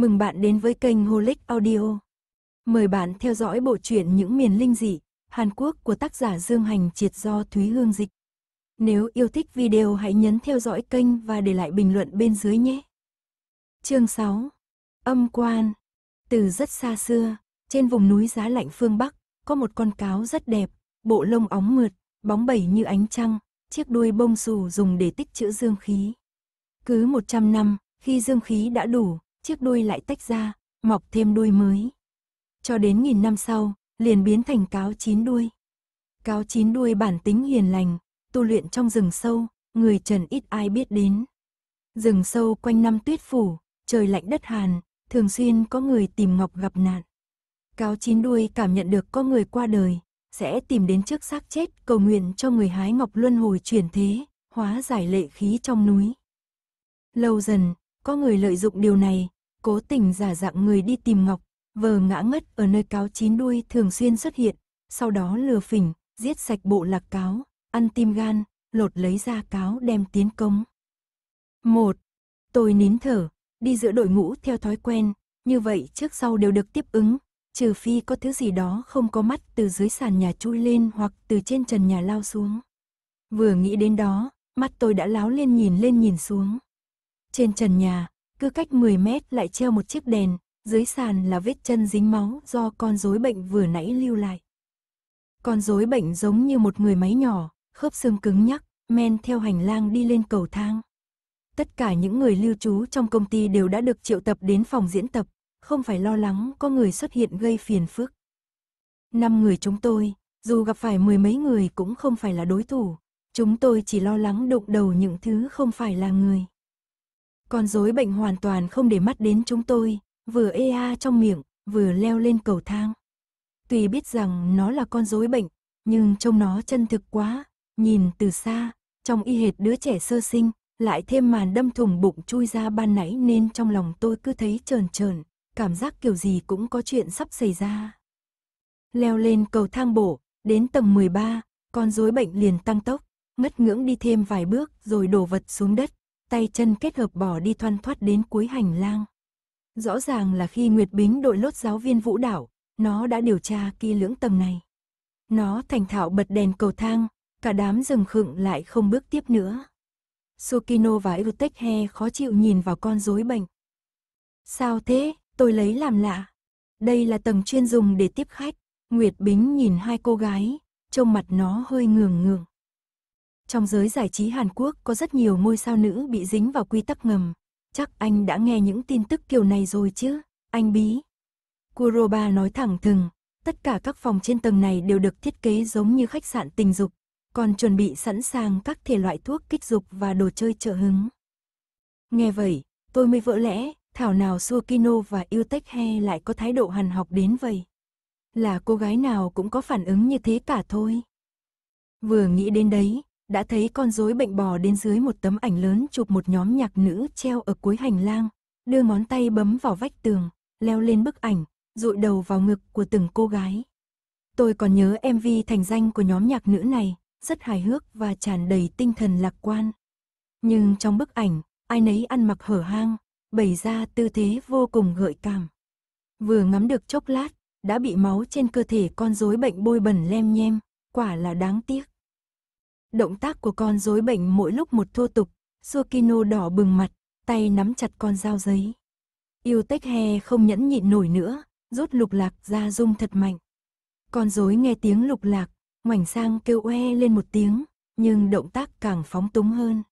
Mừng bạn đến với kênh Holic Audio. Mời bạn theo dõi bộ truyện Những miền linh dị, Hàn Quốc của tác giả Dương Hành Triệt do Thúy Hương Dịch. Nếu yêu thích video hãy nhấn theo dõi kênh và để lại bình luận bên dưới nhé. Chương 6. Âm quan. Từ rất xa xưa, trên vùng núi giá lạnh phương Bắc, có một con cáo rất đẹp, bộ lông óng mượt, bóng bẩy như ánh trăng, chiếc đuôi bông xù dùng để tích trữ dương khí. Cứ 100 năm, khi dương khí đã đủ, chiếc đuôi lại tách ra, mọc thêm đuôi mới. Cho đến nghìn năm sau, liền biến thành cáo chín đuôi. Cáo chín đuôi bản tính hiền lành, tu luyện trong rừng sâu, người trần ít ai biết đến. Rừng sâu quanh năm tuyết phủ, trời lạnh đất hàn, thường xuyên có người tìm ngọc gặp nạn. Cáo chín đuôi cảm nhận được có người qua đời, sẽ tìm đến trước xác chết cầu nguyện cho người hái ngọc luân hồi chuyển thế, hóa giải lệ khí trong núi. Lâu dần, có người lợi dụng điều này, cố tình giả dạng người đi tìm ngọc, vờ ngã ngất ở nơi cáo chín đuôi thường xuyên xuất hiện, sau đó lừa phỉnh, giết sạch bộ lạc cáo, ăn tim gan, lột lấy da cáo đem tiến công. một Tôi nín thở, đi giữa đội ngũ theo thói quen, như vậy trước sau đều được tiếp ứng, trừ phi có thứ gì đó không có mắt từ dưới sàn nhà chui lên hoặc từ trên trần nhà lao xuống. Vừa nghĩ đến đó, mắt tôi đã láo lên nhìn lên nhìn xuống. Trên trần nhà, cứ cách 10 mét lại treo một chiếc đèn, dưới sàn là vết chân dính máu do con rối bệnh vừa nãy lưu lại. Con rối bệnh giống như một người máy nhỏ, khớp xương cứng nhắc, men theo hành lang đi lên cầu thang. Tất cả những người lưu trú trong công ty đều đã được triệu tập đến phòng diễn tập, không phải lo lắng có người xuất hiện gây phiền phức. Năm người chúng tôi, dù gặp phải mười mấy người cũng không phải là đối thủ, chúng tôi chỉ lo lắng đụng đầu những thứ không phải là người. Con rối bệnh hoàn toàn không để mắt đến chúng tôi, vừa ê a trong miệng, vừa leo lên cầu thang. Tuy biết rằng nó là con rối bệnh, nhưng trông nó chân thực quá, nhìn từ xa, trong y hệt đứa trẻ sơ sinh, lại thêm màn đâm thủng bụng chui ra ban nãy nên trong lòng tôi cứ thấy trờn trờn, cảm giác kiểu gì cũng có chuyện sắp xảy ra. Leo lên cầu thang bổ, đến tầng 13, con rối bệnh liền tăng tốc, ngất ngưỡng đi thêm vài bước rồi đổ vật xuống đất, tay chân kết hợp bỏ đi thoăn thoắt đến cuối hành lang. Rõ ràng là khi Nguyệt Bính đội lốt giáo viên vũ đảo, nó đã điều tra kỹ lưỡng tầng này. Nó thành thạo bật đèn cầu thang, cả đám rừng khựng lại không bước tiếp nữa. Sukino và Eutechhe khó chịu nhìn vào con rối bệnh. Sao thế, tôi lấy làm lạ. Đây là tầng chuyên dùng để tiếp khách. Nguyệt Bính nhìn hai cô gái, trông mặt nó hơi ngường ngường. Trong giới giải trí Hàn Quốc có rất nhiều ngôi sao nữ bị dính vào quy tắc ngầm. Chắc anh đã nghe những tin tức kiểu này rồi chứ, anh bí. Kuroba nói thẳng thừng, tất cả các phòng trên tầng này đều được thiết kế giống như khách sạn tình dục, còn chuẩn bị sẵn sàng các thể loại thuốc kích dục và đồ chơi trợ hứng. Nghe vậy, tôi mới vỡ lẽ, thảo nào Suokino và Yutech He lại có thái độ hằn học đến vậy. Là cô gái nào cũng có phản ứng như thế cả thôi. Vừa nghĩ đến đấy, đã thấy con rối bệnh bò đến dưới một tấm ảnh lớn chụp một nhóm nhạc nữ treo ở cuối hành lang, đưa ngón tay bấm vào vách tường, leo lên bức ảnh, dụi đầu vào ngực của từng cô gái. Tôi còn nhớ MV thành danh của nhóm nhạc nữ này, rất hài hước và tràn đầy tinh thần lạc quan. Nhưng trong bức ảnh, ai nấy ăn mặc hở hang, bày ra tư thế vô cùng gợi cảm. Vừa ngắm được chốc lát, đã bị máu trên cơ thể con rối bệnh bôi bẩn lem nhem, quả là đáng tiếc. Động tác của con rối bệnh mỗi lúc một thô tục, Sokino đỏ bừng mặt, tay nắm chặt con dao giấy. Yêu tech he không nhẫn nhịn nổi nữa, rút lục lạc ra rung thật mạnh. Con rối nghe tiếng lục lạc, ngoảnh sang kêu oe lên một tiếng, nhưng động tác càng phóng túng hơn.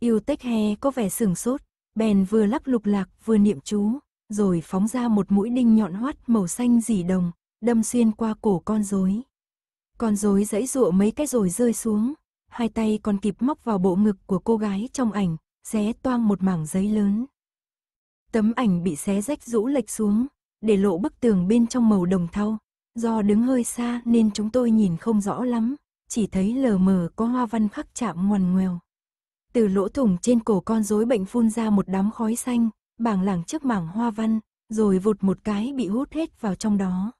Yêu tech he có vẻ sửng sốt, bèn vừa lắc lục lạc vừa niệm chú, rồi phóng ra một mũi đinh nhọn hoắt màu xanh dỉ đồng, đâm xuyên qua cổ con rối. Con rối dãy rụa mấy cái rồi rơi xuống, hai tay còn kịp móc vào bộ ngực của cô gái trong ảnh, xé toang một mảng giấy lớn. Tấm ảnh bị xé rách rũ lệch xuống, để lộ bức tường bên trong màu đồng thau. Do đứng hơi xa nên chúng tôi nhìn không rõ lắm, chỉ thấy lờ mờ có hoa văn khắc chạm ngoằn ngoèo. Từ lỗ thủng trên cổ con rối bệnh phun ra một đám khói xanh, bảng lảng trước mảng hoa văn, rồi vụt một cái bị hút hết vào trong đó.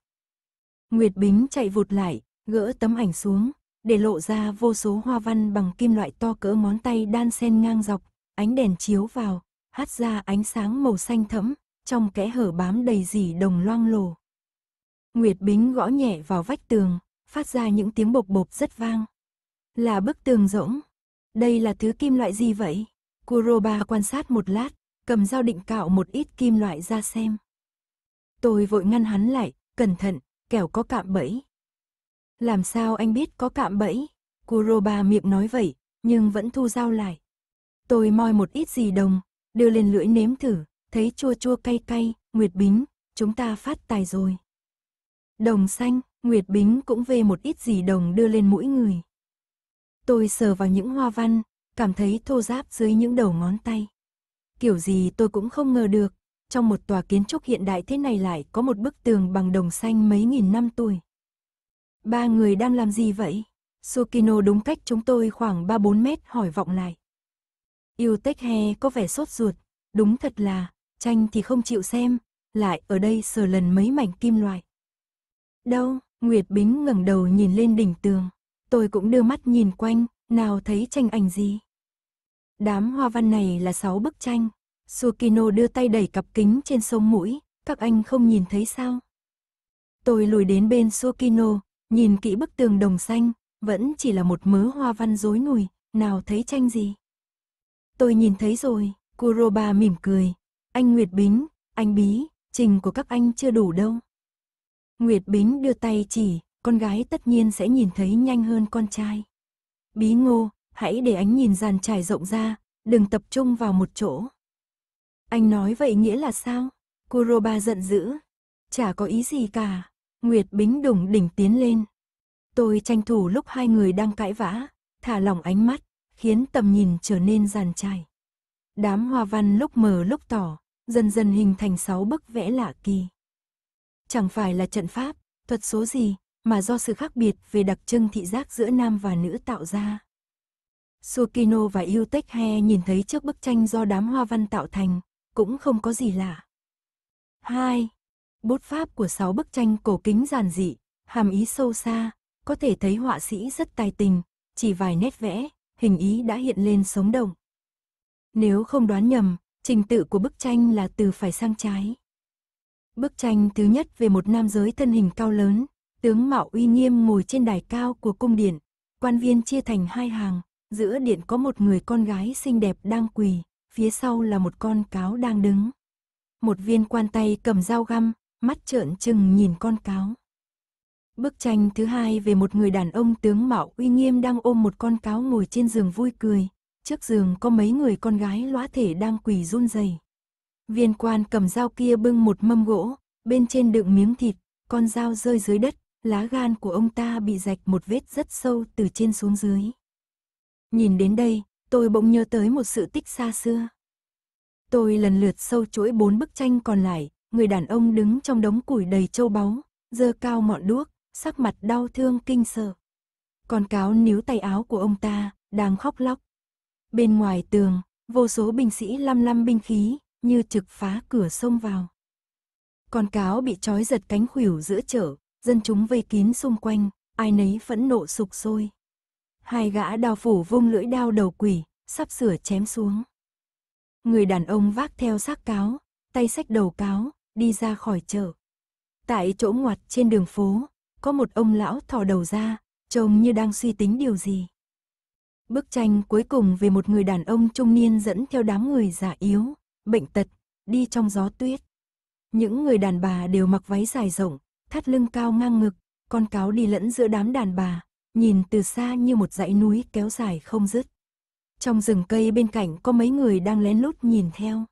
Nguyệt Bính chạy vụt lại, gỡ tấm ảnh xuống, để lộ ra vô số hoa văn bằng kim loại to cỡ món tay đan sen ngang dọc, ánh đèn chiếu vào, hắt ra ánh sáng màu xanh thẫm, trong kẽ hở bám đầy dỉ đồng loang lổ. Nguyệt Bính gõ nhẹ vào vách tường, phát ra những tiếng bộc bộc rất vang. Là bức tường rỗng. Đây là thứ kim loại gì vậy? Kuroba quan sát một lát, cầm dao định cạo một ít kim loại ra xem. Tôi vội ngăn hắn lại, cẩn thận, kẻo có cạm bẫy. Làm sao anh biết có cạm bẫy? Kuroba miệng nói vậy, nhưng vẫn thu dao lại. Tôi moi một ít gì đồng, đưa lên lưỡi nếm thử, thấy chua chua cay cay, Nguyệt Bính, chúng ta phát tài rồi. Đồng xanh, Nguyệt Bính cũng về một ít gì đồng đưa lên mũi người. Tôi sờ vào những hoa văn, cảm thấy thô ráp dưới những đầu ngón tay. Kiểu gì tôi cũng không ngờ được, trong một tòa kiến trúc hiện đại thế này lại có một bức tường bằng đồng xanh mấy nghìn năm tuổi. Ba người đang làm gì vậy? Sukino đúng cách chúng tôi khoảng 3-4 mét hỏi vọng lại. Yêu Tech He có vẻ sốt ruột, đúng thật là, tranh thì không chịu xem, lại ở đây sờ lần mấy mảnh kim loại. Đâu, Nguyệt Bính ngẩng đầu nhìn lên đỉnh tường, tôi cũng đưa mắt nhìn quanh, nào thấy tranh ảnh gì. Đám hoa văn này là sáu bức tranh, Sukino đưa tay đẩy cặp kính trên sông mũi, các anh không nhìn thấy sao? Tôi lùi đến bên Sukino, Nhìn kỹ bức tường đồng xanh, vẫn chỉ là một mớ hoa văn rối nùi, nào thấy tranh gì. Tôi nhìn thấy rồi, Kuroba mỉm cười. Anh Nguyệt Bính, anh Bí, trình của các anh chưa đủ đâu. Nguyệt Bính đưa tay chỉ, con gái tất nhiên sẽ nhìn thấy nhanh hơn con trai. Bí ngô, hãy để ánh nhìn dàn trải rộng ra, đừng tập trung vào một chỗ. Anh nói vậy nghĩa là sao? Kuroba giận dữ. Chả có ý gì cả. Nguyệt Bính đùng đỉnh tiến lên. Tôi tranh thủ lúc hai người đang cãi vã, thả lỏng ánh mắt, khiến tầm nhìn trở nên giàn trải. Đám hoa văn lúc mờ lúc tỏ, dần dần hình thành sáu bức vẽ lạ kỳ. Chẳng phải là trận pháp, thuật số gì, mà do sự khác biệt về đặc trưng thị giác giữa nam và nữ tạo ra. Sukino và Yuteke nhìn thấy trước bức tranh do đám hoa văn tạo thành, cũng không có gì lạ. 2. Bút pháp của sáu bức tranh cổ kính giản dị, hàm ý sâu xa, có thể thấy họa sĩ rất tài tình, chỉ vài nét vẽ, hình ý đã hiện lên sống động. Nếu không đoán nhầm, trình tự của bức tranh là từ phải sang trái. Bức tranh thứ nhất về một nam giới thân hình cao lớn, tướng mạo uy nghiêm ngồi trên đài cao của cung điện, quan viên chia thành hai hàng, giữa điện có một người con gái xinh đẹp đang quỳ, phía sau là một con cáo đang đứng. Một viên quan tay cầm dao găm, mắt trợn trừng nhìn con cáo. Bức tranh thứ hai về một người đàn ông tướng mạo uy nghiêm đang ôm một con cáo ngồi trên giường vui cười, trước giường có mấy người con gái lõa thể đang quỳ run rẩy. Viên quan cầm dao kia bưng một mâm gỗ, bên trên đựng miếng thịt, con dao rơi dưới đất, lá gan của ông ta bị rạch một vết rất sâu từ trên xuống dưới. Nhìn đến đây, tôi bỗng nhớ tới một sự tích xa xưa. Tôi lần lượt sâu chuỗi bốn bức tranh còn lại, người đàn ông đứng trong đống củi đầy châu báu, dơ cao mọn đuốc, sắc mặt đau thương kinh sợ. Con cáo níu tay áo của ông ta, đang khóc lóc. Bên ngoài tường, vô số binh sĩ lăm lăm binh khí, như trực phá cửa sông vào. Con cáo bị trói giật cánh khuỷu giữa chợ, dân chúng vây kín xung quanh, ai nấy phẫn nộ sục sôi. Hai gã đào phủ vung lưỡi đao đầu quỷ, sắp sửa chém xuống. Người đàn ông vác theo xác cáo, tay sách đầu cáo, đi ra khỏi chợ. Tại chỗ ngoặt trên đường phố, có một ông lão thò đầu ra, trông như đang suy tính điều gì. Bức tranh cuối cùng về một người đàn ông trung niên dẫn theo đám người già yếu, bệnh tật, đi trong gió tuyết. Những người đàn bà đều mặc váy dài rộng, thắt lưng cao ngang ngực, con cáo đi lẫn giữa đám đàn bà, nhìn từ xa như một dãy núi kéo dài không dứt. Trong rừng cây bên cạnh có mấy người đang lén lút nhìn theo.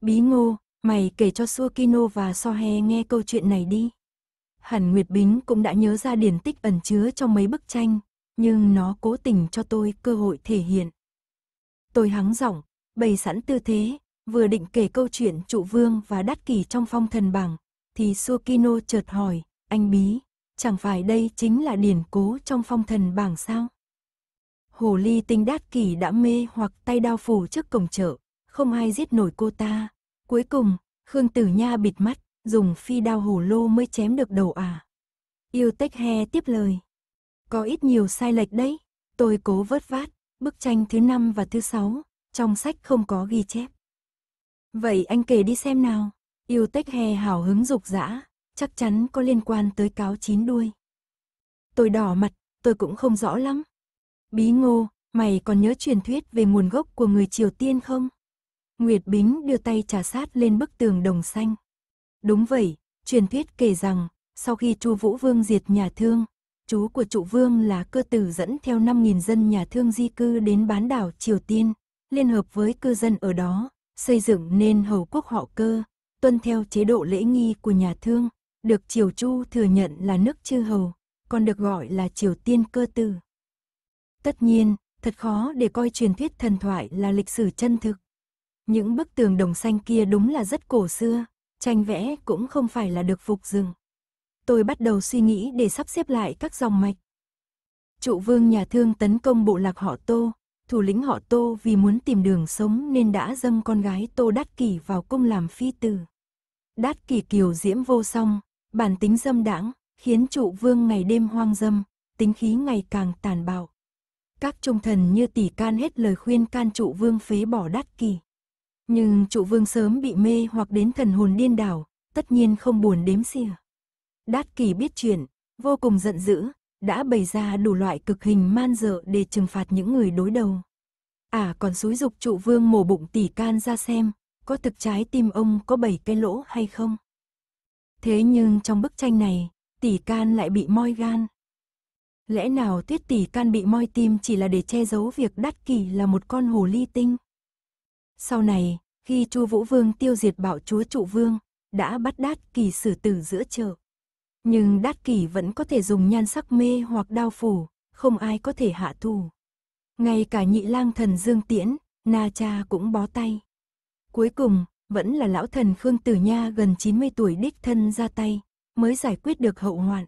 Bí ngô, Mày kể cho Suakino và Sohe nghe câu chuyện này đi. Hẳn Nguyệt Bính cũng đã nhớ ra điển tích ẩn chứa trong mấy bức tranh, nhưng nó cố tình cho tôi cơ hội thể hiện. Tôi hắng giọng, bày sẵn tư thế, vừa định kể câu chuyện trụ vương và đắt kỳ trong phong thần bảng, thì Suakino chợt hỏi, anh Bí, chẳng phải đây chính là điển cố trong phong thần bảng sao? Hồ ly tinh đát kỳ đã mê hoặc tay đao phủ trước cổng chợ, không ai giết nổi cô ta, Cuối cùng, Khương Tử Nha bịt mắt, dùng phi đao hổ lô mới chém được đầu à. Yêu Tech He tiếp lời. Có ít nhiều sai lệch đấy, tôi cố vớt vát, bức tranh thứ năm và thứ sáu, trong sách không có ghi chép. Vậy anh kể đi xem nào, yêu Tech He hào hứng dục dã, chắc chắn có liên quan tới cáo chín đuôi. Tôi đỏ mặt, tôi cũng không rõ lắm. Bí ngô, mày còn nhớ truyền thuyết về nguồn gốc của người Triều Tiên không? Nguyệt Bính đưa tay trà sát lên bức tường đồng xanh. Đúng vậy, truyền thuyết kể rằng, sau khi Chu Vũ Vương diệt nhà thương, chú của trụ vương là cơ tử dẫn theo 5.000 dân nhà thương di cư đến bán đảo Triều Tiên, liên hợp với cư dân ở đó, xây dựng nên hầu quốc họ cơ, tuân theo chế độ lễ nghi của nhà thương, được Triều Chu thừa nhận là nước chư hầu, còn được gọi là Triều Tiên cơ tử. Tất nhiên, thật khó để coi truyền thuyết thần thoại là lịch sử chân thực, những bức tường đồng xanh kia đúng là rất cổ xưa, tranh vẽ cũng không phải là được phục dựng. Tôi bắt đầu suy nghĩ để sắp xếp lại các dòng mạch. Trụ vương nhà thương tấn công bộ lạc họ Tô, thủ lĩnh họ Tô vì muốn tìm đường sống nên đã dâng con gái Tô Đát Kỷ vào cung làm phi tử. Đát Kỷ kiều diễm vô song, bản tính dâm đãng, khiến trụ vương ngày đêm hoang dâm, tính khí ngày càng tàn bạo. Các trung thần như tỷ can hết lời khuyên can trụ vương phế bỏ Đát Kỷ. Nhưng trụ vương sớm bị mê hoặc đến thần hồn điên đảo, tất nhiên không buồn đếm xỉa. Đát kỳ biết chuyện, vô cùng giận dữ, đã bày ra đủ loại cực hình man dợ để trừng phạt những người đối đầu. À còn xúi dục trụ vương mổ bụng tỉ can ra xem, có thực trái tim ông có bảy cái lỗ hay không. Thế nhưng trong bức tranh này, tỉ can lại bị moi gan. Lẽ nào tuyết tỉ can bị moi tim chỉ là để che giấu việc đắt kỳ là một con hồ ly tinh? Sau này, khi Chu Vũ Vương tiêu diệt bảo chúa Trụ Vương, đã bắt Đát Kỳ xử tử giữa chợ. Nhưng Đát Kỳ vẫn có thể dùng nhan sắc mê hoặc đao phủ, không ai có thể hạ thù. Ngay cả nhị lang thần Dương Tiễn, Na Cha cũng bó tay. Cuối cùng, vẫn là lão thần Khương Tử Nha gần 90 tuổi đích thân ra tay, mới giải quyết được hậu hoạn.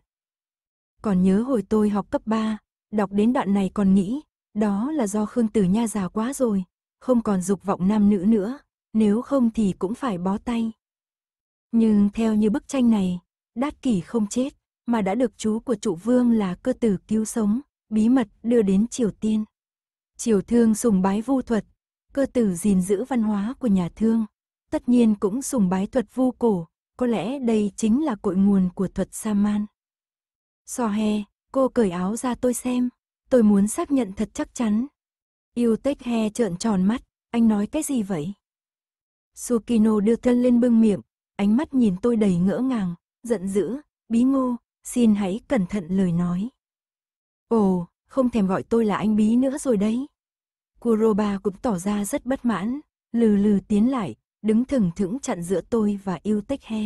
Còn nhớ hồi tôi học cấp 3, đọc đến đoạn này còn nghĩ, đó là do Khương Tử Nha già quá rồi, không còn dục vọng nam nữ nữa, nếu không thì cũng phải bó tay. Nhưng theo như bức tranh này, Đát Kỷ không chết, mà đã được chú của trụ vương là cơ tử cứu sống, bí mật đưa đến Triều Tiên. Triều Thương sùng bái vu thuật, cơ tử gìn giữ văn hóa của nhà Thương, tất nhiên cũng sùng bái thuật vu cổ, có lẽ đây chính là cội nguồn của thuật sa man. So he, cô cởi áo ra tôi xem, tôi muốn xác nhận thật chắc chắn, Yêu tech he trợn tròn mắt, anh nói cái gì vậy? Sukino đưa thân lên bưng miệng, ánh mắt nhìn tôi đầy ngỡ ngàng, giận dữ, bí ngô, xin hãy cẩn thận lời nói. Ồ, không thèm gọi tôi là anh bí nữa rồi đấy. Kuroba cũng tỏ ra rất bất mãn, lừ lừ tiến lại, đứng thừng thững chặn giữa tôi và yêu tech he.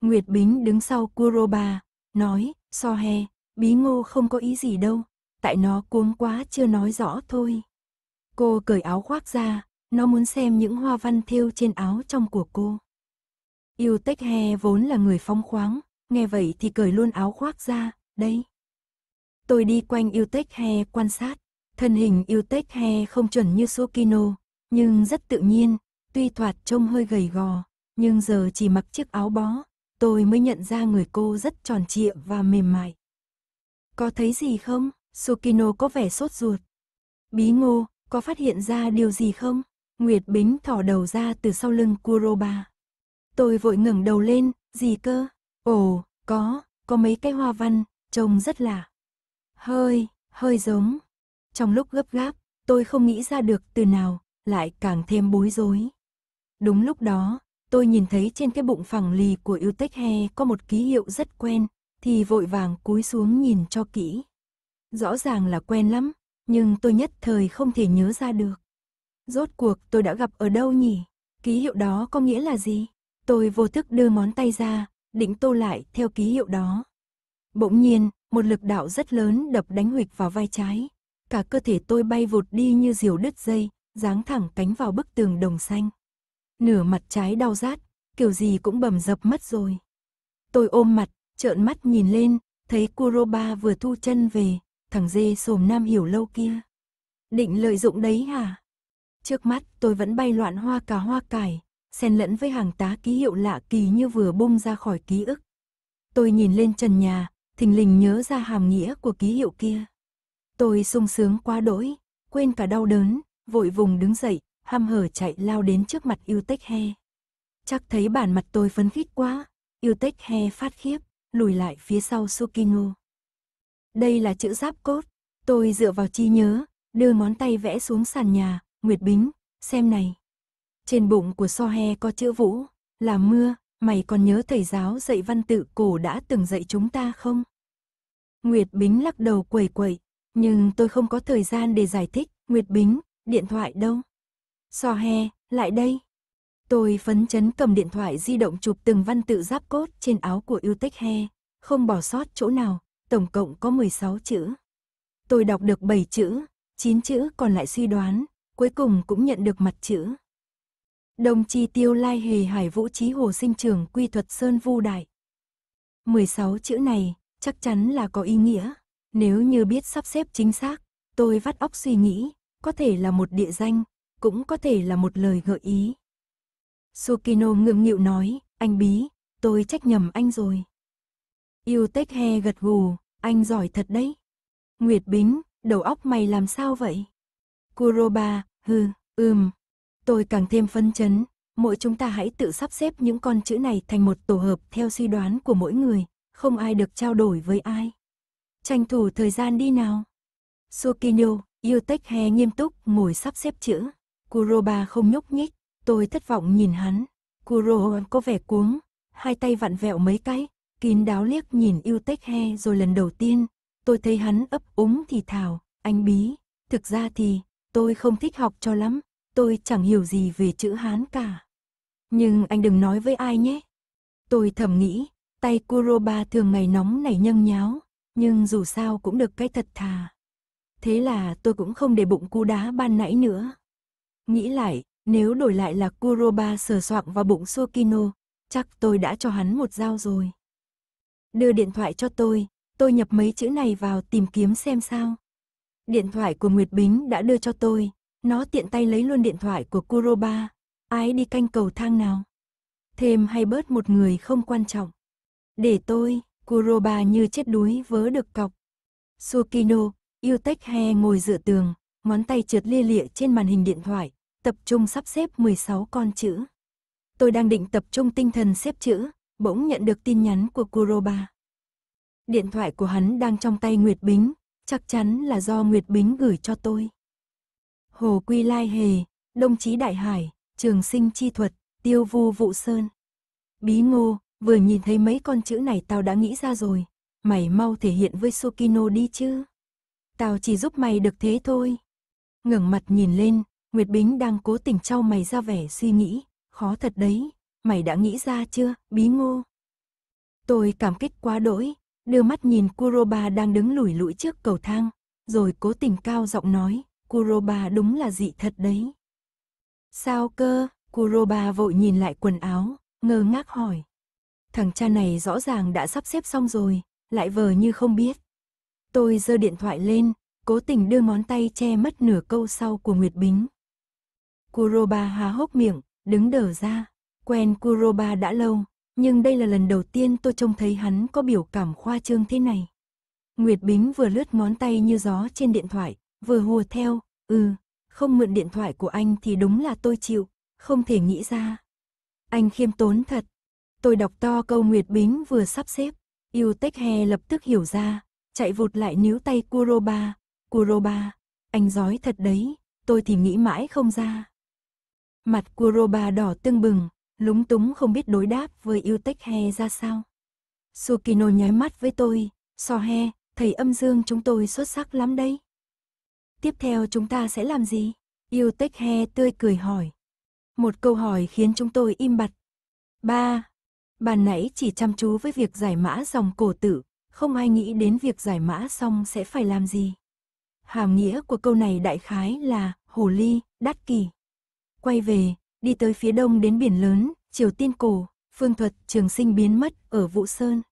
Nguyệt Bính đứng sau Kuroba, nói, so he, bí ngô không có ý gì đâu, tại nó cuống quá chưa nói rõ thôi. Cô cởi áo khoác ra, nó muốn xem những hoa văn thêu trên áo trong của cô. Yêu Tech He vốn là người phong khoáng, nghe vậy thì cởi luôn áo khoác ra, đây. Tôi đi quanh Yêu Tech He quan sát, thân hình Yêu Tech He không chuẩn như Sukino, nhưng rất tự nhiên, tuy thoạt trông hơi gầy gò, nhưng giờ chỉ mặc chiếc áo bó, tôi mới nhận ra người cô rất tròn trịa và mềm mại. Có thấy gì không? Sukino có vẻ sốt ruột. Bí ngô, có phát hiện ra điều gì không? Nguyệt Bính thỏ đầu ra từ sau lưng Kuroba. Tôi vội ngẩng đầu lên, gì cơ? Ồ, có, có mấy cái hoa văn, trông rất là hơi, hơi giống. Trong lúc gấp gáp, tôi không nghĩ ra được từ nào, lại càng thêm bối rối. Đúng lúc đó, tôi nhìn thấy trên cái bụng phẳng lì của Yêu Tech He có một ký hiệu rất quen, thì vội vàng cúi xuống nhìn cho kỹ rõ ràng là quen lắm, nhưng tôi nhất thời không thể nhớ ra được. Rốt cuộc tôi đã gặp ở đâu nhỉ? Ký hiệu đó có nghĩa là gì? Tôi vô thức đưa món tay ra, định tô lại theo ký hiệu đó. Bỗng nhiên, một lực đạo rất lớn đập đánh huịch vào vai trái. Cả cơ thể tôi bay vụt đi như diều đứt dây, giáng thẳng cánh vào bức tường đồng xanh. Nửa mặt trái đau rát, kiểu gì cũng bầm dập mất rồi. Tôi ôm mặt, trợn mắt nhìn lên, thấy Kuroba vừa thu chân về, thằng dê xồm nam hiểu lâu kia. Định lợi dụng đấy hả? Trước mắt tôi vẫn bay loạn hoa cà hoa cải, xen lẫn với hàng tá ký hiệu lạ kỳ như vừa bung ra khỏi ký ức. Tôi nhìn lên trần nhà, thình lình nhớ ra hàm nghĩa của ký hiệu kia. Tôi sung sướng quá đỗi, quên cả đau đớn, vội vùng đứng dậy, ham hở chạy lao đến trước mặt yêu tech he. Chắc thấy bản mặt tôi phấn khích quá, yêu tech he phát khiếp, lùi lại phía sau Sukino. Đây là chữ giáp cốt. Tôi dựa vào trí nhớ, đưa ngón tay vẽ xuống sàn nhà, Nguyệt Bính, xem này. Trên bụng của so he có chữ vũ, là mưa, mày còn nhớ thầy giáo dạy văn tự cổ đã từng dạy chúng ta không? Nguyệt Bính lắc đầu quẩy quẩy, nhưng tôi không có thời gian để giải thích, Nguyệt Bính, điện thoại đâu? So he, lại đây. Tôi phấn chấn cầm điện thoại di động chụp từng văn tự giáp cốt trên áo của yêu tích he, không bỏ sót chỗ nào, tổng cộng có 16 chữ. Tôi đọc được 7 chữ, 9 chữ còn lại suy đoán, cuối cùng cũng nhận được mặt chữ. Đồng chi tiêu lai hề hải vũ trí hồ sinh trường quy thuật sơn vu đại. 16 chữ này chắc chắn là có ý nghĩa. Nếu như biết sắp xếp chính xác, tôi vắt óc suy nghĩ, có thể là một địa danh, cũng có thể là một lời gợi ý. Sukino ngượng nghịu nói, anh bí, tôi trách nhầm anh rồi. Yêu Tech He gật gù, anh giỏi thật đấy. Nguyệt Bính, đầu óc mày làm sao vậy? Kuroba, hừ, ừm. Tôi càng thêm phân chấn, mỗi chúng ta hãy tự sắp xếp những con chữ này thành một tổ hợp theo suy đoán của mỗi người, không ai được trao đổi với ai. Tranh thủ thời gian đi nào. Sukino, Yutech He nghiêm túc ngồi sắp xếp chữ. Kuroba không nhúc nhích, tôi thất vọng nhìn hắn. Kuro có vẻ cuống, hai tay vặn vẹo mấy cái, kín đáo liếc nhìn yêu tech he rồi lần đầu tiên, tôi thấy hắn ấp úng thì thào, anh bí, thực ra thì, tôi không thích học cho lắm, tôi chẳng hiểu gì về chữ Hán cả. Nhưng anh đừng nói với ai nhé. Tôi thầm nghĩ, tay Kuroba thường ngày nóng nảy nhâng nháo, nhưng dù sao cũng được cái thật thà. Thế là tôi cũng không để bụng cú đá ban nãy nữa. Nghĩ lại, nếu đổi lại là Kuroba sờ soạng vào bụng Sokino, chắc tôi đã cho hắn một dao rồi. Đưa điện thoại cho tôi, tôi nhập mấy chữ này vào tìm kiếm xem sao. Điện thoại của Nguyệt Bính đã đưa cho tôi, nó tiện tay lấy luôn điện thoại của Kuroba, ai đi canh cầu thang nào. Thêm hay bớt một người không quan trọng. Để tôi, Kuroba như chết đuối vớ được cọc. Sukino, Yutech He ngồi dựa tường, ngón tay trượt lia lịa trên màn hình điện thoại, tập trung sắp xếp 16 con chữ. Tôi đang định tập trung tinh thần xếp chữ, bỗng nhận được tin nhắn của Kuroba. Điện thoại của hắn đang trong tay Nguyệt Bính, chắc chắn là do Nguyệt Bính gửi cho tôi. Hồ Quy Lai Hề, Đông Chí Đại Hải, Trường Sinh Chi Thuật, Tiêu Vu Vụ Sơn. Bí Ngô, vừa nhìn thấy mấy con chữ này tao đã nghĩ ra rồi, mày mau thể hiện với Sukino đi chứ. Tao chỉ giúp mày được thế thôi. Ngẩng mặt nhìn lên, Nguyệt Bính đang cố tình trao mày ra vẻ suy nghĩ, khó thật đấy, mày đã nghĩ ra chưa, bí ngô? Tôi cảm kích quá đỗi, đưa mắt nhìn Kuroba đang đứng lủi lũi trước cầu thang, rồi cố tình cao giọng nói, Kuroba đúng là dị thật đấy. Sao cơ, Kuroba vội nhìn lại quần áo, ngơ ngác hỏi. Thằng cha này rõ ràng đã sắp xếp xong rồi, lại vờ như không biết. Tôi giơ điện thoại lên, cố tình đưa ngón tay che mất nửa câu sau của Nguyệt Bính. Kuroba há hốc miệng, đứng đờ ra. Quen Kuroba đã lâu, nhưng đây là lần đầu tiên tôi trông thấy hắn có biểu cảm khoa trương thế này. Nguyệt Bính vừa lướt ngón tay như gió trên điện thoại, vừa hùa theo, ừ, không mượn điện thoại của anh thì đúng là tôi chịu, không thể nghĩ ra. Anh khiêm tốn thật. Tôi đọc to câu Nguyệt Bính vừa sắp xếp, yêu tech hè lập tức hiểu ra, chạy vụt lại níu tay Kuroba, Kuroba, anh giói thật đấy, tôi thì nghĩ mãi không ra. Mặt Kuroba đỏ tương bừng, lúng túng không biết đối đáp với yêu tech he ra sao. Sukino nháy mắt với tôi, so he, thầy âm dương chúng tôi xuất sắc lắm đấy. Tiếp theo chúng ta sẽ làm gì? Yêu tech he tươi cười hỏi. Một câu hỏi khiến chúng tôi im bặt. Ba, bàn nãy chỉ chăm chú với việc giải mã dòng cổ tử, không ai nghĩ đến việc giải mã xong sẽ phải làm gì. Hàm nghĩa của câu này đại khái là hồ ly, đắt kỳ. Quay về, đi tới phía đông đến biển lớn, Triều Tiên cổ, phương thuật trường sinh biến mất ở Vũ Sơn.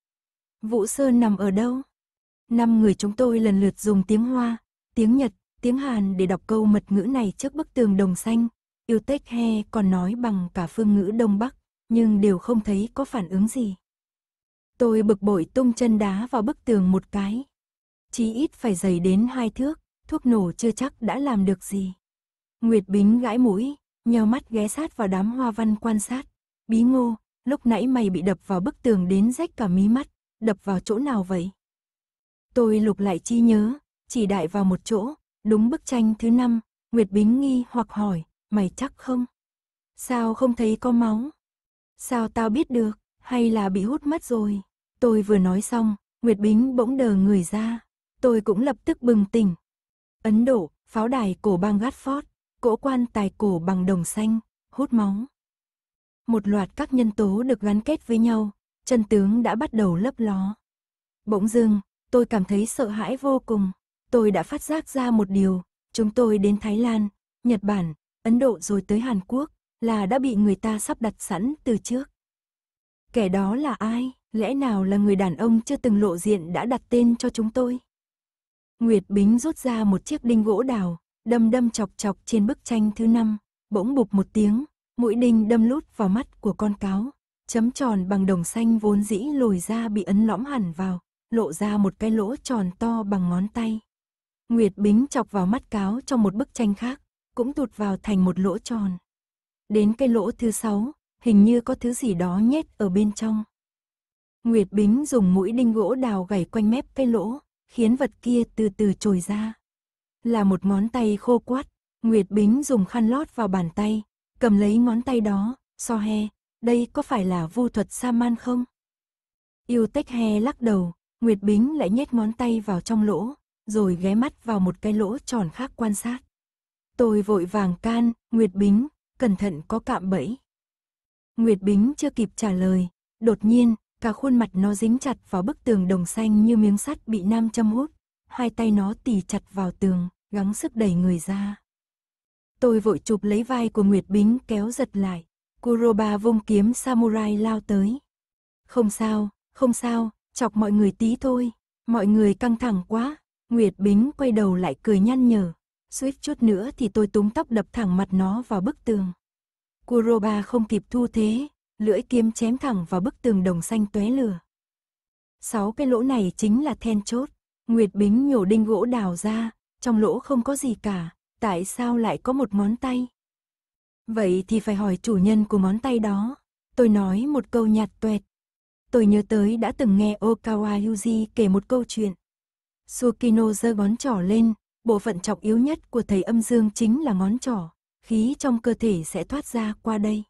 Vũ Sơn nằm ở đâu? Năm người chúng tôi lần lượt dùng tiếng Hoa, tiếng Nhật, tiếng Hàn để đọc câu mật ngữ này trước bức tường đồng xanh. Yêu Tech He còn nói bằng cả phương ngữ Đông Bắc, nhưng đều không thấy có phản ứng gì. Tôi bực bội tung chân đá vào bức tường một cái. Chí ít phải dày đến hai thước, thuốc nổ chưa chắc đã làm được gì. Nguyệt Bính gãi mũi, nheo mắt ghé sát vào đám hoa văn quan sát. Bí ngô, lúc nãy mày bị đập vào bức tường đến rách cả mí mắt, đập vào chỗ nào vậy? Tôi lục lại chi nhớ, chỉ đại vào một chỗ, đúng bức tranh thứ năm, Nguyệt Bính nghi hoặc hỏi, mày chắc không? Sao không thấy có máu? Sao tao biết được, hay là bị hút mất rồi? Tôi vừa nói xong, Nguyệt Bính bỗng đờ người ra, tôi cũng lập tức bừng tỉnh. Ấn Độ, pháo đài cổ bang Gatford cỗ quan tài cổ bằng đồng xanh, hút máu. Một loạt các nhân tố được gắn kết với nhau, chân tướng đã bắt đầu lấp ló. Bỗng dưng, tôi cảm thấy sợ hãi vô cùng. Tôi đã phát giác ra một điều, chúng tôi đến Thái Lan, Nhật Bản, Ấn Độ rồi tới Hàn Quốc, là đã bị người ta sắp đặt sẵn từ trước. Kẻ đó là ai? Lẽ nào là người đàn ông chưa từng lộ diện đã đặt tên cho chúng tôi? Nguyệt Bính rút ra một chiếc đinh gỗ đào, đâm đâm chọc chọc trên bức tranh thứ năm, bỗng bụp một tiếng, mũi đinh đâm lút vào mắt của con cáo, chấm tròn bằng đồng xanh vốn dĩ lồi ra bị ấn lõm hẳn vào, lộ ra một cái lỗ tròn to bằng ngón tay. Nguyệt Bính chọc vào mắt cáo trong một bức tranh khác, cũng tụt vào thành một lỗ tròn. Đến cái lỗ thứ sáu, hình như có thứ gì đó nhét ở bên trong. Nguyệt Bính dùng mũi đinh gỗ đào gảy quanh mép cái lỗ, khiến vật kia từ từ trồi ra là một ngón tay khô quát. Nguyệt Bính dùng khăn lót vào bàn tay, cầm lấy ngón tay đó, so he, đây có phải là vu thuật sa man không? Yêu tech he lắc đầu, Nguyệt Bính lại nhét ngón tay vào trong lỗ, rồi ghé mắt vào một cái lỗ tròn khác quan sát. Tôi vội vàng can, Nguyệt Bính, cẩn thận có cạm bẫy. Nguyệt Bính chưa kịp trả lời, đột nhiên, cả khuôn mặt nó dính chặt vào bức tường đồng xanh như miếng sắt bị nam châm hút, hai tay nó tì chặt vào tường gắng sức đẩy người ra. Tôi vội chụp lấy vai của Nguyệt Bính kéo giật lại. Kuroba vung kiếm samurai lao tới. Không sao, không sao, chọc mọi người tí thôi. Mọi người căng thẳng quá. Nguyệt Bính quay đầu lại cười nhăn nhở. Suýt chút nữa thì tôi túm tóc đập thẳng mặt nó vào bức tường. Kuroba không kịp thu thế, lưỡi kiếm chém thẳng vào bức tường đồng xanh tóe lửa. Sáu cái lỗ này chính là then chốt. Nguyệt Bính nhổ đinh gỗ đào ra, trong lỗ không có gì cả, tại sao lại có một món tay? Vậy thì phải hỏi chủ nhân của món tay đó. Tôi nói một câu nhạt tuẹt. Tôi nhớ tới đã từng nghe Okawa Yuji kể một câu chuyện. Sukino giơ ngón trỏ lên, bộ phận trọng yếu nhất của thầy âm dương chính là ngón trỏ, khí trong cơ thể sẽ thoát ra qua đây.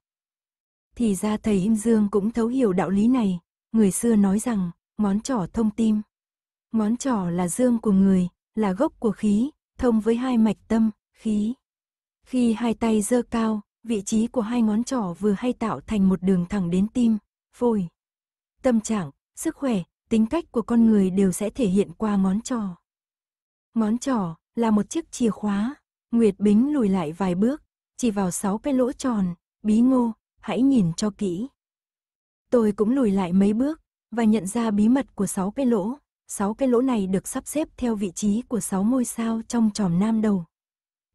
Thì ra thầy âm dương cũng thấu hiểu đạo lý này, người xưa nói rằng, ngón trỏ thông tim. Ngón trỏ là dương của người, là gốc của khí, thông với hai mạch tâm, khí. Khi hai tay dơ cao, vị trí của hai ngón trỏ vừa hay tạo thành một đường thẳng đến tim, phổi. Tâm trạng, sức khỏe, tính cách của con người đều sẽ thể hiện qua ngón trỏ. Ngón trỏ là một chiếc chìa khóa. Nguyệt Bính lùi lại vài bước, chỉ vào sáu cái lỗ tròn, bí ngô, hãy nhìn cho kỹ. Tôi cũng lùi lại mấy bước, và nhận ra bí mật của sáu cái lỗ sáu cái lỗ này được sắp xếp theo vị trí của sáu ngôi sao trong tròm nam đầu.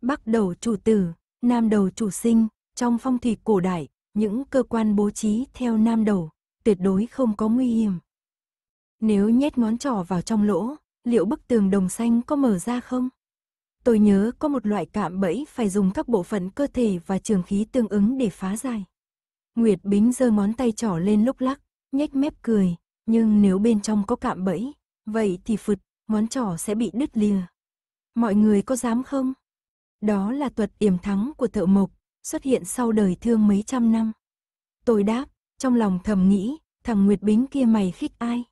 Bắc đầu chủ tử, nam đầu chủ sinh, trong phong thủy cổ đại, những cơ quan bố trí theo nam đầu tuyệt đối không có nguy hiểm. Nếu nhét ngón trỏ vào trong lỗ, liệu bức tường đồng xanh có mở ra không? Tôi nhớ có một loại cạm bẫy phải dùng các bộ phận cơ thể và trường khí tương ứng để phá giải. Nguyệt Bính giơ ngón tay trỏ lên lúc lắc, nhếch mép cười, nhưng nếu bên trong có cạm bẫy, Vậy thì phật ngón trỏ sẽ bị đứt lìa. Mọi người có dám không? Đó là thuật yểm thắng của thợ mộc, xuất hiện sau đời thương mấy trăm năm. Tôi đáp, trong lòng thầm nghĩ, thằng Nguyệt Bính kia mày khích ai?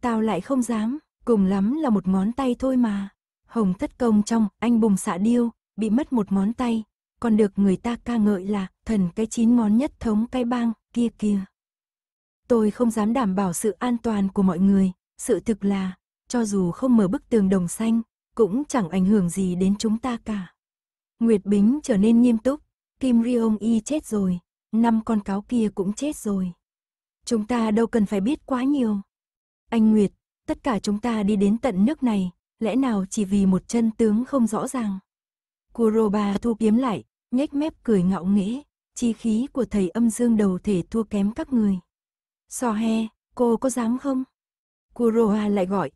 Tao lại không dám, cùng lắm là một ngón tay thôi mà. Hồng thất công trong anh bùng xạ điêu, bị mất một ngón tay, còn được người ta ca ngợi là thần cái chín ngón nhất thống cái bang kia kia. Tôi không dám đảm bảo sự an toàn của mọi người, sự thực là, cho dù không mở bức tường đồng xanh, cũng chẳng ảnh hưởng gì đến chúng ta cả. Nguyệt Bính trở nên nghiêm túc, Kim Ryong Y chết rồi, năm con cáo kia cũng chết rồi. Chúng ta đâu cần phải biết quá nhiều. Anh Nguyệt, tất cả chúng ta đi đến tận nước này, lẽ nào chỉ vì một chân tướng không rõ ràng. Kuroba thu kiếm lại, nhếch mép cười ngạo nghễ, chi khí của thầy âm dương đầu thể thua kém các người. so he, cô có dám không? Kuroha lại gọi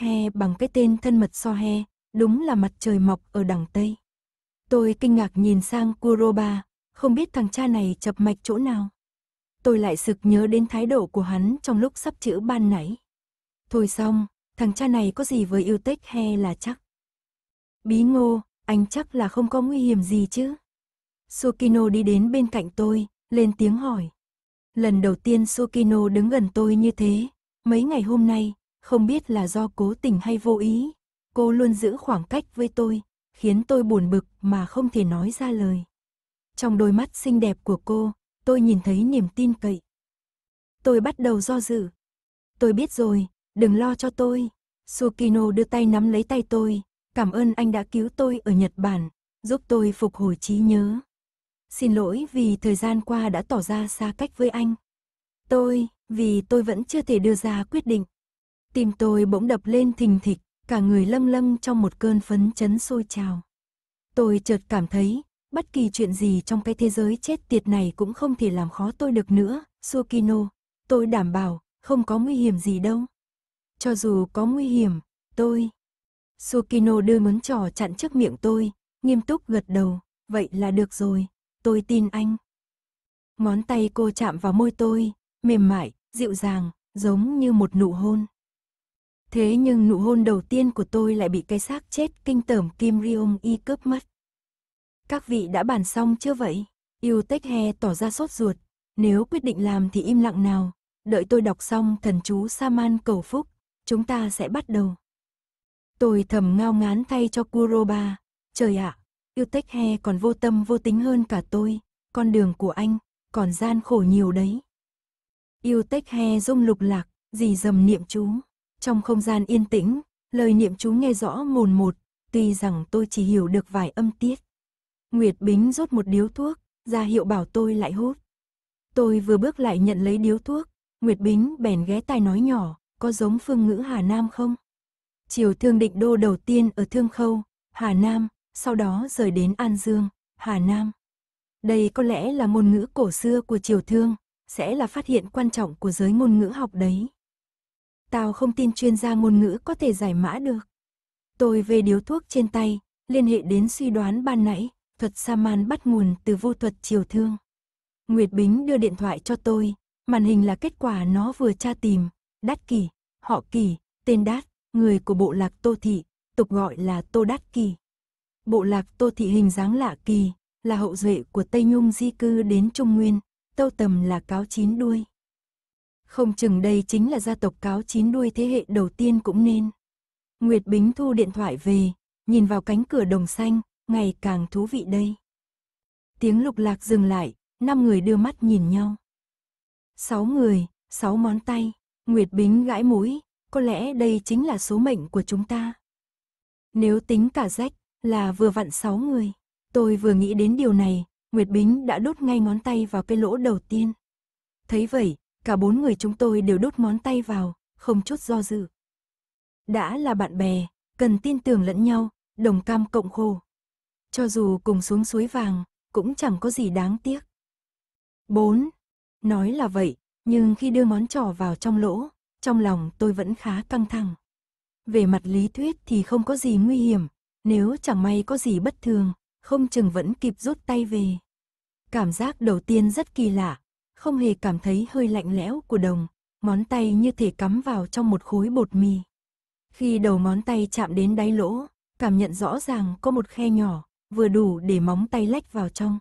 He bằng cái tên thân mật Sohe, đúng là mặt trời mọc ở đằng Tây. Tôi kinh ngạc nhìn sang Kuroba, không biết thằng cha này chập mạch chỗ nào. Tôi lại sực nhớ đến thái độ của hắn trong lúc sắp chữ ban nãy. Thôi xong, thằng cha này có gì với yêu tech he là chắc. Bí ngô, anh chắc là không có nguy hiểm gì chứ. Sukino đi đến bên cạnh tôi, lên tiếng hỏi. Lần đầu tiên Sukino đứng gần tôi như thế, Mấy ngày hôm nay, không biết là do cố tình hay vô ý, cô luôn giữ khoảng cách với tôi, khiến tôi buồn bực mà không thể nói ra lời. Trong đôi mắt xinh đẹp của cô, tôi nhìn thấy niềm tin cậy. Tôi bắt đầu do dự. Tôi biết rồi, đừng lo cho tôi. Sukino đưa tay nắm lấy tay tôi, cảm ơn anh đã cứu tôi ở Nhật Bản, giúp tôi phục hồi trí nhớ. Xin lỗi vì thời gian qua đã tỏ ra xa cách với anh. Tôi, vì tôi vẫn chưa thể đưa ra quyết định. Tim tôi bỗng đập lên thình thịch, cả người lâm lâm trong một cơn phấn chấn sôi trào. Tôi chợt cảm thấy, bất kỳ chuyện gì trong cái thế giới chết tiệt này cũng không thể làm khó tôi được nữa, Sukino, tôi đảm bảo, không có nguy hiểm gì đâu. Cho dù có nguy hiểm, tôi... Sukino đưa ngón trò chặn trước miệng tôi, nghiêm túc gật đầu, vậy là được rồi, tôi tin anh. Ngón tay cô chạm vào môi tôi, mềm mại, dịu dàng, giống như một nụ hôn. Thế nhưng nụ hôn đầu tiên của tôi lại bị cái xác chết kinh tởm Kim Ryong y cướp mất. Các vị đã bàn xong chưa vậy? Yêu Tech He tỏ ra sốt ruột, nếu quyết định làm thì im lặng nào, đợi tôi đọc xong thần chú Saman cầu phúc, chúng ta sẽ bắt đầu. Tôi thầm ngao ngán thay cho Kuroba, trời ạ, Yêu Tech He còn vô tâm vô tính hơn cả tôi, con đường của anh còn gian khổ nhiều đấy yêu tech he dung lục lạc, dì dầm niệm chú. Trong không gian yên tĩnh, lời niệm chú nghe rõ mồn một, tuy rằng tôi chỉ hiểu được vài âm tiết. Nguyệt Bính rút một điếu thuốc, ra hiệu bảo tôi lại hút. Tôi vừa bước lại nhận lấy điếu thuốc, Nguyệt Bính bèn ghé tai nói nhỏ, có giống phương ngữ Hà Nam không? Chiều thương định đô đầu tiên ở Thương Khâu, Hà Nam, sau đó rời đến An Dương, Hà Nam. Đây có lẽ là ngôn ngữ cổ xưa của Triều Thương, sẽ là phát hiện quan trọng của giới ngôn ngữ học đấy. Tao không tin chuyên gia ngôn ngữ có thể giải mã được. Tôi về điếu thuốc trên tay, liên hệ đến suy đoán ban nãy, thuật Saman bắt nguồn từ vô thuật chiều thương. Nguyệt Bính đưa điện thoại cho tôi, màn hình là kết quả nó vừa tra tìm, Đát Kỳ, họ Kỳ, tên Đát, người của bộ lạc Tô Thị, tục gọi là Tô Đát Kỳ. Bộ lạc Tô Thị hình dáng lạ kỳ, là hậu duệ của Tây Nhung di cư đến Trung Nguyên, tâu tầm là cáo chín đuôi. Không chừng đây chính là gia tộc cáo chín đuôi thế hệ đầu tiên cũng nên. Nguyệt Bính thu điện thoại về, nhìn vào cánh cửa đồng xanh, ngày càng thú vị đây. Tiếng lục lạc dừng lại, năm người đưa mắt nhìn nhau. Sáu người, sáu món tay, Nguyệt Bính gãi mũi, có lẽ đây chính là số mệnh của chúng ta. Nếu tính cả rách, là vừa vặn sáu người. Tôi vừa nghĩ đến điều này, Nguyệt Bính đã đốt ngay ngón tay vào cái lỗ đầu tiên. Thấy vậy, cả bốn người chúng tôi đều đốt ngón tay vào, không chút do dự. Đã là bạn bè, cần tin tưởng lẫn nhau, đồng cam cộng khổ. Cho dù cùng xuống suối vàng, cũng chẳng có gì đáng tiếc. 4. Nói là vậy, nhưng khi đưa món trỏ vào trong lỗ, trong lòng tôi vẫn khá căng thẳng. Về mặt lý thuyết thì không có gì nguy hiểm, nếu chẳng may có gì bất thường, không chừng vẫn kịp rút tay về. Cảm giác đầu tiên rất kỳ lạ, không hề cảm thấy hơi lạnh lẽo của đồng, món tay như thể cắm vào trong một khối bột mì. Khi đầu món tay chạm đến đáy lỗ, cảm nhận rõ ràng có một khe nhỏ, vừa đủ để móng tay lách vào trong.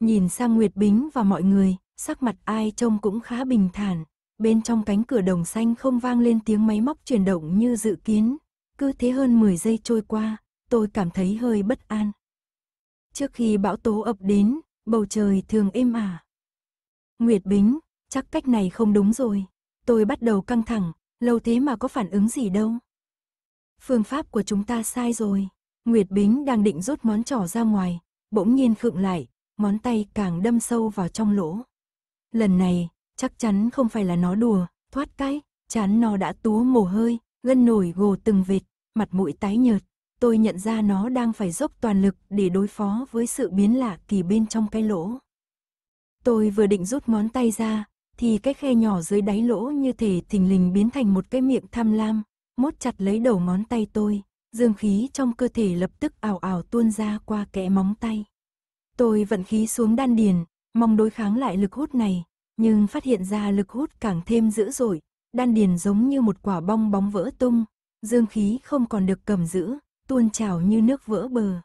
Nhìn sang Nguyệt Bính và mọi người, sắc mặt ai trông cũng khá bình thản. Bên trong cánh cửa đồng xanh không vang lên tiếng máy móc chuyển động như dự kiến. Cứ thế hơn 10 giây trôi qua, tôi cảm thấy hơi bất an. Trước khi bão tố ập đến, bầu trời thường êm ả. Nguyệt Bính, chắc cách này không đúng rồi. Tôi bắt đầu căng thẳng, lâu thế mà có phản ứng gì đâu. Phương pháp của chúng ta sai rồi. Nguyệt Bính đang định rút món trỏ ra ngoài, bỗng nhiên khựng lại, món tay càng đâm sâu vào trong lỗ. Lần này, chắc chắn không phải là nó đùa, thoát cái, chán nó đã túa mồ hơi, gân nổi gồ từng vệt, mặt mũi tái nhợt, tôi nhận ra nó đang phải dốc toàn lực để đối phó với sự biến lạ kỳ bên trong cái lỗ. Tôi vừa định rút ngón tay ra, thì cái khe nhỏ dưới đáy lỗ như thể thình lình biến thành một cái miệng tham lam, mốt chặt lấy đầu ngón tay tôi, dương khí trong cơ thể lập tức ảo ảo tuôn ra qua kẽ móng tay. Tôi vận khí xuống đan điền, mong đối kháng lại lực hút này, nhưng phát hiện ra lực hút càng thêm dữ dội, đan điền giống như một quả bong bóng vỡ tung, dương khí không còn được cầm giữ, tuôn trào như nước vỡ bờ.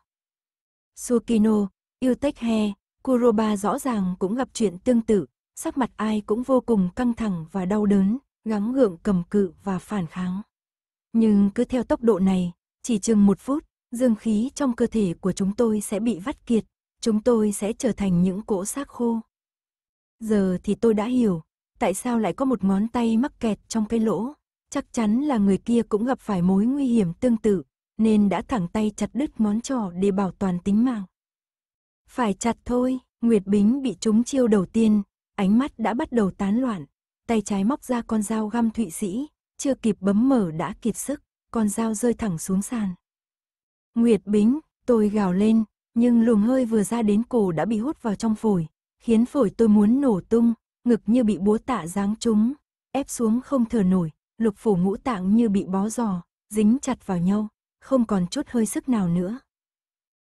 Sukino, Yuteke, Kuroba rõ ràng cũng gặp chuyện tương tự, sắc mặt ai cũng vô cùng căng thẳng và đau đớn, gắng gượng cầm cự và phản kháng. Nhưng cứ theo tốc độ này, chỉ chừng một phút, dương khí trong cơ thể của chúng tôi sẽ bị vắt kiệt, chúng tôi sẽ trở thành những cỗ xác khô. Giờ thì tôi đã hiểu, tại sao lại có một ngón tay mắc kẹt trong cái lỗ, chắc chắn là người kia cũng gặp phải mối nguy hiểm tương tự, nên đã thẳng tay chặt đứt món trỏ để bảo toàn tính mạng. Phải chặt thôi, Nguyệt Bính bị trúng chiêu đầu tiên, ánh mắt đã bắt đầu tán loạn, tay trái móc ra con dao găm thụy sĩ, chưa kịp bấm mở đã kiệt sức, con dao rơi thẳng xuống sàn. Nguyệt Bính, tôi gào lên, nhưng luồng hơi vừa ra đến cổ đã bị hút vào trong phổi, khiến phổi tôi muốn nổ tung, ngực như bị búa tạ giáng trúng, ép xuống không thở nổi, lục phủ ngũ tạng như bị bó giò, dính chặt vào nhau, không còn chút hơi sức nào nữa.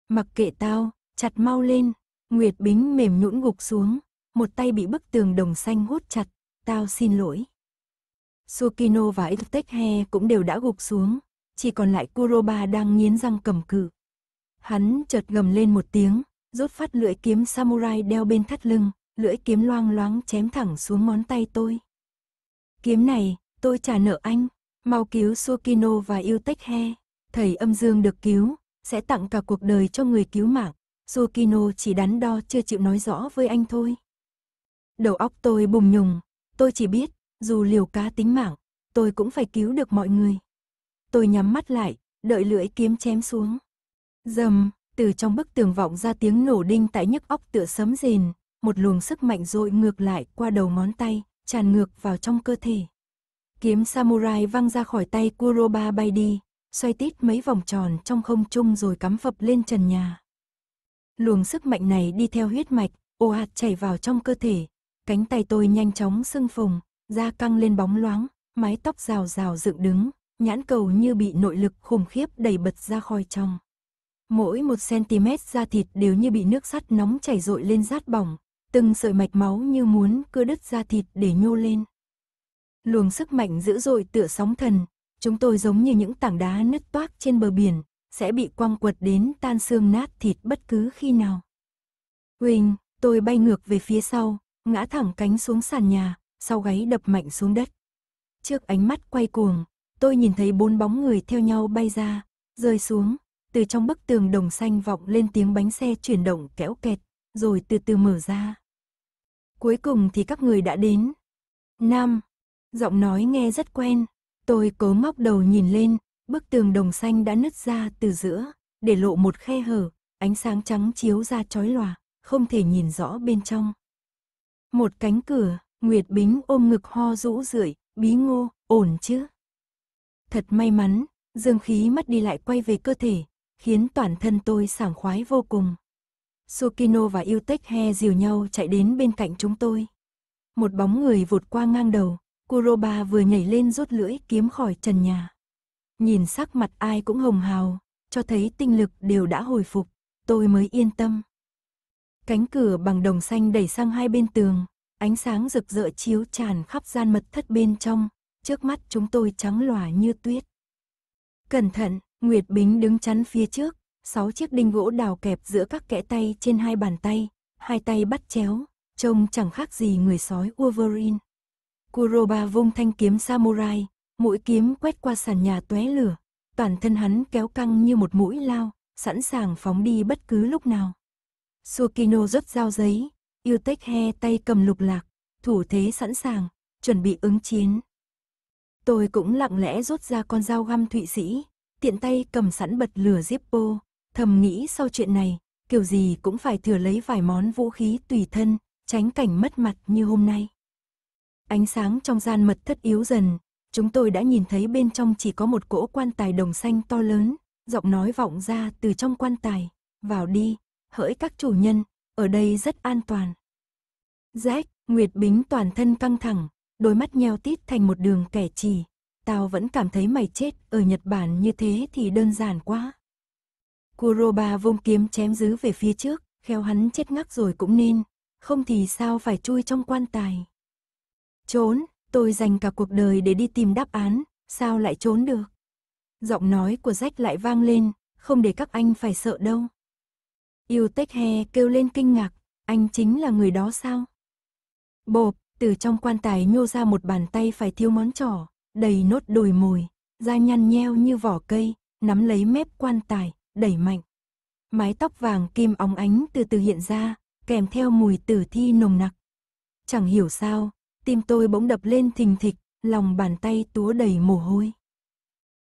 Mặc kệ tao, chặt mau lên, Nguyệt Bính mềm nhũn gục xuống, một tay bị bức tường đồng xanh hút chặt, tao xin lỗi. Sukino và Itteche cũng đều đã gục xuống, chỉ còn lại Kuroba đang nghiến răng cầm cự. Hắn chợt gầm lên một tiếng, rút phát lưỡi kiếm samurai đeo bên thắt lưng, lưỡi kiếm loang loáng chém thẳng xuống ngón tay tôi. Kiếm này, tôi trả nợ anh, mau cứu Sukino và Itteche thầy âm dương được cứu, sẽ tặng cả cuộc đời cho người cứu mạng. Sukino chỉ đắn đo chưa chịu nói rõ với anh thôi. Đầu óc tôi bùng nhùng, tôi chỉ biết, dù liều cá tính mạng, tôi cũng phải cứu được mọi người. Tôi nhắm mắt lại, đợi lưỡi kiếm chém xuống. Dầm, từ trong bức tường vọng ra tiếng nổ đinh tại nhức óc tựa sấm rền, một luồng sức mạnh dội ngược lại qua đầu ngón tay, tràn ngược vào trong cơ thể. Kiếm samurai văng ra khỏi tay Kuroba bay đi, xoay tít mấy vòng tròn trong không trung rồi cắm phập lên trần nhà. Luồng sức mạnh này đi theo huyết mạch, ồ ạt chảy vào trong cơ thể, cánh tay tôi nhanh chóng sưng phồng, da căng lên bóng loáng, mái tóc rào rào dựng đứng, nhãn cầu như bị nội lực khủng khiếp đẩy bật ra khỏi trong. Mỗi một cm da thịt đều như bị nước sắt nóng chảy rội lên rát bỏng, từng sợi mạch máu như muốn cưa đứt da thịt để nhô lên. Luồng sức mạnh dữ dội tựa sóng thần, Chúng tôi giống như những tảng đá nứt toác trên bờ biển, sẽ bị quăng quật đến tan xương nát thịt bất cứ khi nào. Huỳnh, tôi bay ngược về phía sau, ngã thẳng cánh xuống sàn nhà, sau gáy đập mạnh xuống đất. Trước ánh mắt quay cuồng, tôi nhìn thấy bốn bóng người theo nhau bay ra, rơi xuống, từ trong bức tường đồng xanh vọng lên tiếng bánh xe chuyển động kéo kẹt, rồi từ từ mở ra. Cuối cùng thì các người đã đến. Nam, giọng nói nghe rất quen, Tôi cố móc đầu nhìn lên, bức tường đồng xanh đã nứt ra từ giữa, để lộ một khe hở, ánh sáng trắng chiếu ra chói lòa, không thể nhìn rõ bên trong. Một cánh cửa, Nguyệt Bính ôm ngực ho rũ rượi, bí ngô, ổn chứ? Thật may mắn, dương khí mất đi lại quay về cơ thể, khiến toàn thân tôi sảng khoái vô cùng. Sukino và Yutech He dìu nhau chạy đến bên cạnh chúng tôi. Một bóng người vụt qua ngang đầu, Kuroba vừa nhảy lên rút lưỡi kiếm khỏi trần nhà. Nhìn sắc mặt ai cũng hồng hào, cho thấy tinh lực đều đã hồi phục, tôi mới yên tâm. Cánh cửa bằng đồng xanh đẩy sang hai bên tường, ánh sáng rực rỡ chiếu tràn khắp gian mật thất bên trong, trước mắt chúng tôi trắng lòa như tuyết. Cẩn thận, Nguyệt Bính đứng chắn phía trước, sáu chiếc đinh gỗ đào kẹp giữa các kẽ tay trên hai bàn tay, hai tay bắt chéo, trông chẳng khác gì người sói Wolverine. Kuroba vung thanh kiếm samurai, mũi kiếm quét qua sàn nhà tóe lửa, toàn thân hắn kéo căng như một mũi lao, sẵn sàng phóng đi bất cứ lúc nào. Sukino rút dao giấy, he tay cầm lục lạc, thủ thế sẵn sàng, chuẩn bị ứng chiến. Tôi cũng lặng lẽ rút ra con dao găm thụy sĩ, tiện tay cầm sẵn bật lửa Zippo, thầm nghĩ sau chuyện này, kiểu gì cũng phải thừa lấy vài món vũ khí tùy thân, tránh cảnh mất mặt như hôm nay. Ánh sáng trong gian mật thất yếu dần, chúng tôi đã nhìn thấy bên trong chỉ có một cỗ quan tài đồng xanh to lớn, giọng nói vọng ra từ trong quan tài, vào đi, hỡi các chủ nhân, ở đây rất an toàn. Jack, Nguyệt Bính toàn thân căng thẳng, đôi mắt nheo tít thành một đường kẻ chỉ, tao vẫn cảm thấy mày chết ở Nhật Bản như thế thì đơn giản quá. Kuroba vung kiếm chém dứ về phía trước, khéo hắn chết ngắc rồi cũng nên, không thì sao phải chui trong quan tài. Trốn, tôi dành cả cuộc đời để đi tìm đáp án, sao lại trốn được? Giọng nói của rách lại vang lên, không để các anh phải sợ đâu. Yêu tech he kêu lên kinh ngạc, anh chính là người đó sao? Bộp, từ trong quan tài nhô ra một bàn tay phải thiếu món trỏ, đầy nốt đồi mồi, da nhăn nheo như vỏ cây, nắm lấy mép quan tài, đẩy mạnh. Mái tóc vàng kim óng ánh từ từ hiện ra, kèm theo mùi tử thi nồng nặc. Chẳng hiểu sao, tim tôi bỗng đập lên thình thịch, lòng bàn tay túa đầy mồ hôi.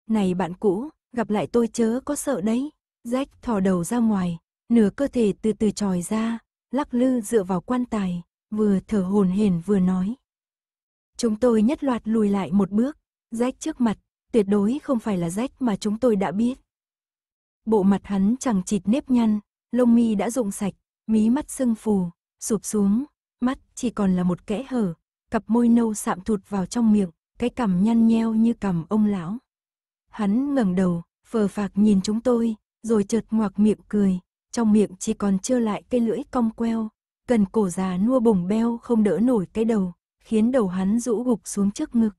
Này bạn cũ, gặp lại tôi chớ có sợ đấy. Jack thò đầu ra ngoài, nửa cơ thể từ từ tròi ra, lắc lư dựa vào quan tài, vừa thở hồn hển vừa nói. Chúng tôi nhất loạt lùi lại một bước, Jack trước mặt, tuyệt đối không phải là Jack mà chúng tôi đã biết. Bộ mặt hắn chẳng chịt nếp nhăn, lông mi đã rụng sạch, mí mắt sưng phù, sụp xuống, mắt chỉ còn là một kẽ hở, cặp môi nâu sạm thụt vào trong miệng, cái cằm nhăn nheo như cằm ông lão. Hắn ngẩng đầu, phờ phạc nhìn chúng tôi, rồi chợt ngoạc miệng cười, trong miệng chỉ còn trơ lại cây lưỡi cong queo, cần cổ già nua bồng beo không đỡ nổi cái đầu, khiến đầu hắn rũ gục xuống trước ngực.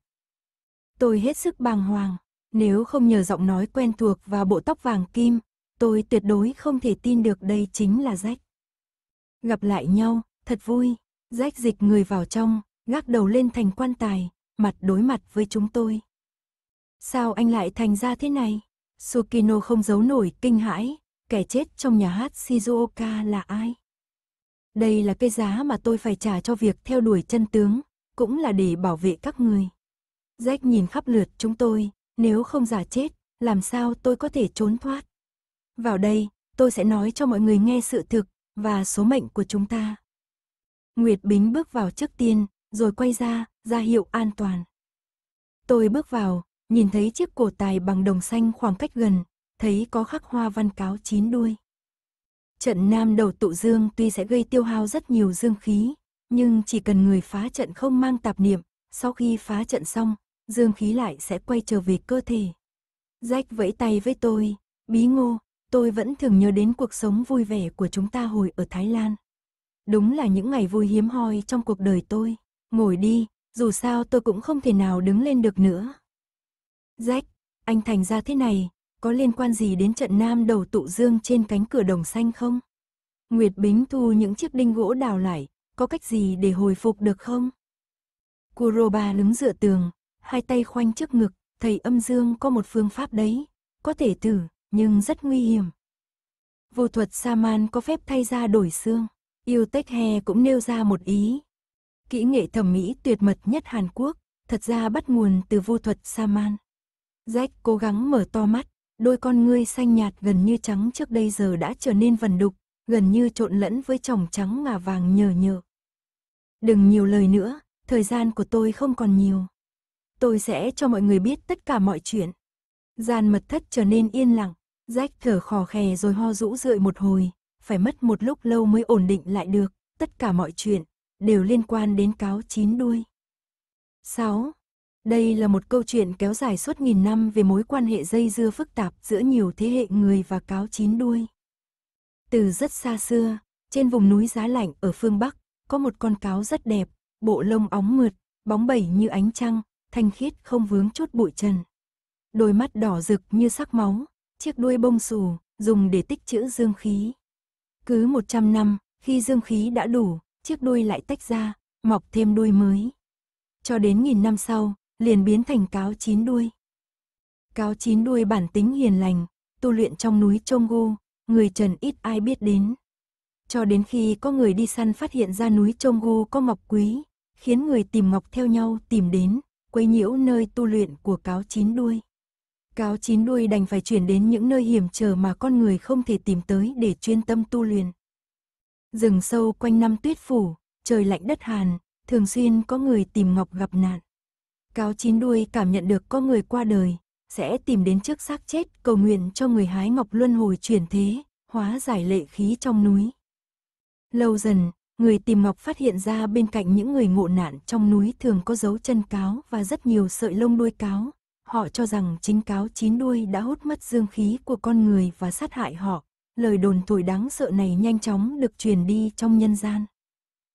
Tôi hết sức bàng hoàng, nếu không nhờ giọng nói quen thuộc và bộ tóc vàng kim, tôi tuyệt đối không thể tin được đây chính là Rách. Gặp lại nhau, thật vui, Rách dịch người vào trong, gác đầu lên thành quan tài, mặt đối mặt với chúng tôi. Sao anh lại thành ra thế này? Sukino không giấu nổi kinh hãi, kẻ chết trong nhà hát Shizuoka là ai? Đây là cái giá mà tôi phải trả cho việc theo đuổi chân tướng, cũng là để bảo vệ các người. Jack nhìn khắp lượt chúng tôi, nếu không giả chết, làm sao tôi có thể trốn thoát? Vào đây, tôi sẽ nói cho mọi người nghe sự thực và số mệnh của chúng ta. Nguyệt Bính bước vào trước tiên, rồi quay ra, ra hiệu an toàn. Tôi bước vào, nhìn thấy chiếc cổ tài bằng đồng xanh khoảng cách gần, thấy có khắc hoa văn cáo chín đuôi. Trận nam đầu tụ dương tuy sẽ gây tiêu hao rất nhiều dương khí, nhưng chỉ cần người phá trận không mang tạp niệm, sau khi phá trận xong, dương khí lại sẽ quay trở về cơ thể. Jack vẫy tay với tôi, bí ngô, tôi vẫn thường nhớ đến cuộc sống vui vẻ của chúng ta hồi ở Thái Lan. Đúng là những ngày vui hiếm hoi trong cuộc đời tôi. Ngồi đi, dù sao tôi cũng không thể nào đứng lên được nữa. Rách, anh thành ra thế này, có liên quan gì đến trận nam đầu tụ dương trên cánh cửa đồng xanh không? Nguyệt Bính thu những chiếc đinh gỗ đào lại, có cách gì để hồi phục được không? Kuroba đứng dựa tường, hai tay khoanh trước ngực, thầy âm dương có một phương pháp đấy, có thể thử, nhưng rất nguy hiểm. Vô thuật Saman có phép thay ra đổi xương, yêu tech he cũng nêu ra một ý, Kỹ nghệ thẩm mỹ tuyệt mật nhất Hàn Quốc, thật ra bắt nguồn từ vô thuật Saman. Jack cố gắng mở to mắt, đôi con ngươi xanh nhạt gần như trắng trước đây giờ đã trở nên vần đục, gần như trộn lẫn với tròng trắng ngà vàng nhờ nhờ. Đừng nhiều lời nữa, thời gian của tôi không còn nhiều. Tôi sẽ cho mọi người biết tất cả mọi chuyện. Gian mật thất trở nên yên lặng, Jack thở khò khè rồi ho rũ rượi một hồi, phải mất một lúc lâu mới ổn định lại được, tất cả mọi chuyện đều liên quan đến cáo chín đuôi. 6. Đây là một câu chuyện kéo dài suốt nghìn năm về mối quan hệ dây dưa phức tạp giữa nhiều thế hệ người và cáo chín đuôi. Từ rất xa xưa, trên vùng núi giá lạnh ở phương Bắc, có một con cáo rất đẹp, bộ lông óng mượt, bóng bẩy như ánh trăng, thanh khiết không vướng chút bụi trần. Đôi mắt đỏ rực như sắc máu, chiếc đuôi bông xù, dùng để tích trữ dương khí. Cứ 100 năm, khi dương khí đã đủ, chiếc đuôi lại tách ra, mọc thêm đuôi mới. Cho đến nghìn năm sau, liền biến thành cáo chín đuôi. Cáo chín đuôi bản tính hiền lành, tu luyện trong núi Chongu, người trần ít ai biết đến. Cho đến khi có người đi săn phát hiện ra núi Chongu có ngọc quý, khiến người tìm ngọc theo nhau tìm đến, quấy nhiễu nơi tu luyện của cáo chín đuôi. Cáo chín đuôi đành phải chuyển đến những nơi hiểm trở mà con người không thể tìm tới để chuyên tâm tu luyện. Rừng sâu quanh năm tuyết phủ, trời lạnh đất hàn, thường xuyên có người tìm ngọc gặp nạn. Cáo chín đuôi cảm nhận được có người qua đời, sẽ tìm đến trước xác chết cầu nguyện cho người hái ngọc luân hồi chuyển thế, hóa giải lệ khí trong núi. Lâu dần, người tìm ngọc phát hiện ra bên cạnh những người ngộ nạn trong núi thường có dấu chân cáo và rất nhiều sợi lông đuôi cáo. Họ cho rằng chính cáo chín đuôi đã hút mất dương khí của con người và sát hại họ, lời đồn tuổi đáng sợ này nhanh chóng được truyền đi trong nhân gian.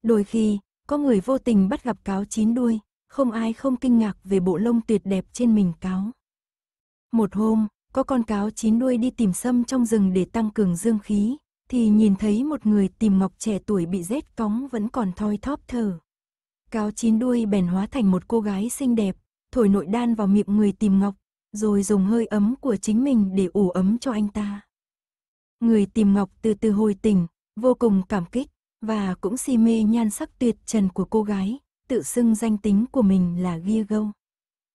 Đôi khi, có người vô tình bắt gặp cáo chín đuôi, không ai không kinh ngạc về bộ lông tuyệt đẹp trên mình cáo. Một hôm, có con cáo chín đuôi đi tìm sâm trong rừng để tăng cường dương khí, thì nhìn thấy một người tìm ngọc trẻ tuổi bị rét cóng vẫn còn thoi thóp thở. Cáo chín đuôi bèn hóa thành một cô gái xinh đẹp, thổi nội đan vào miệng người tìm ngọc, rồi dùng hơi ấm của chính mình để ủ ấm cho anh ta người tìm Ngọc từ từ hồi tỉnh, vô cùng cảm kích, và cũng si mê nhan sắc tuyệt trần của cô gái, tự xưng danh tính của mình là Giegow.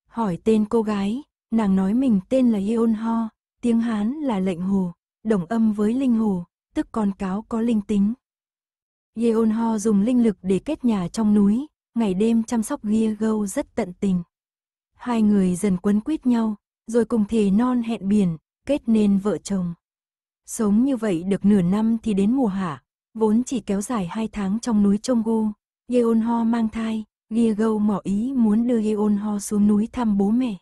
Hỏi tên cô gái, nàng nói mình tên là Yeon Ho, tiếng Hán là lệnh hồ, đồng âm với linh hồ, tức con cáo có linh tính. Yeon Ho dùng linh lực để kết nhà trong núi, ngày đêm chăm sóc Giegow rất tận tình. Hai người dần quấn quýt nhau, rồi cùng thề non hẹn biển, kết nên vợ chồng. Sống như vậy được nửa năm thì đến mùa hạ, vốn chỉ kéo dài hai tháng trong núi trông gu Yeon Ho mang thai, gâu ngỏ ý muốn đưa Yeon Ho xuống núi thăm bố mẹ.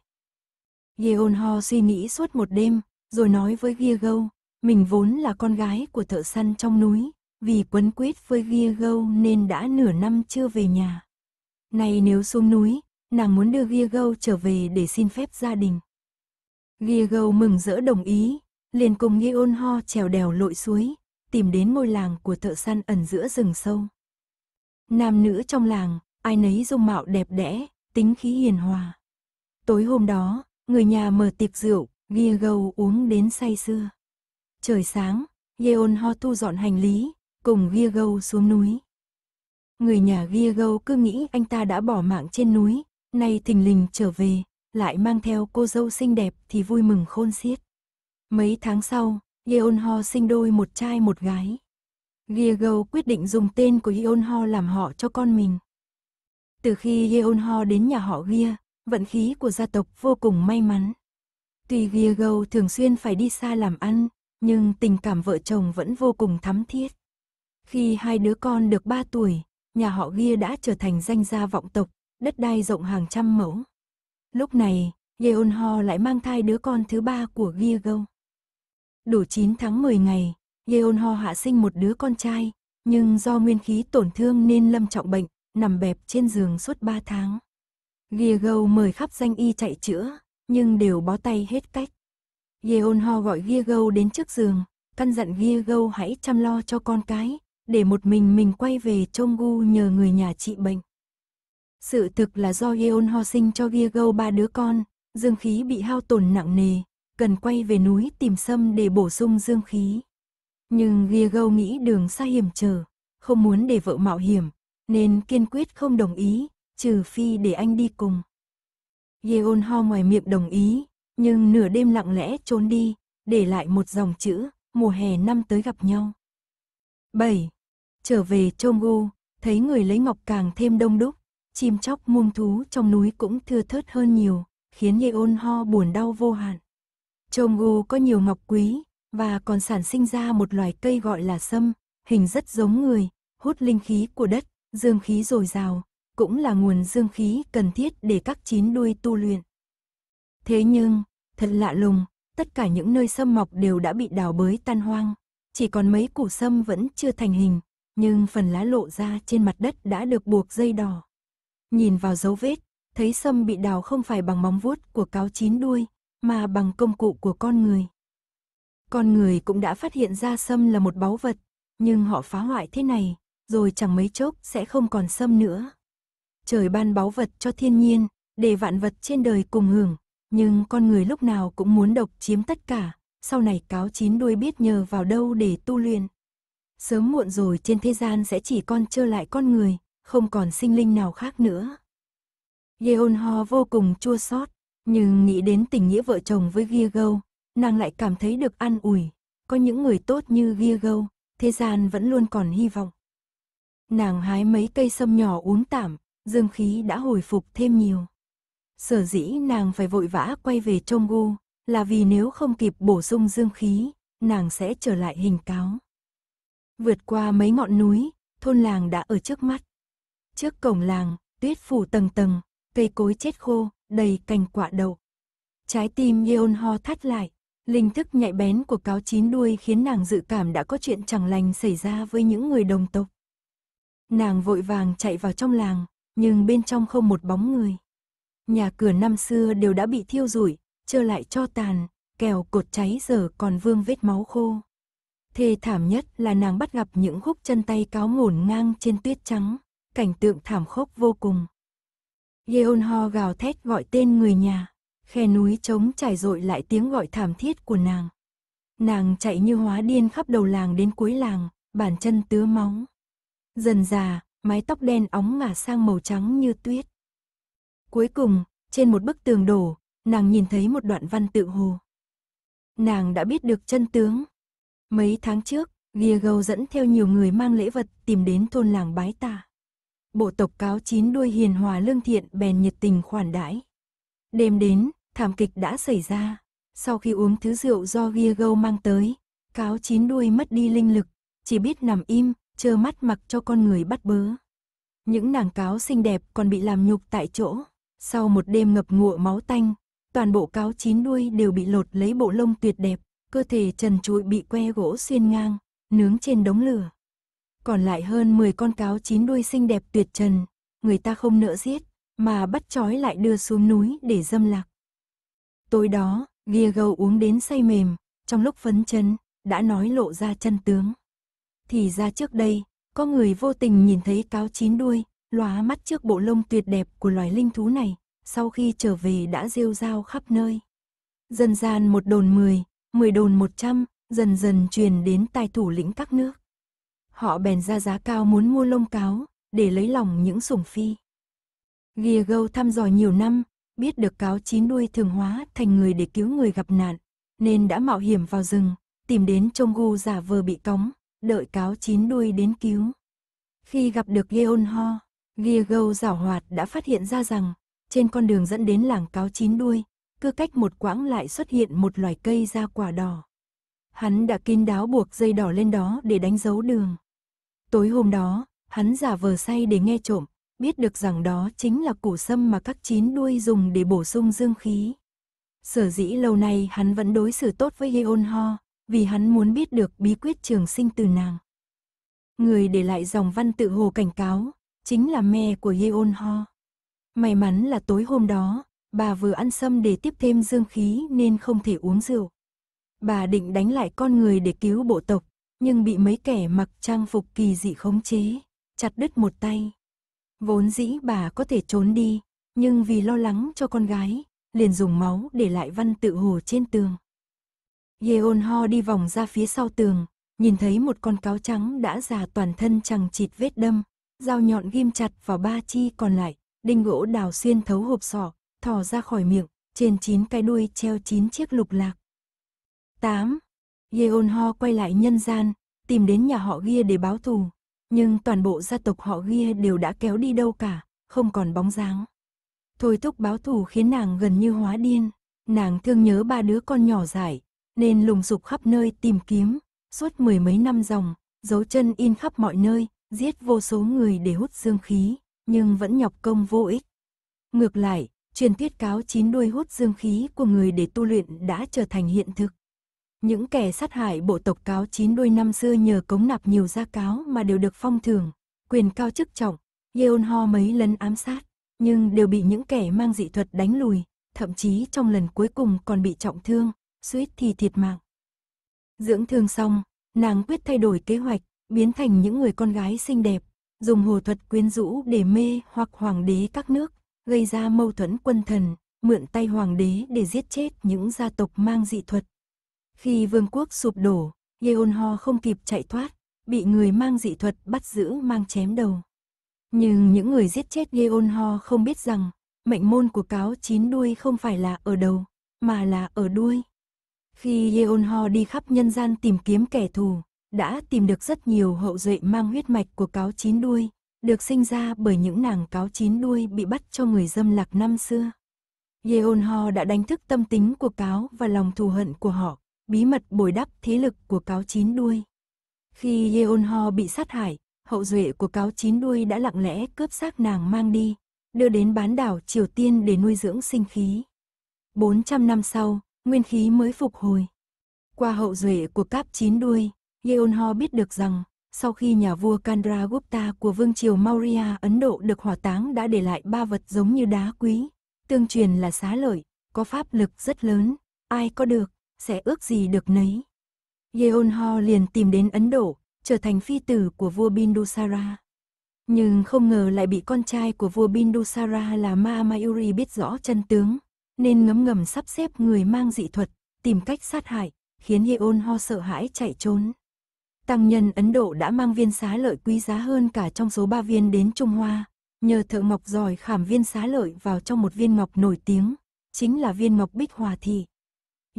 Yeon Ho suy nghĩ suốt một đêm, rồi nói với gâu mình vốn là con gái của thợ săn trong núi, vì quấn quýt với gâu nên đã nửa năm chưa về nhà. Nay nếu xuống núi, nàng muốn đưa gâu trở về để xin phép gia đình. gâu mừng rỡ đồng ý, liền cùng nghi ôn ho trèo đèo lội suối, tìm đến ngôi làng của thợ săn ẩn giữa rừng sâu. Nam nữ trong làng, ai nấy dung mạo đẹp đẽ, tính khí hiền hòa. Tối hôm đó, người nhà mở tiệc rượu, ghi gâu uống đến say sưa. Trời sáng, ghi ôn ho thu dọn hành lý, cùng ghi gâu xuống núi. Người nhà ghi gâu cứ nghĩ anh ta đã bỏ mạng trên núi, nay thình lình trở về, lại mang theo cô dâu xinh đẹp thì vui mừng khôn xiết. Mấy tháng sau, Yeon Ho sinh đôi một trai một gái. Giego quyết định dùng tên của Yeon Ho làm họ cho con mình. Từ khi Yeon Ho đến nhà họ Gia, vận khí của gia tộc vô cùng may mắn. Tuy Giego thường xuyên phải đi xa làm ăn, nhưng tình cảm vợ chồng vẫn vô cùng thắm thiết. Khi hai đứa con được 3 tuổi, nhà họ Gia đã trở thành danh gia vọng tộc, đất đai rộng hàng trăm mẫu. Lúc này, Yeon Ho lại mang thai đứa con thứ ba của Giego đủ 9 tháng 10 ngày, Yeon Ho hạ sinh một đứa con trai, nhưng do nguyên khí tổn thương nên lâm trọng bệnh, nằm bẹp trên giường suốt 3 tháng. Gia Gâu mời khắp danh y chạy chữa, nhưng đều bó tay hết cách. Yeon Ho gọi Gâu đến trước giường, căn dặn Gia Gâu hãy chăm lo cho con cái, để một mình mình quay về Chonggu nhờ người nhà trị bệnh. Sự thực là do Yeon Ho sinh cho Gia Gâu ba đứa con, dương khí bị hao tổn nặng nề, cần quay về núi tìm sâm để bổ sung dương khí. Nhưng Gâu nghĩ đường xa hiểm trở, không muốn để vợ mạo hiểm, nên kiên quyết không đồng ý, trừ phi để anh đi cùng. Yeon ho ngoài miệng đồng ý, nhưng nửa đêm lặng lẽ trốn đi, để lại một dòng chữ, mùa hè năm tới gặp nhau. 7. Trở về Chonggu, thấy người lấy ngọc càng thêm đông đúc, chim chóc muông thú trong núi cũng thưa thớt hơn nhiều, khiến Yeon ho buồn đau vô hạn. Trông U có nhiều ngọc quý, và còn sản sinh ra một loài cây gọi là sâm, hình rất giống người, hút linh khí của đất, dương khí dồi dào, cũng là nguồn dương khí cần thiết để các chín đuôi tu luyện. Thế nhưng, thật lạ lùng, tất cả những nơi sâm mọc đều đã bị đào bới tan hoang, chỉ còn mấy củ sâm vẫn chưa thành hình, nhưng phần lá lộ ra trên mặt đất đã được buộc dây đỏ. Nhìn vào dấu vết, thấy sâm bị đào không phải bằng móng vuốt của cáo chín đuôi, mà bằng công cụ của con người. Con người cũng đã phát hiện ra sâm là một báu vật, nhưng họ phá hoại thế này, rồi chẳng mấy chốc sẽ không còn sâm nữa. Trời ban báu vật cho thiên nhiên, để vạn vật trên đời cùng hưởng, nhưng con người lúc nào cũng muốn độc chiếm tất cả, sau này cáo chín đuôi biết nhờ vào đâu để tu luyện. Sớm muộn rồi trên thế gian sẽ chỉ con trơ lại con người, không còn sinh linh nào khác nữa. Yeon Ho vô cùng chua xót. Nhưng nghĩ đến tình nghĩa vợ chồng với Ghiagâu, nàng lại cảm thấy được an ủi. Có những người tốt như Ghiagâu, thế gian vẫn luôn còn hy vọng. Nàng hái mấy cây sâm nhỏ uống tạm, dương khí đã hồi phục thêm nhiều. Sở dĩ nàng phải vội vã quay về trong gu, là vì nếu không kịp bổ sung dương khí, nàng sẽ trở lại hình cáo. Vượt qua mấy ngọn núi, thôn làng đã ở trước mắt. Trước cổng làng, tuyết phủ tầng tầng, cây cối chết khô, đầy cành quả đậu Trái tim Yeon Ho thắt lại, linh thức nhạy bén của cáo chín đuôi khiến nàng dự cảm đã có chuyện chẳng lành xảy ra với những người đồng tộc. Nàng vội vàng chạy vào trong làng, nhưng bên trong không một bóng người. Nhà cửa năm xưa đều đã bị thiêu rủi, trơ lại cho tàn, kèo cột cháy giờ còn vương vết máu khô. Thê thảm nhất là nàng bắt gặp những khúc chân tay cáo ngổn ngang trên tuyết trắng, cảnh tượng thảm khốc vô cùng. Yeon Ho gào thét gọi tên người nhà, khe núi trống trải dội lại tiếng gọi thảm thiết của nàng. Nàng chạy như hóa điên khắp đầu làng đến cuối làng, bàn chân tứa móng Dần già, mái tóc đen óng ngả sang màu trắng như tuyết. Cuối cùng, trên một bức tường đổ, nàng nhìn thấy một đoạn văn tự hồ. Nàng đã biết được chân tướng. Mấy tháng trước, gâu dẫn theo nhiều người mang lễ vật tìm đến thôn làng bái tạ bộ tộc cáo chín đuôi hiền hòa lương thiện bèn nhiệt tình khoản đãi. Đêm đến, thảm kịch đã xảy ra. Sau khi uống thứ rượu do ghia gâu mang tới, cáo chín đuôi mất đi linh lực, chỉ biết nằm im, trơ mắt mặc cho con người bắt bớ. Những nàng cáo xinh đẹp còn bị làm nhục tại chỗ. Sau một đêm ngập ngụa máu tanh, toàn bộ cáo chín đuôi đều bị lột lấy bộ lông tuyệt đẹp, cơ thể trần trụi bị que gỗ xuyên ngang, nướng trên đống lửa còn lại hơn 10 con cáo chín đuôi xinh đẹp tuyệt trần, người ta không nỡ giết, mà bắt trói lại đưa xuống núi để dâm lạc. Tối đó, Ghia gâu uống đến say mềm, trong lúc phấn chấn đã nói lộ ra chân tướng. Thì ra trước đây, có người vô tình nhìn thấy cáo chín đuôi, lóa mắt trước bộ lông tuyệt đẹp của loài linh thú này, sau khi trở về đã rêu rao khắp nơi. Dân gian một đồn mười, mười đồn một trăm, dần dần truyền đến tài thủ lĩnh các nước họ bèn ra giá cao muốn mua lông cáo, để lấy lòng những sủng phi. Ghia gâu thăm dò nhiều năm, biết được cáo chín đuôi thường hóa thành người để cứu người gặp nạn, nên đã mạo hiểm vào rừng, tìm đến trông gu giả vờ bị cóng, đợi cáo chín đuôi đến cứu. Khi gặp được ôn Ho, Ghia gâu giảo hoạt đã phát hiện ra rằng, trên con đường dẫn đến làng cáo chín đuôi, cứ cách một quãng lại xuất hiện một loài cây ra quả đỏ. Hắn đã kín đáo buộc dây đỏ lên đó để đánh dấu đường. Tối hôm đó, hắn giả vờ say để nghe trộm, biết được rằng đó chính là củ sâm mà các chín đuôi dùng để bổ sung dương khí. Sở dĩ lâu nay hắn vẫn đối xử tốt với Yeon Ho, vì hắn muốn biết được bí quyết trường sinh từ nàng. Người để lại dòng văn tự hồ cảnh cáo, chính là mẹ của Yeon Ho. May mắn là tối hôm đó, bà vừa ăn sâm để tiếp thêm dương khí nên không thể uống rượu. Bà định đánh lại con người để cứu bộ tộc, nhưng bị mấy kẻ mặc trang phục kỳ dị khống chế, chặt đứt một tay. Vốn dĩ bà có thể trốn đi, nhưng vì lo lắng cho con gái, liền dùng máu để lại văn tự hồ trên tường. Yeon Ho đi vòng ra phía sau tường, nhìn thấy một con cáo trắng đã già toàn thân chẳng chịt vết đâm, dao nhọn ghim chặt vào ba chi còn lại, đinh gỗ đào xuyên thấu hộp sọ, thò ra khỏi miệng, trên chín cái đuôi treo chín chiếc lục lạc. 8. Yeon Ho quay lại nhân gian, tìm đến nhà họ Ghia để báo thù. Nhưng toàn bộ gia tộc họ Ghia đều đã kéo đi đâu cả, không còn bóng dáng. Thôi thúc báo thù khiến nàng gần như hóa điên. Nàng thương nhớ ba đứa con nhỏ dại, nên lùng sục khắp nơi tìm kiếm. Suốt mười mấy năm dòng, dấu chân in khắp mọi nơi, giết vô số người để hút dương khí, nhưng vẫn nhọc công vô ích. Ngược lại, truyền thuyết cáo chín đuôi hút dương khí của người để tu luyện đã trở thành hiện thực. Những kẻ sát hại bộ tộc cáo chín đuôi năm xưa nhờ cống nạp nhiều gia cáo mà đều được phong thưởng, quyền cao chức trọng, Yeon Ho mấy lần ám sát, nhưng đều bị những kẻ mang dị thuật đánh lùi, thậm chí trong lần cuối cùng còn bị trọng thương, suýt thì thiệt mạng. Dưỡng thương xong, nàng quyết thay đổi kế hoạch, biến thành những người con gái xinh đẹp, dùng hồ thuật quyến rũ để mê hoặc hoàng đế các nước, gây ra mâu thuẫn quân thần, mượn tay hoàng đế để giết chết những gia tộc mang dị thuật, khi vương quốc sụp đổ, Yeon Ho không kịp chạy thoát, bị người mang dị thuật bắt giữ mang chém đầu. Nhưng những người giết chết Yeon Ho không biết rằng, mệnh môn của cáo chín đuôi không phải là ở đầu, mà là ở đuôi. Khi Yeon Ho đi khắp nhân gian tìm kiếm kẻ thù, đã tìm được rất nhiều hậu duệ mang huyết mạch của cáo chín đuôi, được sinh ra bởi những nàng cáo chín đuôi bị bắt cho người dâm lạc năm xưa. Yeon Ho đã đánh thức tâm tính của cáo và lòng thù hận của họ, bí mật bồi đắp thế lực của cáo chín đuôi. Khi Yeon Ho bị sát hại, hậu duệ của cáo chín đuôi đã lặng lẽ cướp xác nàng mang đi, đưa đến bán đảo Triều Tiên để nuôi dưỡng sinh khí. 400 năm sau, nguyên khí mới phục hồi. Qua hậu duệ của cáp chín đuôi, Yeon Ho biết được rằng, sau khi nhà vua Gupta của vương triều Maurya Ấn Độ được hỏa táng đã để lại ba vật giống như đá quý, tương truyền là xá lợi, có pháp lực rất lớn, ai có được sẽ ước gì được nấy. Yeon Ho liền tìm đến Ấn Độ, trở thành phi tử của vua Bindusara. Nhưng không ngờ lại bị con trai của vua Bindusara là Ma Mayuri biết rõ chân tướng, nên ngấm ngầm sắp xếp người mang dị thuật, tìm cách sát hại, khiến Yeon Ho sợ hãi chạy trốn. Tăng nhân Ấn Độ đã mang viên xá lợi quý giá hơn cả trong số ba viên đến Trung Hoa, nhờ thợ ngọc giỏi khảm viên xá lợi vào trong một viên ngọc nổi tiếng, chính là viên ngọc bích hòa thị.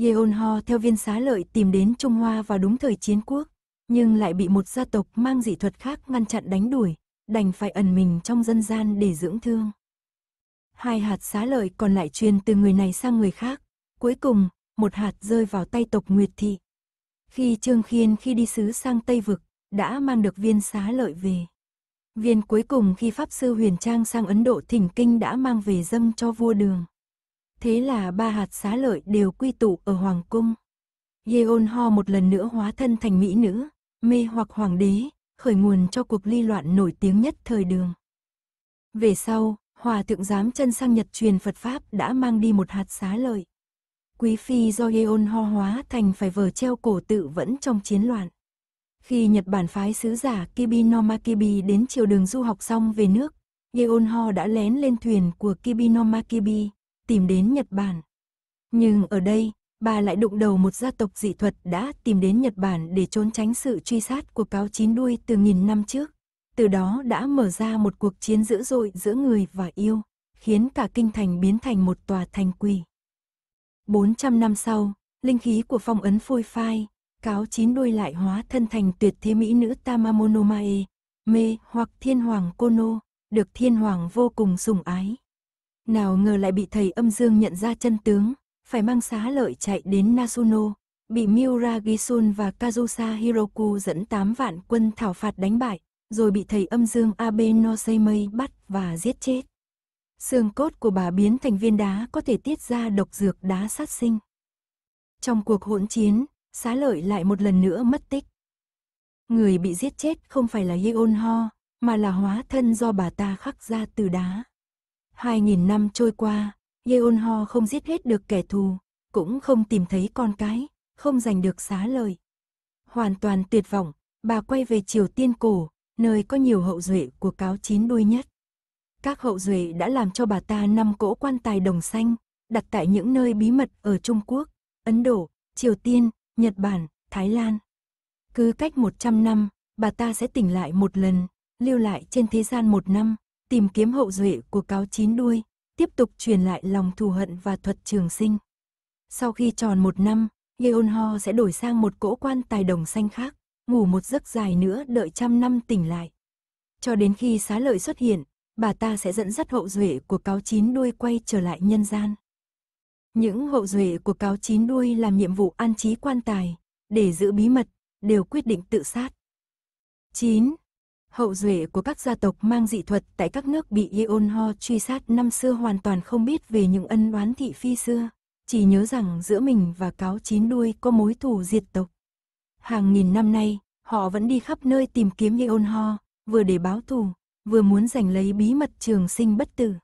Yeon Ho theo viên xá lợi tìm đến Trung Hoa vào đúng thời chiến quốc, nhưng lại bị một gia tộc mang dị thuật khác ngăn chặn đánh đuổi, đành phải ẩn mình trong dân gian để dưỡng thương. Hai hạt xá lợi còn lại truyền từ người này sang người khác, cuối cùng, một hạt rơi vào tay tộc Nguyệt Thị. Khi Trương Khiên khi đi sứ sang Tây Vực, đã mang được viên xá lợi về. Viên cuối cùng khi Pháp Sư Huyền Trang sang Ấn Độ thỉnh kinh đã mang về dâng cho vua đường thế là ba hạt xá lợi đều quy tụ ở hoàng cung. Yeon Ho một lần nữa hóa thân thành mỹ nữ, mê hoặc hoàng đế, khởi nguồn cho cuộc ly loạn nổi tiếng nhất thời đường. Về sau, Hòa thượng giám chân sang Nhật truyền Phật Pháp đã mang đi một hạt xá lợi. Quý phi do Yeon Ho hóa thành phải vờ treo cổ tự vẫn trong chiến loạn. Khi Nhật Bản phái sứ giả Kibi no đến triều đường du học xong về nước, Yeon Ho đã lén lên thuyền của Kibi no tìm đến Nhật Bản. Nhưng ở đây, bà lại đụng đầu một gia tộc dị thuật đã tìm đến Nhật Bản để trốn tránh sự truy sát của cáo chín đuôi từ nghìn năm trước. Từ đó đã mở ra một cuộc chiến dữ dội giữa người và yêu, khiến cả kinh thành biến thành một tòa thành quỷ. 400 năm sau, linh khí của phong ấn phôi phai, cáo chín đuôi lại hóa thân thành tuyệt thế mỹ nữ Tamamonomae, mê hoặc thiên hoàng Kono, được thiên hoàng vô cùng sủng ái. Nào ngờ lại bị thầy âm dương nhận ra chân tướng, phải mang xá lợi chạy đến Nasuno, bị Miura Gisun và Kazusa Hiroku dẫn 8 vạn quân thảo phạt đánh bại, rồi bị thầy âm dương Abe no Seimei bắt và giết chết. Xương cốt của bà biến thành viên đá có thể tiết ra độc dược đá sát sinh. Trong cuộc hỗn chiến, xá lợi lại một lần nữa mất tích. Người bị giết chết không phải là Yeon Ho, mà là hóa thân do bà ta khắc ra từ đá. Hai nghìn năm trôi qua, Yeon Ho không giết hết được kẻ thù, cũng không tìm thấy con cái, không giành được xá lời. Hoàn toàn tuyệt vọng, bà quay về Triều Tiên cổ, nơi có nhiều hậu duệ của cáo chín đuôi nhất. Các hậu duệ đã làm cho bà ta năm cỗ quan tài đồng xanh, đặt tại những nơi bí mật ở Trung Quốc, Ấn Độ, Triều Tiên, Nhật Bản, Thái Lan. Cứ cách 100 năm, bà ta sẽ tỉnh lại một lần, lưu lại trên thế gian một năm, tìm kiếm hậu duệ của cáo chín đuôi, tiếp tục truyền lại lòng thù hận và thuật trường sinh. Sau khi tròn một năm, Yeon Ho sẽ đổi sang một cỗ quan tài đồng xanh khác, ngủ một giấc dài nữa đợi trăm năm tỉnh lại. Cho đến khi xá lợi xuất hiện, bà ta sẽ dẫn dắt hậu duệ của cáo chín đuôi quay trở lại nhân gian. Những hậu duệ của cáo chín đuôi làm nhiệm vụ an trí quan tài, để giữ bí mật, đều quyết định tự sát. 9 hậu duệ của các gia tộc mang dị thuật tại các nước bị Yeon Ho truy sát năm xưa hoàn toàn không biết về những ân oán thị phi xưa, chỉ nhớ rằng giữa mình và cáo chín đuôi có mối thù diệt tộc. Hàng nghìn năm nay, họ vẫn đi khắp nơi tìm kiếm Yeon Ho, vừa để báo thù, vừa muốn giành lấy bí mật trường sinh bất tử.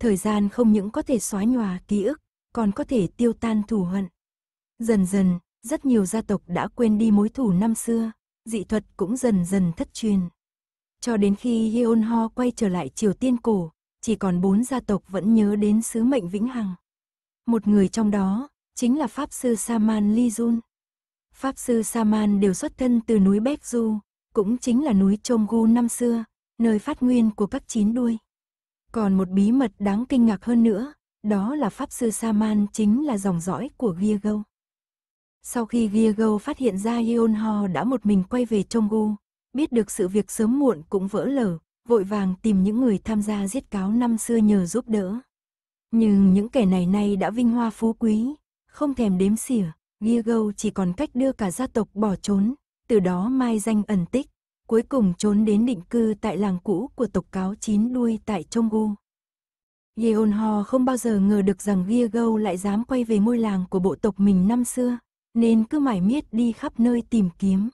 Thời gian không những có thể xóa nhòa ký ức, còn có thể tiêu tan thù hận. Dần dần, rất nhiều gia tộc đã quên đi mối thù năm xưa, dị thuật cũng dần dần thất truyền. Cho đến khi Yeon Ho quay trở lại Triều Tiên cổ, chỉ còn bốn gia tộc vẫn nhớ đến sứ mệnh vĩnh hằng. Một người trong đó chính là Pháp sư Saman Lee Jun. Pháp sư Saman đều xuất thân từ núi Bek Du, cũng chính là núi Gu năm xưa, nơi phát nguyên của các chín đuôi. Còn một bí mật đáng kinh ngạc hơn nữa, đó là Pháp sư Saman chính là dòng dõi của Gâu. Sau khi Diego phát hiện ra Yeon Ho đã một mình quay về Gu, biết được sự việc sớm muộn cũng vỡ lở, vội vàng tìm những người tham gia giết cáo năm xưa nhờ giúp đỡ. Nhưng những kẻ này nay đã vinh hoa phú quý, không thèm đếm xỉa, Diego chỉ còn cách đưa cả gia tộc bỏ trốn, từ đó mai danh ẩn tích, cuối cùng trốn đến định cư tại làng cũ của tộc cáo chín đuôi tại Gu. Yeon Ho không bao giờ ngờ được rằng Diego lại dám quay về môi làng của bộ tộc mình năm xưa, nên cứ mải miết đi khắp nơi tìm kiếm.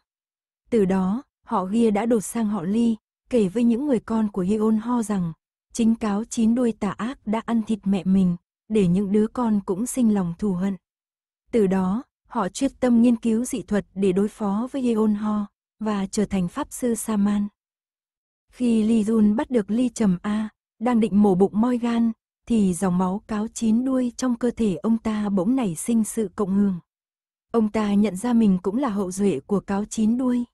Từ đó, họ Hia đã đột sang họ Ly, kể với những người con của Yeon Ho rằng, chính cáo chín đuôi tà ác đã ăn thịt mẹ mình, để những đứa con cũng sinh lòng thù hận. Từ đó, họ chuyên tâm nghiên cứu dị thuật để đối phó với Yeon Ho và trở thành pháp sư Saman. Khi Lee Jun bắt được Lee Trầm A, đang định mổ bụng moi gan, thì dòng máu cáo chín đuôi trong cơ thể ông ta bỗng nảy sinh sự cộng hưởng. Ông ta nhận ra mình cũng là hậu duệ của cáo chín đuôi.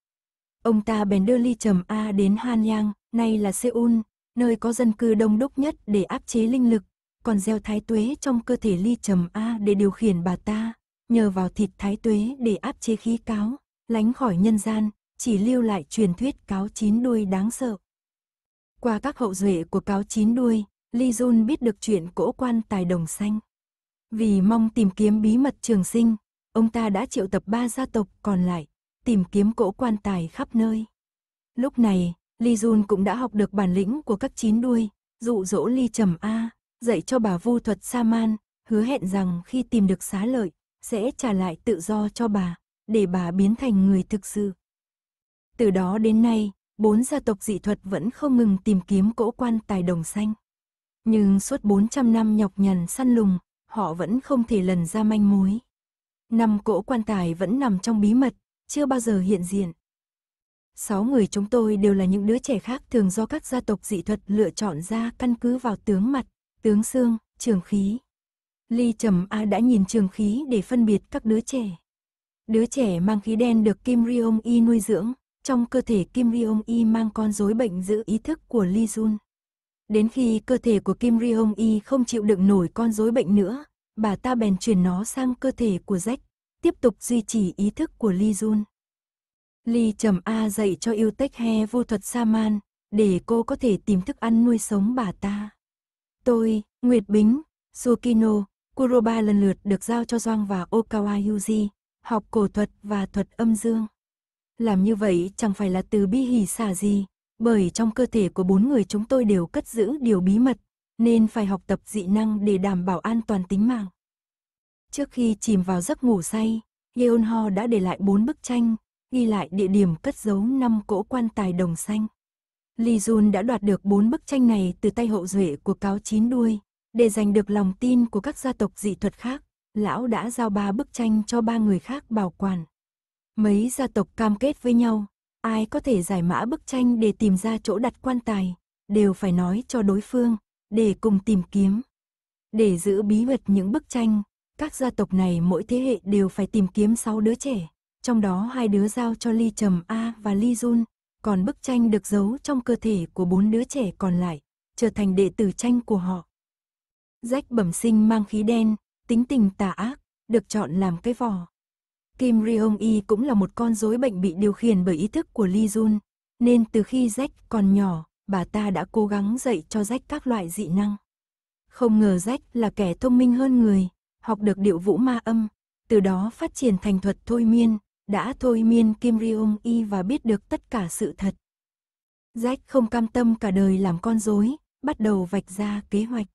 Ông ta bèn đưa ly trầm A đến han yang nay là Seoul, nơi có dân cư đông đúc nhất để áp chế linh lực, còn gieo thái tuế trong cơ thể ly trầm A để điều khiển bà ta, nhờ vào thịt thái tuế để áp chế khí cáo, lánh khỏi nhân gian, chỉ lưu lại truyền thuyết cáo chín đuôi đáng sợ. Qua các hậu duệ của cáo chín đuôi, Ly Jun biết được chuyện cỗ quan tài đồng xanh. Vì mong tìm kiếm bí mật trường sinh, ông ta đã triệu tập ba gia tộc còn lại, tìm kiếm cỗ quan tài khắp nơi. Lúc này, Li Jun cũng đã học được bản lĩnh của các chín đuôi, dụ dỗ Li Trầm A, dạy cho bà vu thuật sa man, hứa hẹn rằng khi tìm được xá lợi, sẽ trả lại tự do cho bà, để bà biến thành người thực sự. Từ đó đến nay, bốn gia tộc dị thuật vẫn không ngừng tìm kiếm cỗ quan tài đồng xanh. Nhưng suốt 400 năm nhọc nhằn săn lùng, họ vẫn không thể lần ra manh mối. Năm cỗ quan tài vẫn nằm trong bí mật, chưa bao giờ hiện diện. Sáu người chúng tôi đều là những đứa trẻ khác thường do các gia tộc dị thuật lựa chọn ra căn cứ vào tướng mặt, tướng xương, trường khí. Ly Trầm A đã nhìn trường khí để phân biệt các đứa trẻ. Đứa trẻ mang khí đen được Kim Ryong Y nuôi dưỡng, trong cơ thể Kim Ryong Y mang con rối bệnh giữ ý thức của Ly Jun. Đến khi cơ thể của Kim Ryong Y không chịu đựng nổi con rối bệnh nữa, bà ta bèn chuyển nó sang cơ thể của Jack, tiếp tục duy trì ý thức của Lee Jun. Lee trầm A dạy cho yêu tách he vô thuật Saman, để cô có thể tìm thức ăn nuôi sống bà ta. Tôi, Nguyệt Bính, Sukino, Kuroba lần lượt được giao cho Doang và Okawa Yuji, học cổ thuật và thuật âm dương. Làm như vậy chẳng phải là từ bi hỉ xả gì, bởi trong cơ thể của bốn người chúng tôi đều cất giữ điều bí mật nên phải học tập dị năng để đảm bảo an toàn tính mạng. Trước khi chìm vào giấc ngủ say, Yeon Ho đã để lại bốn bức tranh, ghi lại địa điểm cất giấu năm cỗ quan tài đồng xanh. Lee Jun đã đoạt được bốn bức tranh này từ tay hậu duệ của cáo chín đuôi, để giành được lòng tin của các gia tộc dị thuật khác, lão đã giao ba bức tranh cho ba người khác bảo quản. Mấy gia tộc cam kết với nhau, ai có thể giải mã bức tranh để tìm ra chỗ đặt quan tài, đều phải nói cho đối phương, để cùng tìm kiếm. Để giữ bí mật những bức tranh, các gia tộc này mỗi thế hệ đều phải tìm kiếm 6 đứa trẻ, trong đó hai đứa giao cho Ly Trầm A và Ly Jun, còn bức tranh được giấu trong cơ thể của bốn đứa trẻ còn lại, trở thành đệ tử tranh của họ. Rách bẩm sinh mang khí đen, tính tình tà ác, được chọn làm cái vỏ. Kim Ryong Y cũng là một con rối bệnh bị điều khiển bởi ý thức của Lee Jun, nên từ khi Jack còn nhỏ, bà ta đã cố gắng dạy cho rách các loại dị năng. Không ngờ rách là kẻ thông minh hơn người, học được điệu vũ ma âm, từ đó phát triển thành thuật thôi miên, đã thôi miên Kim Ryung Y và biết được tất cả sự thật. rách không cam tâm cả đời làm con rối, bắt đầu vạch ra kế hoạch.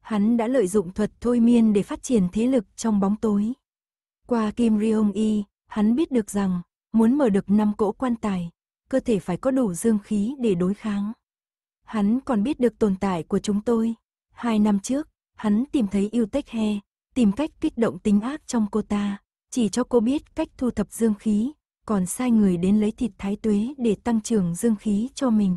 Hắn đã lợi dụng thuật thôi miên để phát triển thế lực trong bóng tối. Qua Kim Ryung Y, hắn biết được rằng, muốn mở được năm cỗ quan tài, cơ thể phải có đủ dương khí để đối kháng hắn còn biết được tồn tại của chúng tôi. Hai năm trước, hắn tìm thấy yêu tech he, tìm cách kích động tính ác trong cô ta, chỉ cho cô biết cách thu thập dương khí, còn sai người đến lấy thịt thái tuế để tăng trưởng dương khí cho mình.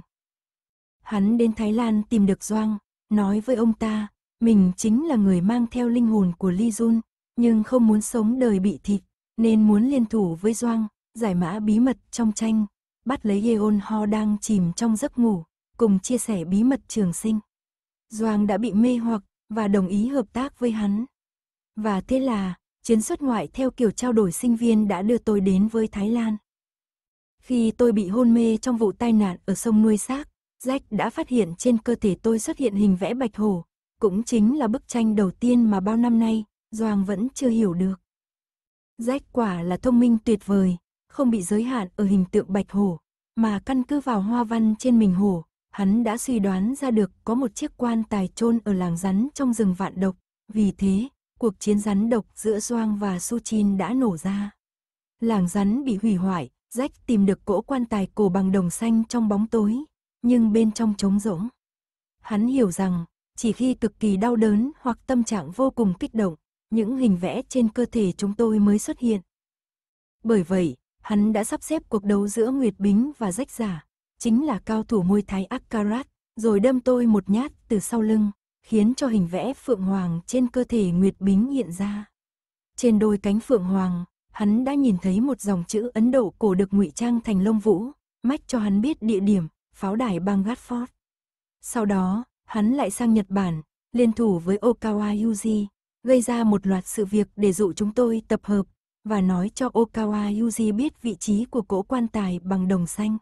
Hắn đến Thái Lan tìm được Doang, nói với ông ta, mình chính là người mang theo linh hồn của Ly Jun, nhưng không muốn sống đời bị thịt, nên muốn liên thủ với Doang, giải mã bí mật trong tranh, bắt lấy Yeon Ho đang chìm trong giấc ngủ, cùng chia sẻ bí mật trường sinh. Doang đã bị mê hoặc và đồng ý hợp tác với hắn. Và thế là, chuyến xuất ngoại theo kiểu trao đổi sinh viên đã đưa tôi đến với Thái Lan. Khi tôi bị hôn mê trong vụ tai nạn ở sông nuôi xác, Jack đã phát hiện trên cơ thể tôi xuất hiện hình vẽ bạch hổ, cũng chính là bức tranh đầu tiên mà bao năm nay, Doang vẫn chưa hiểu được. Jack quả là thông minh tuyệt vời, không bị giới hạn ở hình tượng bạch hổ, mà căn cứ vào hoa văn trên mình hổ, hắn đã suy đoán ra được có một chiếc quan tài chôn ở làng rắn trong rừng vạn độc, vì thế, cuộc chiến rắn độc giữa Doang và Su Chin đã nổ ra. Làng rắn bị hủy hoại, Jack tìm được cỗ quan tài cổ bằng đồng xanh trong bóng tối, nhưng bên trong trống rỗng. Hắn hiểu rằng, chỉ khi cực kỳ đau đớn hoặc tâm trạng vô cùng kích động, những hình vẽ trên cơ thể chúng tôi mới xuất hiện. Bởi vậy, hắn đã sắp xếp cuộc đấu giữa Nguyệt Bính và Rách Giả, chính là cao thủ môi thái Akkarat, rồi đâm tôi một nhát từ sau lưng, khiến cho hình vẽ Phượng Hoàng trên cơ thể Nguyệt Bính hiện ra. Trên đôi cánh Phượng Hoàng, hắn đã nhìn thấy một dòng chữ Ấn Độ cổ được ngụy trang thành lông vũ, mách cho hắn biết địa điểm, pháo đài bang Sau đó, hắn lại sang Nhật Bản, liên thủ với Okawa Yuji, gây ra một loạt sự việc để dụ chúng tôi tập hợp và nói cho Okawa Yuji biết vị trí của cỗ quan tài bằng đồng xanh.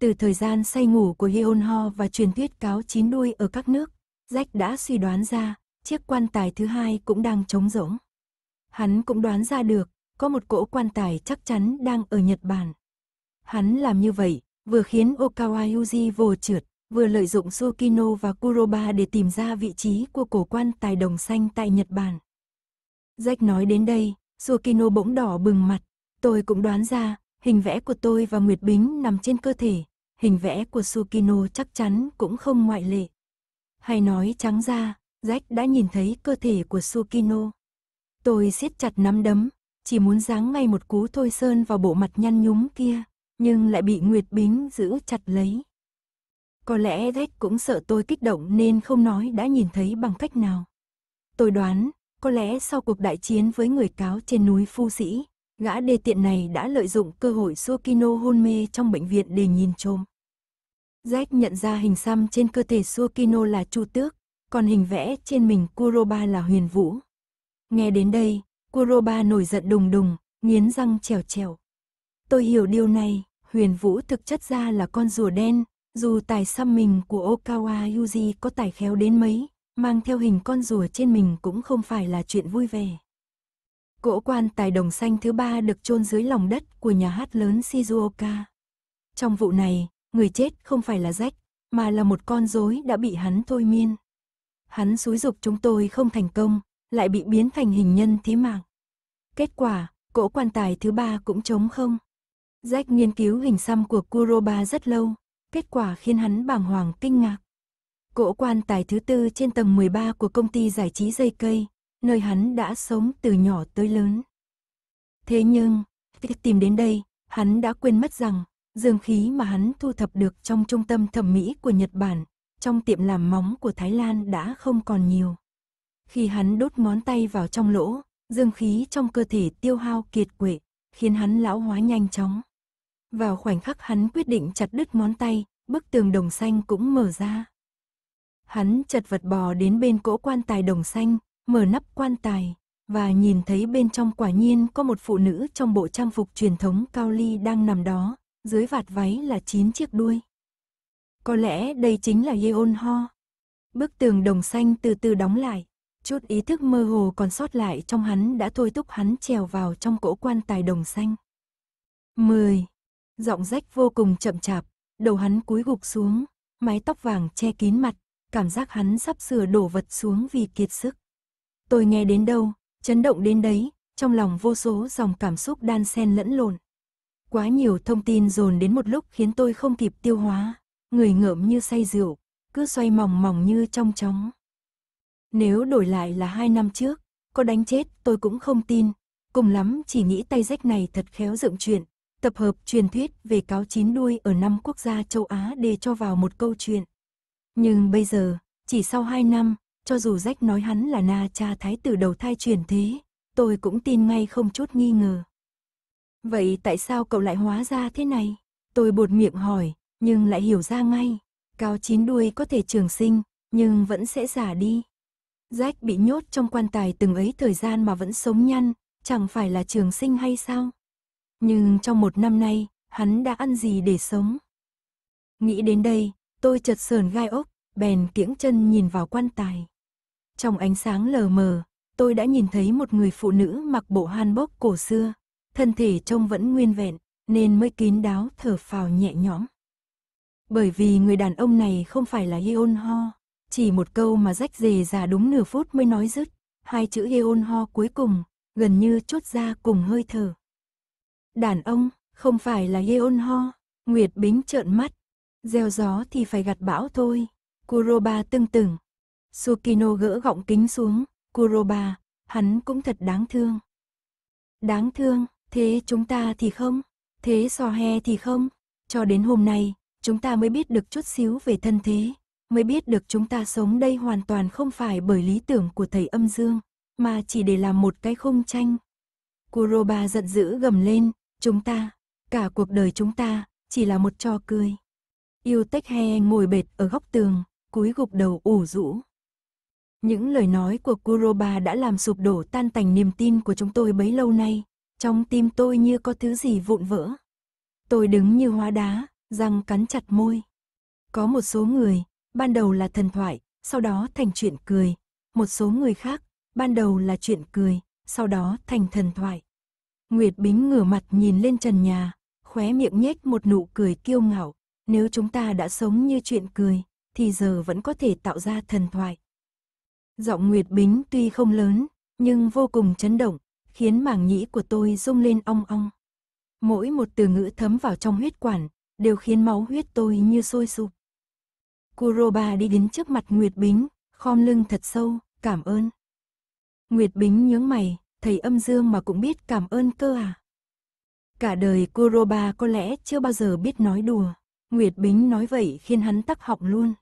Từ thời gian say ngủ của Hyun Ho và truyền thuyết cáo chín đuôi ở các nước, Jack đã suy đoán ra, chiếc quan tài thứ hai cũng đang trống rỗng. Hắn cũng đoán ra được, có một cỗ quan tài chắc chắn đang ở Nhật Bản. Hắn làm như vậy, vừa khiến Okawa Yuji vồ trượt, vừa lợi dụng Sukino và Kuroba để tìm ra vị trí của cổ quan tài đồng xanh tại Nhật Bản. Jack nói đến đây, Sukino bỗng đỏ bừng mặt, tôi cũng đoán ra, hình vẽ của tôi và Nguyệt Bính nằm trên cơ thể, hình vẽ của Sukino chắc chắn cũng không ngoại lệ. Hay nói trắng ra, Jack đã nhìn thấy cơ thể của Sukino. Tôi siết chặt nắm đấm, chỉ muốn giáng ngay một cú thôi sơn vào bộ mặt nhăn nhúm kia, nhưng lại bị Nguyệt Bính giữ chặt lấy. Có lẽ Jack cũng sợ tôi kích động nên không nói đã nhìn thấy bằng cách nào. Tôi đoán, có lẽ sau cuộc đại chiến với người cáo trên núi Phu Sĩ, gã đề tiện này đã lợi dụng cơ hội Sukino hôn mê trong bệnh viện để nhìn trộm. Jack nhận ra hình xăm trên cơ thể Sukino là Chu Tước, còn hình vẽ trên mình Kuroba là Huyền Vũ. Nghe đến đây, Kuroba nổi giận đùng đùng, nghiến răng trèo trèo. Tôi hiểu điều này, Huyền Vũ thực chất ra là con rùa đen, dù tài xăm mình của Okawa Yuji có tài khéo đến mấy, mang theo hình con rùa trên mình cũng không phải là chuyện vui vẻ. Cỗ quan tài đồng xanh thứ ba được chôn dưới lòng đất của nhà hát lớn Shizuoka. Trong vụ này, người chết không phải là rách, mà là một con rối đã bị hắn thôi miên. Hắn xúi dục chúng tôi không thành công, lại bị biến thành hình nhân thí mạng. Kết quả, cỗ quan tài thứ ba cũng trống không. Jack nghiên cứu hình xăm của Kuroba rất lâu, kết quả khiến hắn bàng hoàng kinh ngạc. Cỗ quan tài thứ tư trên tầng 13 của công ty giải trí dây cây, nơi hắn đã sống từ nhỏ tới lớn. Thế nhưng, tìm đến đây, hắn đã quên mất rằng dương khí mà hắn thu thập được trong trung tâm thẩm mỹ của Nhật Bản, trong tiệm làm móng của Thái Lan đã không còn nhiều. Khi hắn đốt ngón tay vào trong lỗ, dương khí trong cơ thể tiêu hao kiệt quệ, khiến hắn lão hóa nhanh chóng. Vào khoảnh khắc hắn quyết định chặt đứt ngón tay, bức tường đồng xanh cũng mở ra. Hắn chật vật bò đến bên cỗ quan tài đồng xanh, mở nắp quan tài, và nhìn thấy bên trong quả nhiên có một phụ nữ trong bộ trang phục truyền thống cao ly đang nằm đó, dưới vạt váy là chín chiếc đuôi. Có lẽ đây chính là Yeon Ho. Bức tường đồng xanh từ từ đóng lại, chút ý thức mơ hồ còn sót lại trong hắn đã thôi thúc hắn trèo vào trong cỗ quan tài đồng xanh. 10. Giọng rách vô cùng chậm chạp, đầu hắn cúi gục xuống, mái tóc vàng che kín mặt, cảm giác hắn sắp sửa đổ vật xuống vì kiệt sức. Tôi nghe đến đâu, chấn động đến đấy, trong lòng vô số dòng cảm xúc đan xen lẫn lộn. Quá nhiều thông tin dồn đến một lúc khiến tôi không kịp tiêu hóa, người ngợm như say rượu, cứ xoay mỏng mỏng như trong trống. Nếu đổi lại là hai năm trước, có đánh chết tôi cũng không tin, cùng lắm chỉ nghĩ tay rách này thật khéo dựng chuyện, tập hợp truyền thuyết về cáo chín đuôi ở năm quốc gia châu Á để cho vào một câu chuyện. Nhưng bây giờ, chỉ sau hai năm, cho dù rách nói hắn là na cha thái tử đầu thai truyền thế, tôi cũng tin ngay không chút nghi ngờ. Vậy tại sao cậu lại hóa ra thế này? Tôi bột miệng hỏi, nhưng lại hiểu ra ngay. Cao chín đuôi có thể trường sinh, nhưng vẫn sẽ già đi. Jack bị nhốt trong quan tài từng ấy thời gian mà vẫn sống nhăn, chẳng phải là trường sinh hay sao? Nhưng trong một năm nay, hắn đã ăn gì để sống? Nghĩ đến đây, tôi chợt sờn gai ốc, bèn kiễng chân nhìn vào quan tài. Trong ánh sáng lờ mờ, tôi đã nhìn thấy một người phụ nữ mặc bộ hanbok cổ xưa, thân thể trông vẫn nguyên vẹn, nên mới kín đáo thở phào nhẹ nhõm. Bởi vì người đàn ông này không phải là Yeon Ho, chỉ một câu mà rách rề già đúng nửa phút mới nói dứt, hai chữ Yeon Ho cuối cùng, gần như chốt ra cùng hơi thở. Đàn ông, không phải là Yeon Ho, Nguyệt Bính trợn mắt, gieo gió thì phải gặt bão thôi, Kuroba tưng tửng. Sukino gỡ gọng kính xuống, Kuroba, hắn cũng thật đáng thương. Đáng thương, thế chúng ta thì không, thế so he thì không, cho đến hôm nay, chúng ta mới biết được chút xíu về thân thế, mới biết được chúng ta sống đây hoàn toàn không phải bởi lý tưởng của thầy âm dương, mà chỉ để làm một cái khung tranh. Kuroba giận dữ gầm lên, chúng ta, cả cuộc đời chúng ta, chỉ là một trò cười. Yêu Tech He ngồi bệt ở góc tường, cúi gục đầu ủ rũ. Những lời nói của Kuroba đã làm sụp đổ tan tành niềm tin của chúng tôi bấy lâu nay, trong tim tôi như có thứ gì vụn vỡ. Tôi đứng như hóa đá, răng cắn chặt môi. Có một số người, ban đầu là thần thoại, sau đó thành chuyện cười. Một số người khác, ban đầu là chuyện cười, sau đó thành thần thoại. Nguyệt Bính ngửa mặt nhìn lên trần nhà, khóe miệng nhếch một nụ cười kiêu ngạo. Nếu chúng ta đã sống như chuyện cười, thì giờ vẫn có thể tạo ra thần thoại. Giọng Nguyệt Bính tuy không lớn, nhưng vô cùng chấn động, khiến màng nhĩ của tôi rung lên ong ong. Mỗi một từ ngữ thấm vào trong huyết quản, đều khiến máu huyết tôi như sôi sụp. Kuroba đi đến trước mặt Nguyệt Bính, khom lưng thật sâu, cảm ơn. Nguyệt Bính nhướng mày, thầy âm dương mà cũng biết cảm ơn cơ à. Cả đời Kuroba có lẽ chưa bao giờ biết nói đùa. Nguyệt Bính nói vậy khiến hắn tắc họng luôn.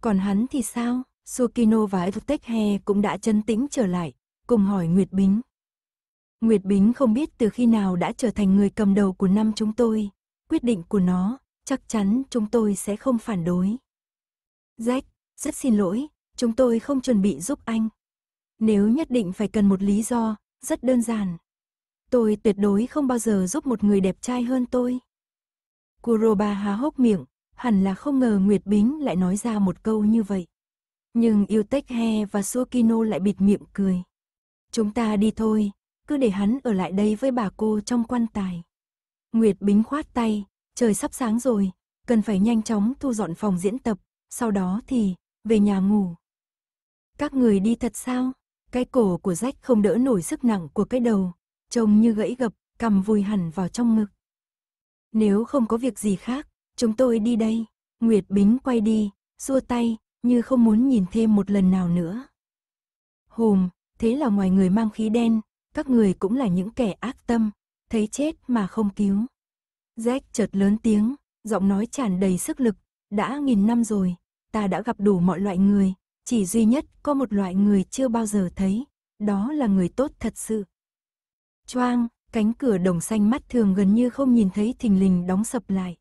Còn hắn thì sao? Sukino và Etutek He cũng đã chân tĩnh trở lại, cùng hỏi Nguyệt Bính. Nguyệt Bính không biết từ khi nào đã trở thành người cầm đầu của năm chúng tôi. Quyết định của nó, chắc chắn chúng tôi sẽ không phản đối. Jack, rất xin lỗi, chúng tôi không chuẩn bị giúp anh. Nếu nhất định phải cần một lý do, rất đơn giản. Tôi tuyệt đối không bao giờ giúp một người đẹp trai hơn tôi. Kuroba há hốc miệng, hẳn là không ngờ Nguyệt Bính lại nói ra một câu như vậy. Nhưng Yutech He và Sukino lại bịt miệng cười. Chúng ta đi thôi, cứ để hắn ở lại đây với bà cô trong quan tài. Nguyệt Bính khoát tay, trời sắp sáng rồi, cần phải nhanh chóng thu dọn phòng diễn tập, sau đó thì về nhà ngủ. Các người đi thật sao? Cái cổ của rách không đỡ nổi sức nặng của cái đầu, trông như gãy gập, cầm vùi hẳn vào trong ngực. Nếu không có việc gì khác, chúng tôi đi đây. Nguyệt Bính quay đi, xua tay, như không muốn nhìn thêm một lần nào nữa. Hùm, thế là ngoài người mang khí đen, các người cũng là những kẻ ác tâm, thấy chết mà không cứu. Jack chợt lớn tiếng, giọng nói tràn đầy sức lực, đã nghìn năm rồi, ta đã gặp đủ mọi loại người, chỉ duy nhất có một loại người chưa bao giờ thấy, đó là người tốt thật sự. Choang, cánh cửa đồng xanh mắt thường gần như không nhìn thấy thình lình đóng sập lại.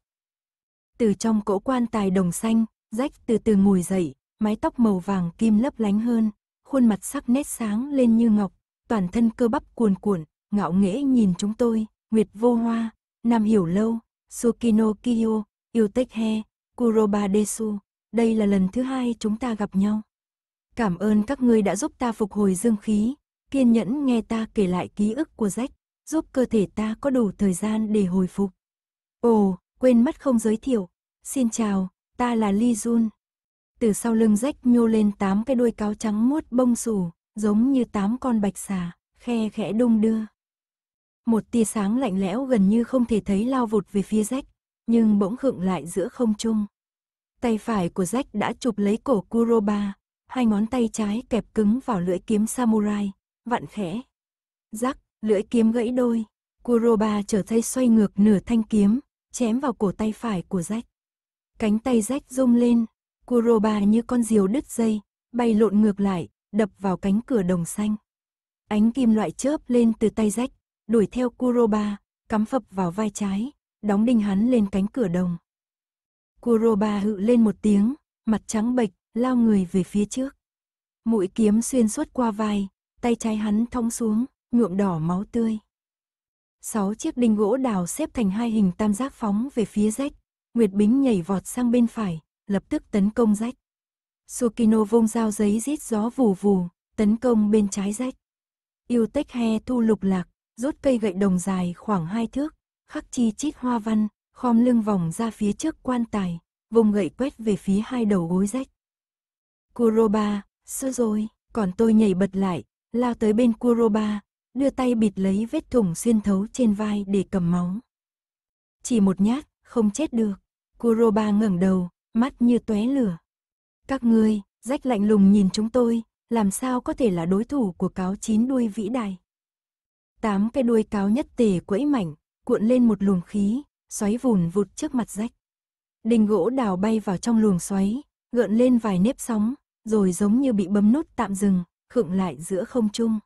Từ trong cỗ quan tài đồng xanh, Jack từ từ ngồi dậy, mái tóc màu vàng kim lấp lánh hơn, khuôn mặt sắc nét sáng lên như ngọc, toàn thân cơ bắp cuồn cuộn, ngạo nghễ nhìn chúng tôi, Nguyệt Vô Hoa, Nam Hiểu Lâu, Sukino Kiyo, Yuteche, Kuroba Desu, đây là lần thứ hai chúng ta gặp nhau. Cảm ơn các ngươi đã giúp ta phục hồi dương khí, kiên nhẫn nghe ta kể lại ký ức của rách, giúp cơ thể ta có đủ thời gian để hồi phục. Ồ, quên mất không giới thiệu, xin chào, ta là Lee Jun. Từ sau lưng rách nhô lên tám cái đuôi cáo trắng muốt bông xù, giống như tám con bạch xà, khe khẽ đung đưa. Một tia sáng lạnh lẽo gần như không thể thấy lao vụt về phía rách, nhưng bỗng khựng lại giữa không trung. Tay phải của rách đã chụp lấy cổ Kuroba, hai ngón tay trái kẹp cứng vào lưỡi kiếm samurai, vặn khẽ. Rắc, lưỡi kiếm gãy đôi, Kuroba trở tay xoay ngược nửa thanh kiếm, chém vào cổ tay phải của rách. Cánh tay rách rung lên, Kuroba như con diều đứt dây, bay lộn ngược lại, đập vào cánh cửa đồng xanh. Ánh kim loại chớp lên từ tay rách, đuổi theo Kuroba, cắm phập vào vai trái, đóng đinh hắn lên cánh cửa đồng. Kuroba hự lên một tiếng, mặt trắng bệch, lao người về phía trước. Mũi kiếm xuyên suốt qua vai, tay trái hắn thong xuống, nhuộm đỏ máu tươi. Sáu chiếc đinh gỗ đào xếp thành hai hình tam giác phóng về phía rách, Nguyệt Bính nhảy vọt sang bên phải, lập tức tấn công rách. Sukino vung dao giấy rít gió vù vù, tấn công bên trái rách. Yutech He thu lục lạc, rút cây gậy đồng dài khoảng hai thước, khắc chi chít hoa văn, khom lưng vòng ra phía trước quan tài, vùng gậy quét về phía hai đầu gối rách. Kuroba, sơ rồi, còn tôi nhảy bật lại, lao tới bên Kuroba, đưa tay bịt lấy vết thủng xuyên thấu trên vai để cầm máu. Chỉ một nhát, không chết được. Kuroba ngẩng đầu, mắt như tóe lửa. Các ngươi, rách lạnh lùng nhìn chúng tôi, làm sao có thể là đối thủ của cáo chín đuôi vĩ đại. Tám cái đuôi cáo nhất tề quẫy mạnh, cuộn lên một luồng khí, xoáy vùn vụt trước mặt rách. Đình gỗ đào bay vào trong luồng xoáy, gợn lên vài nếp sóng, rồi giống như bị bấm nút tạm dừng, khựng lại giữa không trung.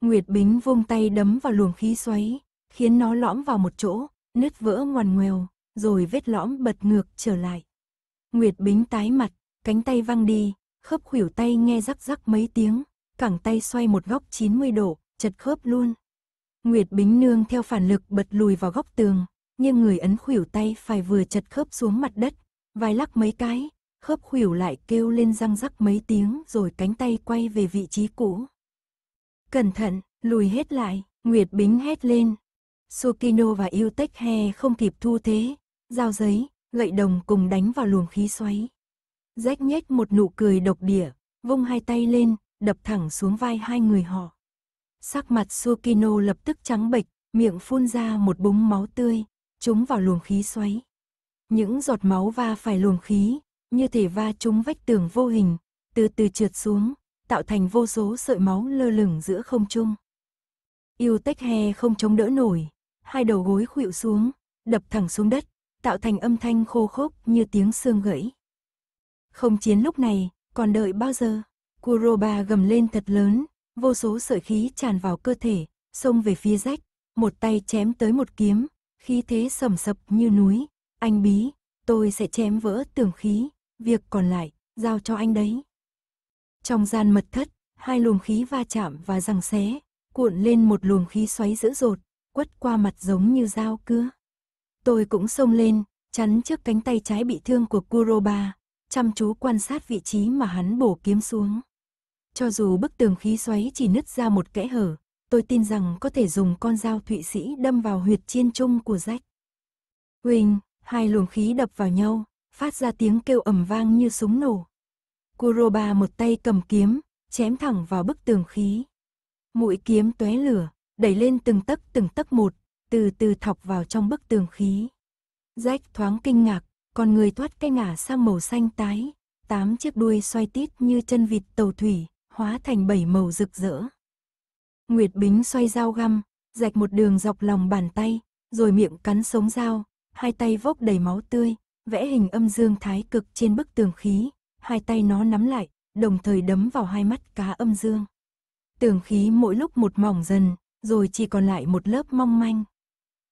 Nguyệt Bính vung tay đấm vào luồng khí xoáy, khiến nó lõm vào một chỗ, nứt vỡ ngoằn ngoèo, rồi vết lõm bật ngược trở lại. Nguyệt Bính tái mặt, cánh tay văng đi, khớp khuỷu tay nghe rắc rắc mấy tiếng, cẳng tay xoay một góc 90 độ, chật khớp luôn. Nguyệt Bính Nương theo phản lực bật lùi vào góc tường, nhưng người ấn khuỷu tay phải vừa chật khớp xuống mặt đất, vài lắc mấy cái, khớp khuỷu lại kêu lên răng rắc mấy tiếng rồi cánh tay quay về vị trí cũ. Cẩn thận, lùi hết lại, Nguyệt Bính hét lên. Sokino và Yutech He không kịp thu thế, dao giấy, gậy đồng cùng đánh vào luồng khí xoáy. Rách nhếch một nụ cười độc địa, vung hai tay lên, đập thẳng xuống vai hai người họ. Sắc mặt Sukino lập tức trắng bệch, miệng phun ra một búng máu tươi, trúng vào luồng khí xoáy. Những giọt máu va phải luồng khí, như thể va trúng vách tường vô hình, từ từ trượt xuống, tạo thành vô số sợi máu lơ lửng giữa không trung. Yêu tách he không chống đỡ nổi, hai đầu gối khuỵu xuống, đập thẳng xuống đất, tạo thành âm thanh khô khốc như tiếng xương gãy. Không chiến lúc này, còn đợi bao giờ? Kuroba gầm lên thật lớn, vô số sợi khí tràn vào cơ thể, xông về phía rách, một tay chém tới một kiếm, khí thế sầm sập như núi. Anh bí, tôi sẽ chém vỡ tường khí, việc còn lại, giao cho anh đấy. Trong gian mật thất, hai luồng khí va chạm và răng xé, cuộn lên một luồng khí xoáy dữ dột, quất qua mặt giống như dao cưa. Tôi cũng xông lên, chắn trước cánh tay trái bị thương của Kuroba, chăm chú quan sát vị trí mà hắn bổ kiếm xuống. Cho dù bức tường khí xoáy chỉ nứt ra một kẽ hở, tôi tin rằng có thể dùng con dao thụy sĩ đâm vào huyệt chiên trung của rách. Huỳnh, hai luồng khí đập vào nhau, phát ra tiếng kêu ầm vang như súng nổ. Kuroba một tay cầm kiếm, chém thẳng vào bức tường khí. Mũi kiếm tóe lửa, đẩy lên từng tấc từng tấc một, từ từ thọc vào trong bức tường khí. Rách thoáng kinh ngạc, con người thoát cái ngả sang màu xanh tái, tám chiếc đuôi xoay tít như chân vịt tàu thủy, hóa thành bảy màu rực rỡ. Nguyệt Bính xoay dao găm, rạch một đường dọc lòng bàn tay, rồi miệng cắn sống dao, hai tay vốc đầy máu tươi, vẽ hình âm dương thái cực trên bức tường khí, hai tay nó nắm lại, đồng thời đấm vào hai mắt cá âm dương. Tường khí mỗi lúc một mỏng dần, rồi chỉ còn lại một lớp mong manh.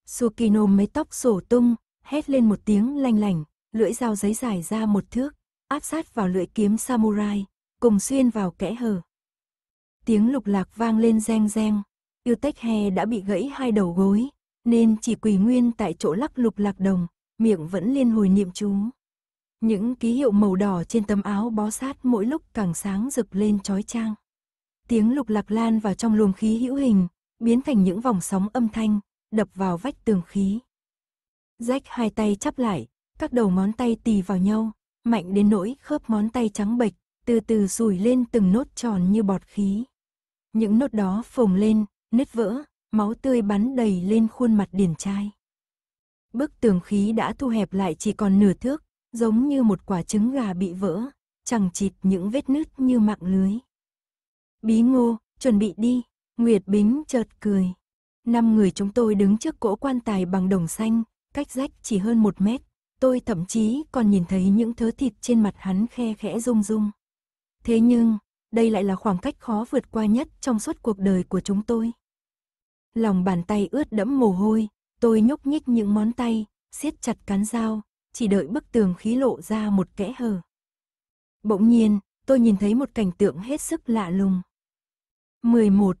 Sukino mấy tóc sổ tung, hét lên một tiếng lanh lảnh, lưỡi dao giấy dài ra một thước, áp sát vào lưỡi kiếm samurai, cùng xuyên vào kẽ hở. Tiếng lục lạc vang lên reng reng, yêu tách hè đã bị gãy hai đầu gối, nên chỉ quỳ nguyên tại chỗ lắc lục lạc đồng, miệng vẫn liên hồi niệm chú. Những ký hiệu màu đỏ trên tấm áo bó sát mỗi lúc càng sáng rực lên chói trang. Tiếng lục lạc lan vào trong luồng khí hữu hình, biến thành những vòng sóng âm thanh, đập vào vách tường khí. Rách hai tay chắp lại, các đầu ngón tay tì vào nhau, mạnh đến nỗi khớp ngón tay trắng bệch, từ từ rủi lên từng nốt tròn như bọt khí. Những nốt đó phồng lên, nứt vỡ, máu tươi bắn đầy lên khuôn mặt điển trai. Bức tường khí đã thu hẹp lại chỉ còn nửa thước, giống như một quả trứng gà bị vỡ, chẳng chịt những vết nứt như mạng lưới. Bí ngô, chuẩn bị đi, Nguyệt Bính chợt cười. Năm người chúng tôi đứng trước cỗ quan tài bằng đồng xanh, cách rách chỉ hơn một mét, tôi thậm chí còn nhìn thấy những thớ thịt trên mặt hắn khe khẽ rung rung. Thế nhưng, đây lại là khoảng cách khó vượt qua nhất trong suốt cuộc đời của chúng tôi. Lòng bàn tay ướt đẫm mồ hôi, tôi nhúc nhích những món tay, siết chặt cán dao, chỉ đợi bức tường khí lộ ra một kẽ hở. Bỗng nhiên, tôi nhìn thấy một cảnh tượng hết sức lạ lùng. 11.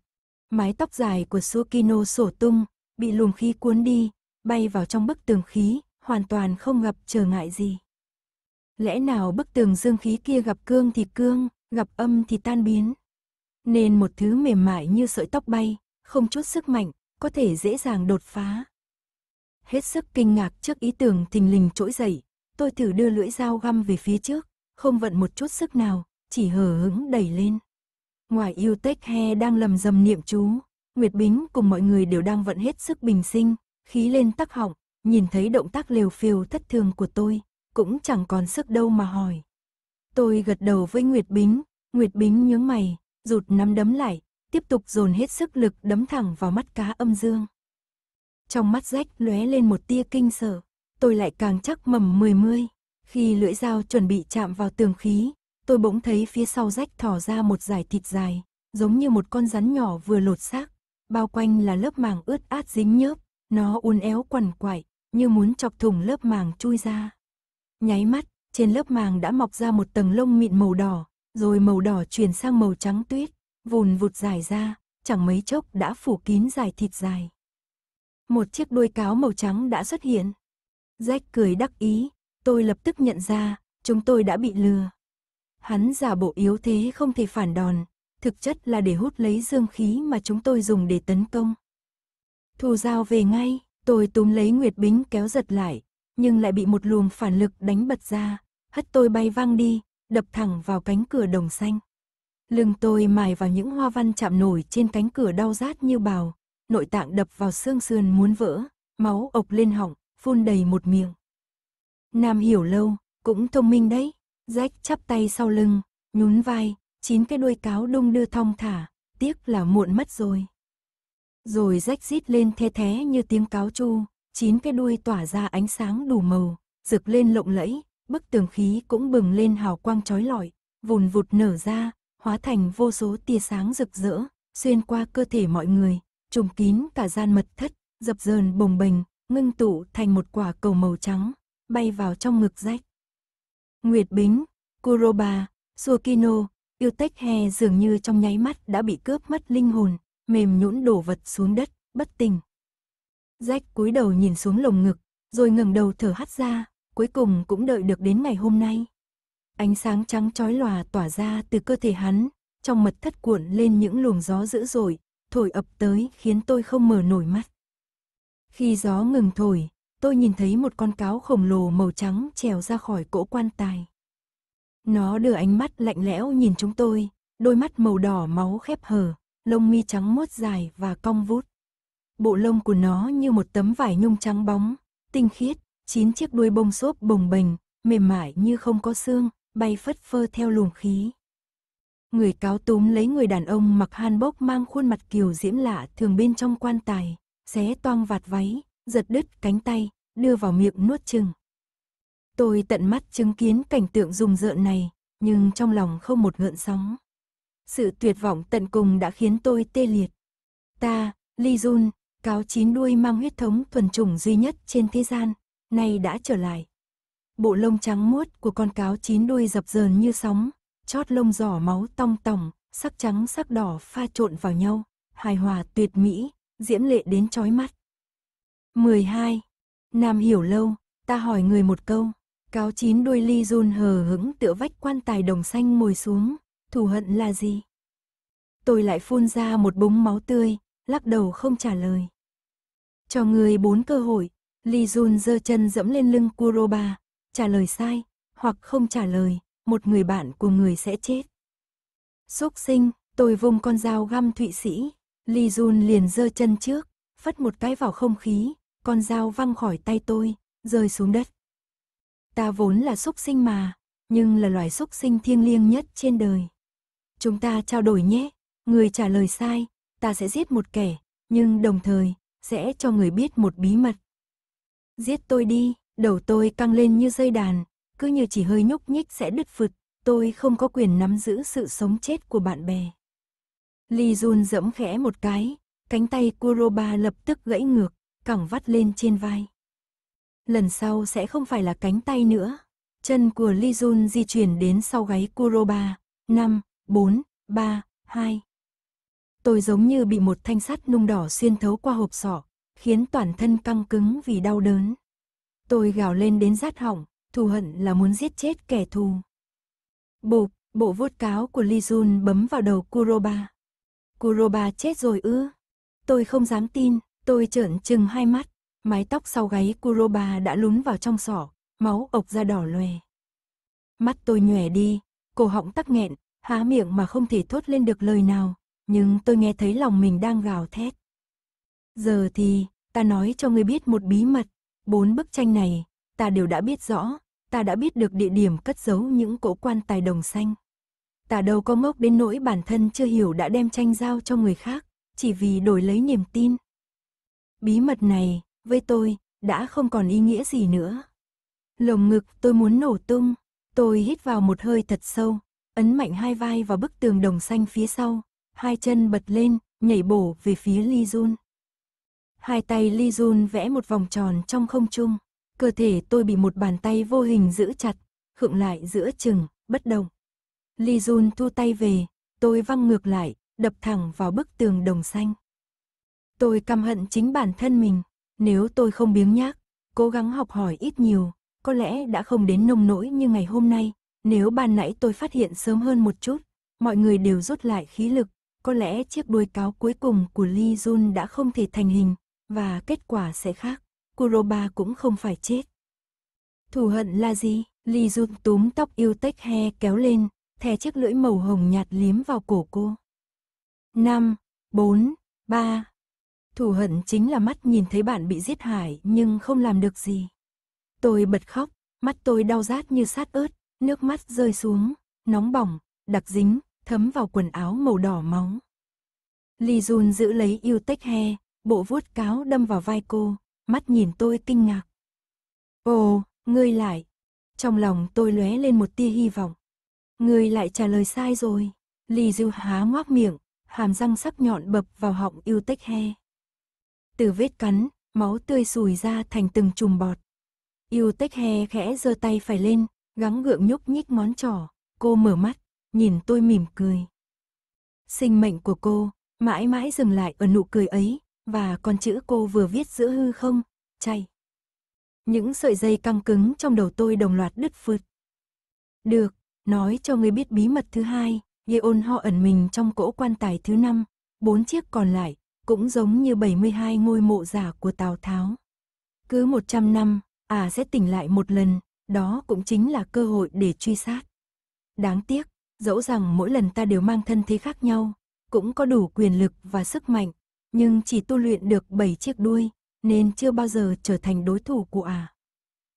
Mái tóc dài của Sukino sổ tung, bị luồng khí cuốn đi, bay vào trong bức tường khí, hoàn toàn không gặp trở ngại gì. Lẽ nào bức tường dương khí kia gặp cương thì cương, gặp âm thì tan biến. Nên một thứ mềm mại như sợi tóc bay, không chút sức mạnh, có thể dễ dàng đột phá. Hết sức kinh ngạc trước ý tưởng thình lình trỗi dậy, tôi thử đưa lưỡi dao găm về phía trước, không vận một chút sức nào, chỉ hờ hững đẩy lên. Ngoài yêu tech he đang lầm rầm niệm chú, Nguyệt Bính cùng mọi người đều đang vận hết sức bình sinh, khí lên tắc họng, nhìn thấy động tác lều phiêu thất thường của tôi, cũng chẳng còn sức đâu mà hỏi. Tôi gật đầu với Nguyệt Bính, Nguyệt Bính nhướng mày, rụt nắm đấm lại, tiếp tục dồn hết sức lực đấm thẳng vào mắt cá âm dương. Trong mắt rách lóe lên một tia kinh sợ, tôi lại càng chắc mầm mười mươi. Khi lưỡi dao chuẩn bị chạm vào tường khí, tôi bỗng thấy phía sau rách thỏ ra một dải thịt dài, giống như một con rắn nhỏ vừa lột xác, bao quanh là lớp màng ướt át dính nhớp, nó uốn éo quằn quại, như muốn chọc thủng lớp màng chui ra. Nháy mắt, trên lớp màng đã mọc ra một tầng lông mịn màu đỏ, rồi màu đỏ chuyển sang màu trắng tuyết, vùn vụt dài ra, chẳng mấy chốc đã phủ kín dài thịt dài. Một chiếc đuôi cáo màu trắng đã xuất hiện. Jack cười đắc ý, tôi lập tức nhận ra, chúng tôi đã bị lừa. Hắn giả bộ yếu thế không thể phản đòn, thực chất là để hút lấy dương khí mà chúng tôi dùng để tấn công. Thù giao về ngay. Tôi túm lấy Nguyệt Bính kéo giật lại, nhưng lại bị một luồng phản lực đánh bật ra, hất tôi bay văng đi, đập thẳng vào cánh cửa đồng xanh. Lưng tôi mài vào những hoa văn chạm nổi trên cánh cửa đau rát như bào, nội tạng đập vào xương sườn muốn vỡ, máu ộc lên họng, phun đầy một miệng. Nam hiểu lâu, cũng thông minh đấy, rách chắp tay sau lưng, nhún vai, chín cái đuôi cáo đung đưa thong thả, tiếc là muộn mất rồi rồi rách rít lên the thé như tiếng cáo chu, chín cái đuôi tỏa ra ánh sáng đủ màu, rực lên lộng lẫy, bức tường khí cũng bừng lên hào quang chói lọi, vùn vụt nở ra, hóa thành vô số tia sáng rực rỡ, xuyên qua cơ thể mọi người, trùm kín cả gian mật thất, dập dờn bồng bềnh, ngưng tụ thành một quả cầu màu trắng, bay vào trong ngực rách. Nguyệt Bính, Kuroba, Suokino, Yêu Tech He dường như trong nháy mắt đã bị cướp mất linh hồn, mềm nhũn đổ vật xuống đất, bất tỉnh. rách cúi đầu nhìn xuống lồng ngực, rồi ngẩng đầu thở hắt ra, cuối cùng cũng đợi được đến ngày hôm nay. Ánh sáng trắng chói lòa tỏa ra từ cơ thể hắn, trong mật thất cuộn lên những luồng gió dữ dội, thổi ập tới khiến tôi không mở nổi mắt. Khi gió ngừng thổi, tôi nhìn thấy một con cáo khổng lồ màu trắng trèo ra khỏi cỗ quan tài. Nó đưa ánh mắt lạnh lẽo nhìn chúng tôi, đôi mắt màu đỏ máu khép hờ lông mi trắng mốt dài và cong vút. Bộ lông của nó như một tấm vải nhung trắng bóng, tinh khiết, chín chiếc đuôi bông xốp bồng bềnh, mềm mại như không có xương, bay phất phơ theo luồng khí. Người cáo túm lấy người đàn ông mặc han bốc mang khuôn mặt kiều diễm lạ thường bên trong quan tài, xé toang vạt váy, giật đứt cánh tay, đưa vào miệng nuốt chừng. Tôi tận mắt chứng kiến cảnh tượng rùng rợn này, nhưng trong lòng không một ngợn sóng sự tuyệt vọng tận cùng đã khiến tôi tê liệt. Ta, Lee Jun, cáo chín đuôi mang huyết thống thuần chủng duy nhất trên thế gian, nay đã trở lại. Bộ lông trắng muốt của con cáo chín đuôi dập dờn như sóng, chót lông giỏ máu tong tỏng, sắc trắng sắc đỏ pha trộn vào nhau, hài hòa tuyệt mỹ, diễm lệ đến chói mắt. 12. Nam hiểu lâu, ta hỏi người một câu. Cáo chín đuôi ly Jun hờ hững tựa vách quan tài đồng xanh ngồi xuống, thù hận là gì? Tôi lại phun ra một búng máu tươi, lắc đầu không trả lời. Cho người bốn cơ hội, Lee Jun giơ chân dẫm lên lưng Kuroba, trả lời sai, hoặc không trả lời, một người bạn của người sẽ chết. Xúc sinh, tôi vung con dao găm Thụy Sĩ, Lee Jun liền giơ chân trước, phất một cái vào không khí, con dao văng khỏi tay tôi, rơi xuống đất. Ta vốn là xúc sinh mà, nhưng là loài xúc sinh thiêng liêng nhất trên đời. Chúng ta trao đổi nhé. Người trả lời sai, ta sẽ giết một kẻ, nhưng đồng thời sẽ cho người biết một bí mật. Giết tôi đi, đầu tôi căng lên như dây đàn, cứ như chỉ hơi nhúc nhích sẽ đứt phượt, tôi không có quyền nắm giữ sự sống chết của bạn bè. Lee Jun dẫm khẽ một cái, cánh tay Kuroba lập tức gãy ngược, cẳng vắt lên trên vai. Lần sau sẽ không phải là cánh tay nữa. Chân của Lee Jun di chuyển đến sau gáy Kuroba. 5. 4, 3, 2. Tôi giống như bị một thanh sắt nung đỏ xuyên thấu qua hộp sọ, khiến toàn thân căng cứng vì đau đớn. Tôi gào lên đến rát hỏng, thù hận là muốn giết chết kẻ thù. Bộp, bộ vuốt cáo của Lee Jun bấm vào đầu Kuroba. Kuroba chết rồi ư? Tôi không dám tin, tôi trợn trừng hai mắt, mái tóc sau gáy Kuroba đã lún vào trong sọ, máu ộc ra đỏ loè. Mắt tôi nhòe đi, cổ họng tắc nghẹn, há miệng mà không thể thốt lên được lời nào, nhưng tôi nghe thấy lòng mình đang gào thét. Giờ thì, ta nói cho ngươi biết một bí mật, bốn bức tranh này, ta đều đã biết rõ, ta đã biết được địa điểm cất giấu những cỗ quan tài đồng xanh. Ta đâu có ngốc đến nỗi bản thân chưa hiểu đã đem tranh giao cho người khác, chỉ vì đổi lấy niềm tin. Bí mật này, với tôi, đã không còn ý nghĩa gì nữa. Lồng ngực tôi muốn nổ tung, tôi hít vào một hơi thật sâu, ấn mạnh hai vai vào bức tường đồng xanh phía sau, hai chân bật lên, nhảy bổ về phía Ly Jun. Hai tay Ly Jun vẽ một vòng tròn trong không trung, cơ thể tôi bị một bàn tay vô hình giữ chặt, khựng lại giữa chừng, bất động. Ly Jun thu tay về, tôi văng ngược lại, đập thẳng vào bức tường đồng xanh. Tôi căm hận chính bản thân mình, nếu tôi không biếng nhác, cố gắng học hỏi ít nhiều, có lẽ đã không đến nông nỗi như ngày hôm nay, nếu ban nãy tôi phát hiện sớm hơn một chút, mọi người đều rút lại khí lực, có lẽ chiếc đuôi cáo cuối cùng của Lee Jun đã không thể thành hình, và kết quả sẽ khác. Kuroba cũng không phải chết. Thù hận là gì? Lee Jun túm tóc yêu tech he kéo lên, thè chiếc lưỡi màu hồng nhạt liếm vào cổ cô. 5, 4, 3. Thù hận chính là mắt nhìn thấy bạn bị giết hại nhưng không làm được gì. Tôi bật khóc, mắt tôi đau rát như sát ớt, Nước mắt rơi xuống, nóng bỏng, đặc dính, thấm vào quần áo màu đỏ máu. Lee Jun giữ lấy yêu tech he, bộ vuốt cáo đâm vào vai cô, mắt nhìn tôi kinh ngạc. Ồ, ngươi lại. Trong lòng tôi lóe lên một tia hy vọng. Ngươi lại trả lời sai rồi. Lee Ju há ngoác miệng, hàm răng sắc nhọn bập vào họng yêu tech he. Từ vết cắn, máu tươi sùi ra thành từng chùm bọt. Yêu tech he khẽ giơ tay phải lên, gắng gượng nhúc nhích ngón trỏ, cô mở mắt, nhìn tôi mỉm cười. Sinh mệnh của cô, mãi mãi dừng lại ở nụ cười ấy, và con chữ cô vừa viết giữa hư không, chay. Những sợi dây căng cứng trong đầu tôi đồng loạt đứt phượt. Được, nói cho người biết bí mật thứ hai, ôn họ ẩn mình trong cỗ quan tài thứ năm, bốn chiếc còn lại, cũng giống như 72 ngôi mộ giả của Tào Tháo. Cứ 100 năm, à sẽ tỉnh lại một lần, đó cũng chính là cơ hội để truy sát. Đáng tiếc, dẫu rằng mỗi lần ta đều mang thân thế khác nhau, cũng có đủ quyền lực và sức mạnh, nhưng chỉ tu luyện được 7 chiếc đuôi, nên chưa bao giờ trở thành đối thủ của ả. À.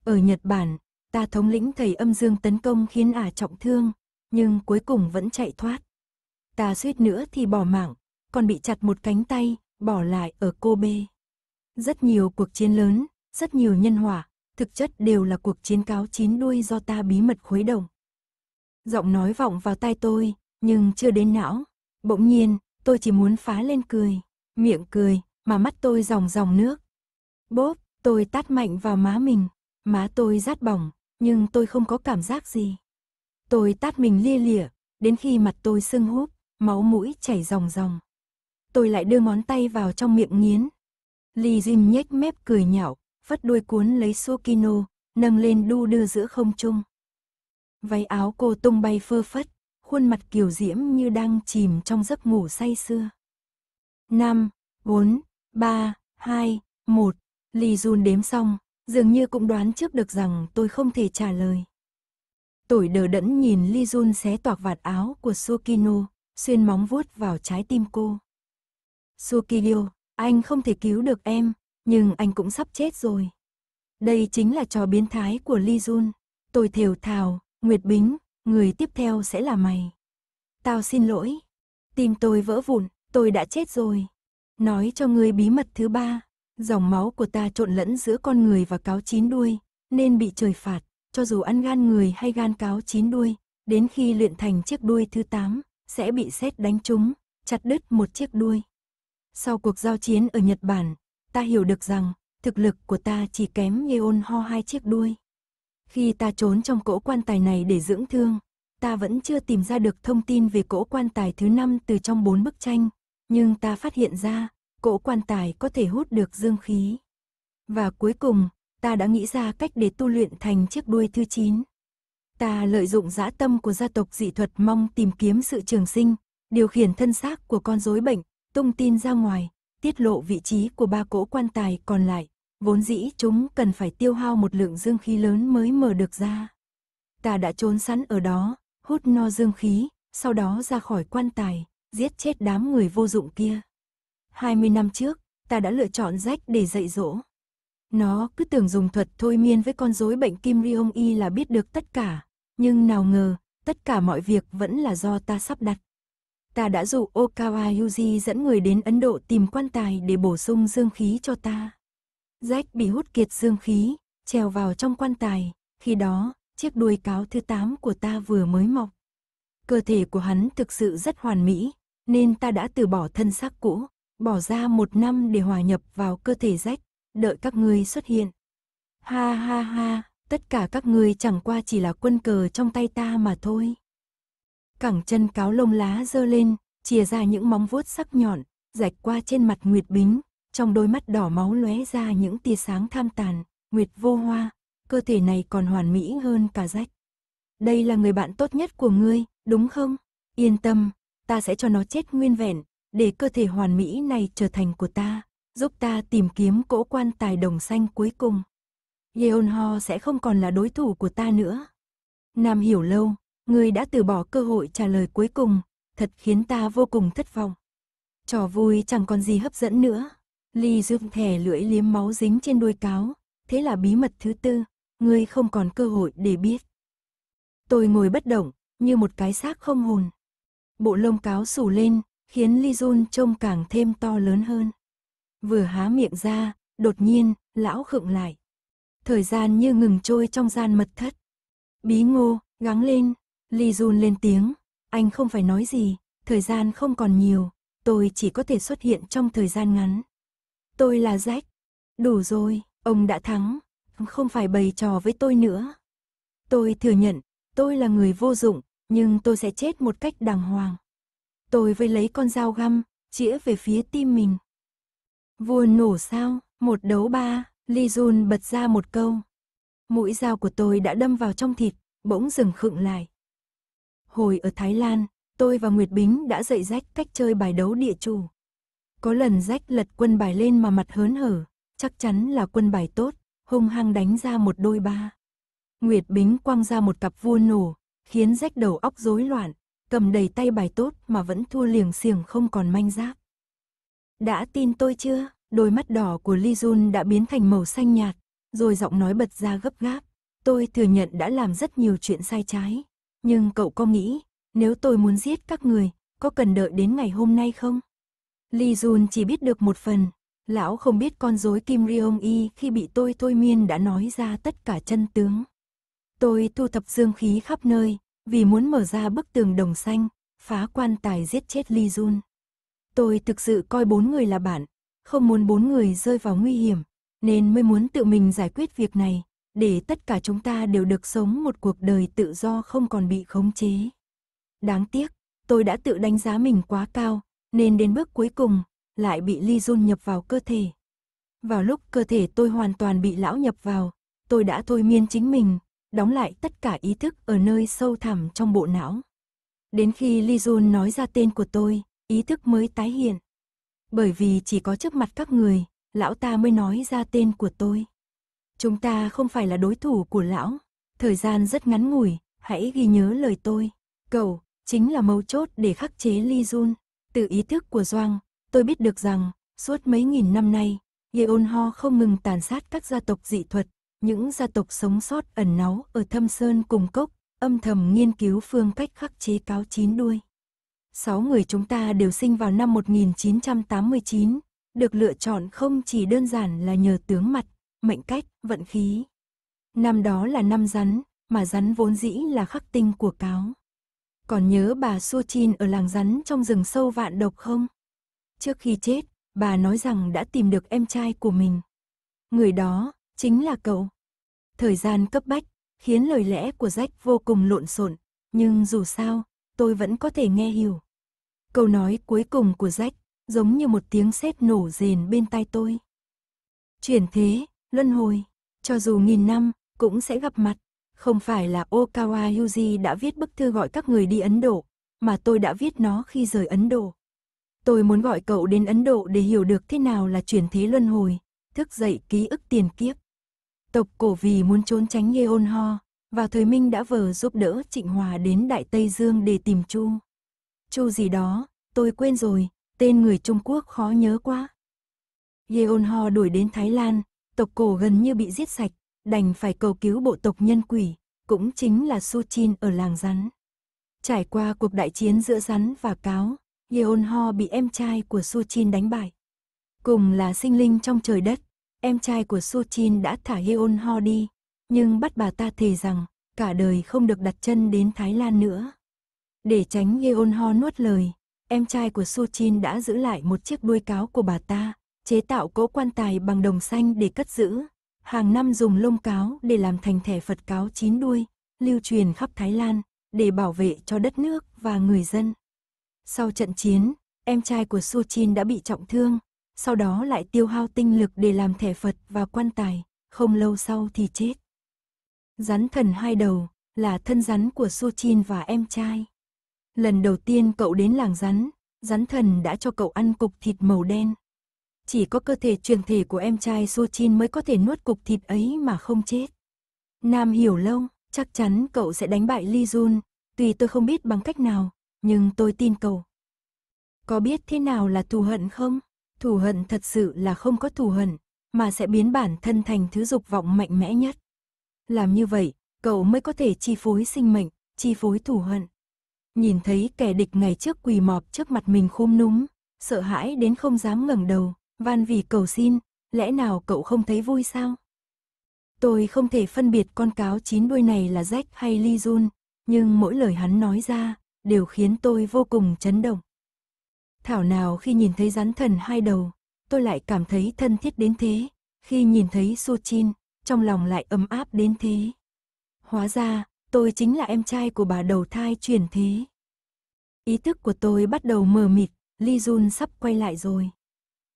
Ở Nhật Bản, ta thống lĩnh thầy âm dương tấn công khiến ả à trọng thương, nhưng cuối cùng vẫn chạy thoát. Ta suýt nữa thì bỏ mạng, còn bị chặt một cánh tay, bỏ lại ở Kobe. Rất nhiều cuộc chiến lớn, rất nhiều nhân hỏa, thực chất đều là cuộc chiến cáo chín đuôi do ta bí mật khuấy động. Giọng nói vọng vào tai tôi, nhưng chưa đến não. Bỗng nhiên, tôi chỉ muốn phá lên cười, miệng cười, mà mắt tôi ròng ròng nước. Bốp, tôi tát mạnh vào má mình, má tôi rát bỏng, nhưng tôi không có cảm giác gì. Tôi tát mình lia lịa, đến khi mặt tôi sưng húp, máu mũi chảy ròng ròng. Tôi lại đưa ngón tay vào trong miệng nghiến. Ly Jin nhếch mép cười nhạo, phất đuôi cuốn lấy Sukino, nâng lên đu đưa giữa không trung. Váy áo cô tung bay phơ phất, khuôn mặt kiều diễm như đang chìm trong giấc ngủ say xưa 5, 4, 3, 2, 1, Lì Jun đếm xong, dường như cũng đoán trước được rằng tôi không thể trả lời. Tổi đờ đẫn nhìn Lee Jun xé toạc vạt áo của Sukino, xuyên móng vuốt vào trái tim cô. Sukino anh không thể cứu được em, nhưng anh cũng sắp chết rồi. Đây chính là trò biến thái của Ly Jun. Tôi thều thào, Nguyệt Bính, người tiếp theo sẽ là mày. Tao xin lỗi. Tim tôi vỡ vụn, tôi đã chết rồi. Nói cho ngươi bí mật thứ ba, dòng máu của ta trộn lẫn giữa con người và cáo chín đuôi, nên bị trời phạt, cho dù ăn gan người hay gan cáo chín đuôi, đến khi luyện thành chiếc đuôi thứ tám sẽ bị sét đánh trúng, chặt đứt một chiếc đuôi. Sau cuộc giao chiến ở Nhật Bản, ta hiểu được rằng thực lực của ta chỉ kém Eon Ho hai chiếc đuôi. Khi ta trốn trong cỗ quan tài này để dưỡng thương, ta vẫn chưa tìm ra được thông tin về cỗ quan tài thứ năm từ trong bốn bức tranh, nhưng ta phát hiện ra cỗ quan tài có thể hút được dương khí. Và cuối cùng, ta đã nghĩ ra cách để tu luyện thành chiếc đuôi thứ chín. Ta lợi dụng dã tâm của gia tộc dị thuật mong tìm kiếm sự trường sinh, điều khiển thân xác của con rối bệnh, tung tin ra ngoài, tiết lộ vị trí của ba cỗ quan tài còn lại, vốn dĩ chúng cần phải tiêu hao một lượng dương khí lớn mới mở được ra. Ta đã trốn sẵn ở đó, hút no dương khí, sau đó ra khỏi quan tài, giết chết đám người vô dụng kia. 20 năm trước, ta đã lựa chọn rách để dạy dỗ. Nó cứ tưởng dùng thuật thôi miên với con rối bệnh Kim Ryong Y là biết được tất cả, nhưng nào ngờ, tất cả mọi việc vẫn là do ta sắp đặt ta đã dụ Okawa Yuji dẫn người đến Ấn Độ tìm quan tài để bổ sung dương khí cho ta. Jack bị hút kiệt dương khí, trèo vào trong quan tài, khi đó, chiếc đuôi cáo thứ 8 của ta vừa mới mọc. Cơ thể của hắn thực sự rất hoàn mỹ, nên ta đã từ bỏ thân xác cũ, bỏ ra một năm để hòa nhập vào cơ thể Jack, đợi các ngươi xuất hiện. Ha ha ha, tất cả các ngươi chẳng qua chỉ là quân cờ trong tay ta mà thôi cẳng chân cáo lông lá dơ lên, chìa ra những móng vuốt sắc nhọn, rạch qua trên mặt Nguyệt Bính, trong đôi mắt đỏ máu lóe ra những tia sáng tham tàn, Nguyệt vô hoa, cơ thể này còn hoàn mỹ hơn cả rách. Đây là người bạn tốt nhất của ngươi, đúng không? Yên tâm, ta sẽ cho nó chết nguyên vẹn, để cơ thể hoàn mỹ này trở thành của ta, giúp ta tìm kiếm cỗ quan tài đồng xanh cuối cùng. Yeon Ho sẽ không còn là đối thủ của ta nữa. Nam hiểu lâu, người đã từ bỏ cơ hội trả lời cuối cùng, thật khiến ta vô cùng thất vọng. Trò vui chẳng còn gì hấp dẫn nữa. Ly Dương thẻ lưỡi liếm máu dính trên đuôi cáo, thế là bí mật thứ tư, người không còn cơ hội để biết. Tôi ngồi bất động, như một cái xác không hồn. Bộ lông cáo sù lên, khiến Ly Jun trông càng thêm to lớn hơn. Vừa há miệng ra, đột nhiên, lão khựng lại. Thời gian như ngừng trôi trong gian mật thất. Bí ngô, gắng lên, Li Jun lên tiếng, anh không phải nói gì, thời gian không còn nhiều, tôi chỉ có thể xuất hiện trong thời gian ngắn. Tôi là Jack. Đủ rồi, ông đã thắng, không phải bày trò với tôi nữa. Tôi thừa nhận, tôi là người vô dụng, nhưng tôi sẽ chết một cách đàng hoàng. Tôi với lấy con dao găm, chĩa về phía tim mình. Vua nổ sao, một đấu ba, Li Jun bật ra một câu. Mũi dao của tôi đã đâm vào trong thịt, bỗng dừng khựng lại. Hồi ở Thái Lan, tôi và Nguyệt Bính đã dạy rách cách chơi bài đấu địa chủ. Có lần rách lật quân bài lên mà mặt hớn hở, chắc chắn là quân bài tốt, hung hăng đánh ra một đôi ba. Nguyệt Bính quăng ra một cặp vua nổ, khiến rách đầu óc rối loạn, cầm đầy tay bài tốt mà vẫn thua liềng xiềng không còn manh giáp. Đã tin tôi chưa? Đôi mắt đỏ của Lee Jun đã biến thành màu xanh nhạt, rồi giọng nói bật ra gấp gáp. Tôi thừa nhận đã làm rất nhiều chuyện sai trái, nhưng cậu có nghĩ, nếu tôi muốn giết các người, có cần đợi đến ngày hôm nay không? Li Jun chỉ biết được một phần, lão không biết con rối Kim Ryong Y khi bị tôi thôi miên đã nói ra tất cả chân tướng. Tôi thu thập dương khí khắp nơi, vì muốn mở ra bức tường đồng xanh, phá quan tài giết chết Li Jun. Tôi thực sự coi bốn người là bạn, không muốn bốn người rơi vào nguy hiểm, nên mới muốn tự mình giải quyết việc này, để tất cả chúng ta đều được sống một cuộc đời tự do không còn bị khống chế. Đáng tiếc, tôi đã tự đánh giá mình quá cao, nên đến bước cuối cùng, lại bị ly Jun nhập vào cơ thể. Vào lúc cơ thể tôi hoàn toàn bị lão nhập vào, tôi đã thôi miên chính mình, đóng lại tất cả ý thức ở nơi sâu thẳm trong bộ não. Đến khi Lee Jun nói ra tên của tôi, ý thức mới tái hiện. Bởi vì chỉ có trước mặt các người, lão ta mới nói ra tên của tôi. Chúng ta không phải là đối thủ của lão. Thời gian rất ngắn ngủi, hãy ghi nhớ lời tôi. Cầu, chính là mấu chốt để khắc chế Ly Jun. Từ ý thức của Doang, tôi biết được rằng, suốt mấy nghìn năm nay, Yeon Ho không ngừng tàn sát các gia tộc dị thuật, những gia tộc sống sót ẩn náu ở thâm sơn cùng cốc, âm thầm nghiên cứu phương cách khắc chế cáo chín đuôi. Sáu người chúng ta đều sinh vào năm 1989, được lựa chọn không chỉ đơn giản là nhờ tướng mặt mệnh cách, vận khí. Năm đó là năm rắn, mà rắn vốn dĩ là khắc tinh của cáo. Còn nhớ bà xua Chin ở làng rắn trong rừng sâu vạn độc không? Trước khi chết, bà nói rằng đã tìm được em trai của mình. Người đó, chính là cậu. Thời gian cấp bách, khiến lời lẽ của Jack vô cùng lộn xộn, nhưng dù sao, tôi vẫn có thể nghe hiểu. Câu nói cuối cùng của Jack giống như một tiếng sét nổ rền bên tai tôi. Chuyển thế, luân hồi, cho dù nghìn năm, cũng sẽ gặp mặt. Không phải là Okawa Yuji đã viết bức thư gọi các người đi Ấn Độ, mà tôi đã viết nó khi rời Ấn Độ. Tôi muốn gọi cậu đến Ấn Độ để hiểu được thế nào là chuyển thế luân hồi, thức dậy ký ức tiền kiếp. Tộc cổ vì muốn trốn tránh ghê ôn ho, vào thời Minh đã vờ giúp đỡ Trịnh Hòa đến Đại Tây Dương để tìm Chu. Chu gì đó, tôi quên rồi, tên người Trung Quốc khó nhớ quá. Yeon Ho đuổi đến Thái Lan, tộc cổ gần như bị giết sạch, đành phải cầu cứu bộ tộc nhân quỷ, cũng chính là Su Chin ở làng rắn. Trải qua cuộc đại chiến giữa rắn và cáo, Yeon Ho bị em trai của Su Chin đánh bại. Cùng là sinh linh trong trời đất, em trai của Su Chin đã thả Yeon Ho đi, nhưng bắt bà ta thề rằng cả đời không được đặt chân đến Thái Lan nữa. Để tránh Yeon Ho nuốt lời, em trai của Su Chin đã giữ lại một chiếc đuôi cáo của bà ta, chế tạo cỗ quan tài bằng đồng xanh để cất giữ, hàng năm dùng lông cáo để làm thành thẻ Phật cáo chín đuôi, lưu truyền khắp Thái Lan để bảo vệ cho đất nước và người dân. Sau trận chiến, em trai của Suchin đã bị trọng thương, sau đó lại tiêu hao tinh lực để làm thẻ Phật và quan tài, không lâu sau thì chết. Rắn thần hai đầu là thân rắn của Suchin và em trai. Lần đầu tiên cậu đến làng rắn, rắn thần đã cho cậu ăn cục thịt màu đen, chỉ có cơ thể truyền thể của em trai Sochin mới có thể nuốt cục thịt ấy mà không chết. Nam hiểu lâu, chắc chắn cậu sẽ đánh bại Lee Jun, tuy tôi không biết bằng cách nào, nhưng tôi tin cậu. Có biết thế nào là thù hận không? Thù hận thật sự là không có thù hận, mà sẽ biến bản thân thành thứ dục vọng mạnh mẽ nhất. Làm như vậy, cậu mới có thể chi phối sinh mệnh, chi phối thù hận. Nhìn thấy kẻ địch ngày trước quỳ mọp trước mặt mình khum núm, sợ hãi đến không dám ngẩng đầu, van vì cầu xin, lẽ nào cậu không thấy vui sao? Tôi không thể phân biệt con cáo chín đuôi này là Jack hay Lee Jun, nhưng mỗi lời hắn nói ra đều khiến tôi vô cùng chấn động. Thảo nào khi nhìn thấy rắn thần hai đầu, tôi lại cảm thấy thân thiết đến thế, khi nhìn thấy Su Chin, trong lòng lại ấm áp đến thế. Hóa ra, tôi chính là em trai của bà đầu thai chuyển thế. Ý thức của tôi bắt đầu mờ mịt, Lee Jun sắp quay lại rồi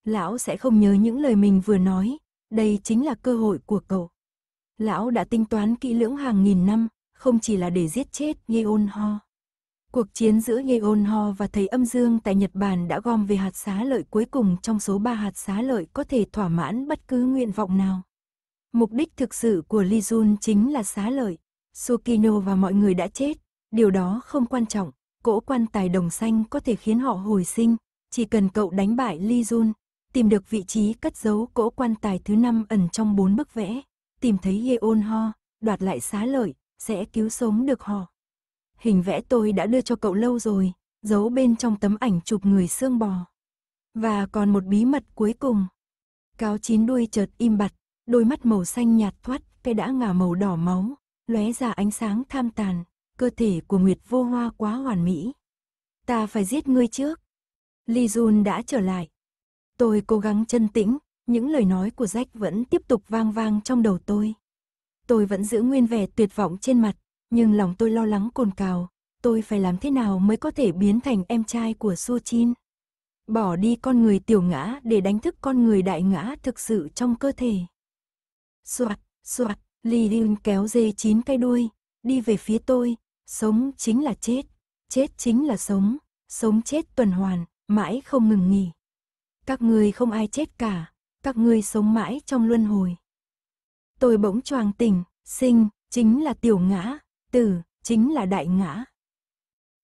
lão sẽ không nhớ những lời mình vừa nói, đây chính là cơ hội của cậu. Lão đã tính toán kỹ lưỡng hàng nghìn năm, không chỉ là để giết chết Yeon Ho. Cuộc chiến giữa Yeon Ho và thầy âm dương tại Nhật Bản đã gom về hạt xá lợi cuối cùng trong số 3 hạt xá lợi có thể thỏa mãn bất cứ nguyện vọng nào. Mục đích thực sự của Lee Jun chính là xá lợi. Sukino và mọi người đã chết, điều đó không quan trọng, cỗ quan tài đồng xanh có thể khiến họ hồi sinh, chỉ cần cậu đánh bại Lee Jun, tìm được vị trí cất giấu cỗ quan tài thứ năm ẩn trong bốn bức vẽ, tìm thấy yeon ho, đoạt lại xá lợi, sẽ cứu sống được họ. Hình vẽ tôi đã đưa cho cậu lâu rồi, giấu bên trong tấm ảnh chụp người xương bò. Và còn một bí mật cuối cùng. Cáo chín đuôi chợt im bặt, đôi mắt màu xanh nhạt thoát, cái đã ngả màu đỏ máu, lóe ra ánh sáng tham tàn, cơ thể của Nguyệt vô hoa quá hoàn mỹ. Ta phải giết ngươi trước. lee Jun đã trở lại, Tôi cố gắng chân tĩnh, những lời nói của Jack vẫn tiếp tục vang vang trong đầu tôi. Tôi vẫn giữ nguyên vẻ tuyệt vọng trên mặt, nhưng lòng tôi lo lắng cồn cào. Tôi phải làm thế nào mới có thể biến thành em trai của sochin Bỏ đi con người tiểu ngã để đánh thức con người đại ngã thực sự trong cơ thể. Soạt, soạt, Lee Hyun kéo dê chín cái đuôi, đi về phía tôi. Sống chính là chết, chết chính là sống, sống chết tuần hoàn, mãi không ngừng nghỉ. Các ngươi không ai chết cả, các ngươi sống mãi trong luân hồi. Tôi bỗng choàng tỉnh, sinh, chính là tiểu ngã, tử, chính là đại ngã.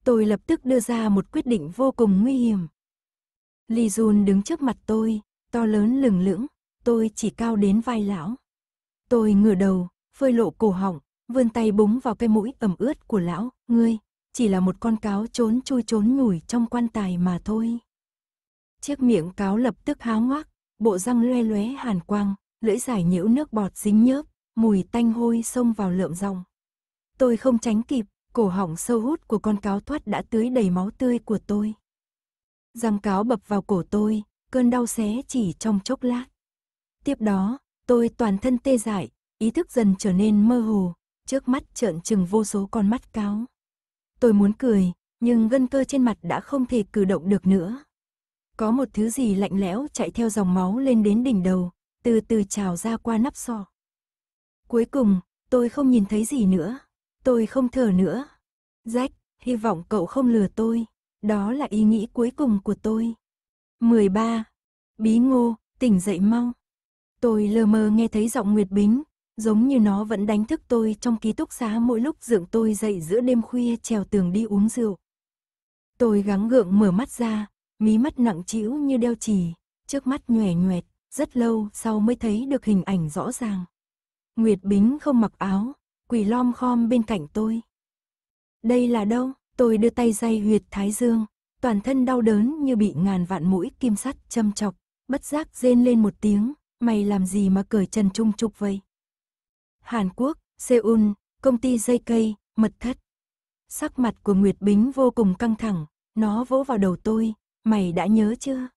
Tôi lập tức đưa ra một quyết định vô cùng nguy hiểm. Lee Jun đứng trước mặt tôi, to lớn lừng lững, tôi chỉ cao đến vai lão. Tôi ngửa đầu, phơi lộ cổ họng, vươn tay búng vào cái mũi ẩm ướt của lão, ngươi, chỉ là một con cáo trốn chui trốn nhủi trong quan tài mà thôi. Chiếc miệng cáo lập tức háo ngoác, bộ răng loe loé hàn quang, lưỡi dài nhiễu nước bọt dính nhớp, mùi tanh hôi xông vào lượm rong. Tôi không tránh kịp, cổ họng sâu hút của con cáo thoát đã tưới đầy máu tươi của tôi. Răng cáo bập vào cổ tôi, cơn đau xé chỉ trong chốc lát. Tiếp đó, tôi toàn thân tê dại, ý thức dần trở nên mơ hồ, trước mắt trợn trừng vô số con mắt cáo. Tôi muốn cười, nhưng gân cơ trên mặt đã không thể cử động được nữa. Có một thứ gì lạnh lẽo chạy theo dòng máu lên đến đỉnh đầu, từ từ trào ra qua nắp sọ. Cuối cùng, tôi không nhìn thấy gì nữa. Tôi không thở nữa. Jack, hy vọng cậu không lừa tôi. Đó là ý nghĩ cuối cùng của tôi. 13. Bí ngô, tỉnh dậy mau. Tôi lờ mờ nghe thấy giọng Nguyệt Bính, giống như nó vẫn đánh thức tôi trong ký túc xá mỗi lúc dựng tôi dậy giữa đêm khuya trèo tường đi uống rượu. Tôi gắng gượng mở mắt ra, mí mắt nặng trĩu như đeo chì, trước mắt nhòe nhoẹt, rất lâu sau mới thấy được hình ảnh rõ ràng. Nguyệt Bính không mặc áo, quỳ lom khom bên cạnh tôi. Đây là đâu? Tôi đưa tay day huyệt thái dương, toàn thân đau đớn như bị ngàn vạn mũi kim sắt châm chọc, bất giác rên lên một tiếng, mày làm gì mà cởi trần trung trục vậy? Hàn Quốc, Seoul, công ty dây cây, mật thất. Sắc mặt của Nguyệt Bính vô cùng căng thẳng, nó vỗ vào đầu tôi, mày đã nhớ chưa?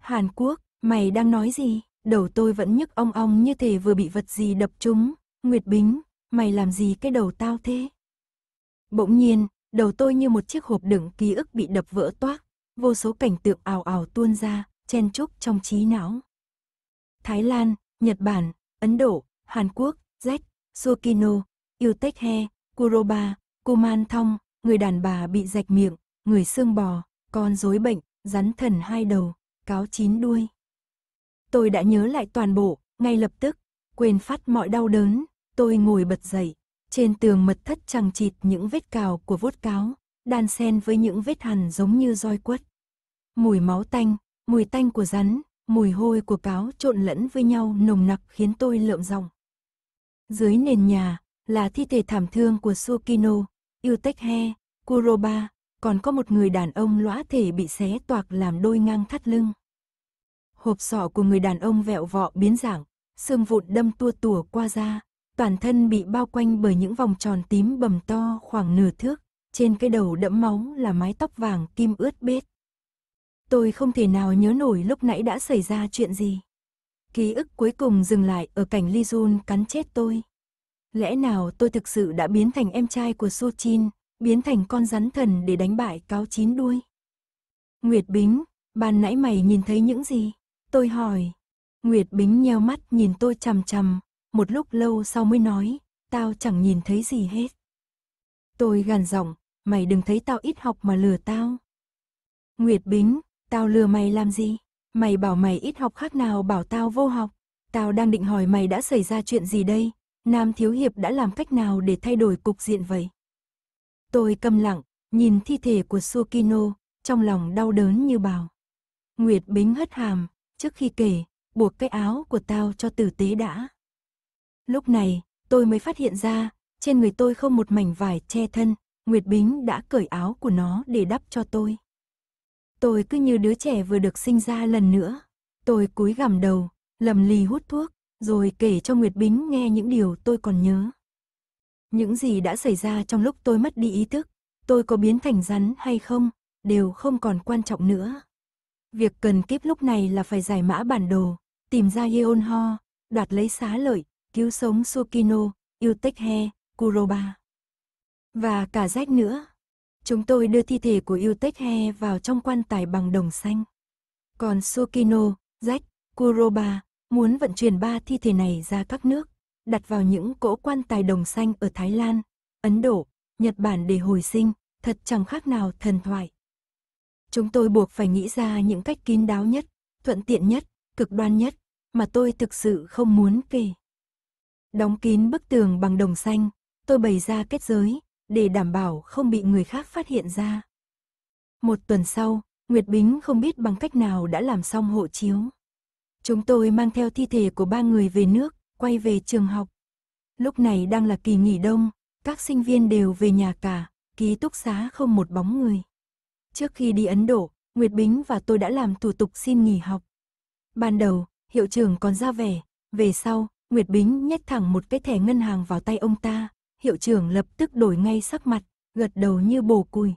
Hàn Quốc, mày đang nói gì? Đầu tôi vẫn nhức ong ong như thể vừa bị vật gì đập trúng. Nguyệt Bính, mày làm gì cái đầu tao thế? Bỗng nhiên, đầu tôi như một chiếc hộp đựng ký ức bị đập vỡ toác. Vô số cảnh tượng ảo ảo tuôn ra, chen chúc trong trí não. Thái Lan, Nhật Bản, Ấn Độ, Hàn Quốc, Z, Sukino, Yutech He, Kuroba, Kuman Thong, người đàn bà bị rạch miệng, người xương bò, con rối bệnh, rắn thần hai đầu, cáo chín đuôi. Tôi đã nhớ lại toàn bộ, ngay lập tức, quên phát mọi đau đớn, tôi ngồi bật dậy, trên tường mật thất chằng chịt những vết cào của vuốt cáo, đan xen với những vết hằn giống như roi quất. Mùi máu tanh, mùi tanh của rắn, mùi hôi của cáo trộn lẫn với nhau nồng nặc khiến tôi lợm giọng. Dưới nền nhà là thi thể thảm thương của Sukino, Yutech Kuroba, còn có một người đàn ông lõa thể bị xé toạc làm đôi ngang thắt lưng. Hộp sọ của người đàn ông vẹo vọ biến dạng, xương vụn đâm tua tủa qua da, toàn thân bị bao quanh bởi những vòng tròn tím bầm to khoảng nửa thước, trên cái đầu đẫm máu là mái tóc vàng kim ướt bết. Tôi không thể nào nhớ nổi lúc nãy đã xảy ra chuyện gì. Ký ức cuối cùng dừng lại ở cảnh Ly Jun cắn chết tôi. Lẽ nào tôi thực sự đã biến thành em trai của Su Jin, biến thành con rắn thần để đánh bại cáo chín đuôi. Nguyệt Bính, ban nãy mày nhìn thấy những gì? Tôi hỏi. Nguyệt Bính nheo mắt nhìn tôi chằm chằm, một lúc lâu sau mới nói, tao chẳng nhìn thấy gì hết. Tôi gằn giọng, mày đừng thấy tao ít học mà lừa tao. Nguyệt Bính, tao lừa mày làm gì? Mày bảo mày ít học khác nào bảo tao vô học. Tao đang định hỏi mày đã xảy ra chuyện gì đây? Nam Thiếu Hiệp đã làm cách nào để thay đổi cục diện vậy? Tôi câm lặng, nhìn thi thể của Sukino, trong lòng đau đớn như bào. Nguyệt Bính hất hàm, trước khi kể, buộc cái áo của tao cho tử tế đã. Lúc này, tôi mới phát hiện ra, trên người tôi không một mảnh vải che thân, Nguyệt Bính đã cởi áo của nó để đắp cho tôi. Tôi cứ như đứa trẻ vừa được sinh ra lần nữa. Tôi cúi gằm đầu, lầm lì hút thuốc, rồi kể cho Nguyệt Bính nghe những điều tôi còn nhớ. Những gì đã xảy ra trong lúc tôi mất đi ý thức, tôi có biến thành rắn hay không, đều không còn quan trọng nữa. Việc cần kiếp lúc này là phải giải mã bản đồ, tìm ra Yeon Ho, đoạt lấy xá lợi, cứu sống Sukino, Yuteche, Kuroba. Và cả rách nữa. Chúng tôi đưa thi thể của Yuteche vào trong quan tài bằng đồng xanh. Còn Sukino, rách, Kuroba muốn vận chuyển ba thi thể này ra các nước đặt vào những cỗ quan tài đồng xanh ở Thái Lan, Ấn Độ, Nhật Bản để hồi sinh, thật chẳng khác nào thần thoại. Chúng tôi buộc phải nghĩ ra những cách kín đáo nhất, thuận tiện nhất, cực đoan nhất, mà tôi thực sự không muốn kể. Đóng kín bức tường bằng đồng xanh, tôi bày ra kết giới, để đảm bảo không bị người khác phát hiện ra. Một tuần sau, Nguyệt Bính không biết bằng cách nào đã làm xong hộ chiếu. Chúng tôi mang theo thi thể của ba người về nước, quay về trường học. Lúc này đang là kỳ nghỉ đông, các sinh viên đều về nhà cả, ký túc xá không một bóng người. Trước khi đi Ấn Độ, Nguyệt Bính và tôi đã làm thủ tục xin nghỉ học. Ban đầu, hiệu trưởng còn ra vẻ, về sau, Nguyệt Bính nhét thẳng một cái thẻ ngân hàng vào tay ông ta, hiệu trưởng lập tức đổi ngay sắc mặt, gật đầu như bồ cùi.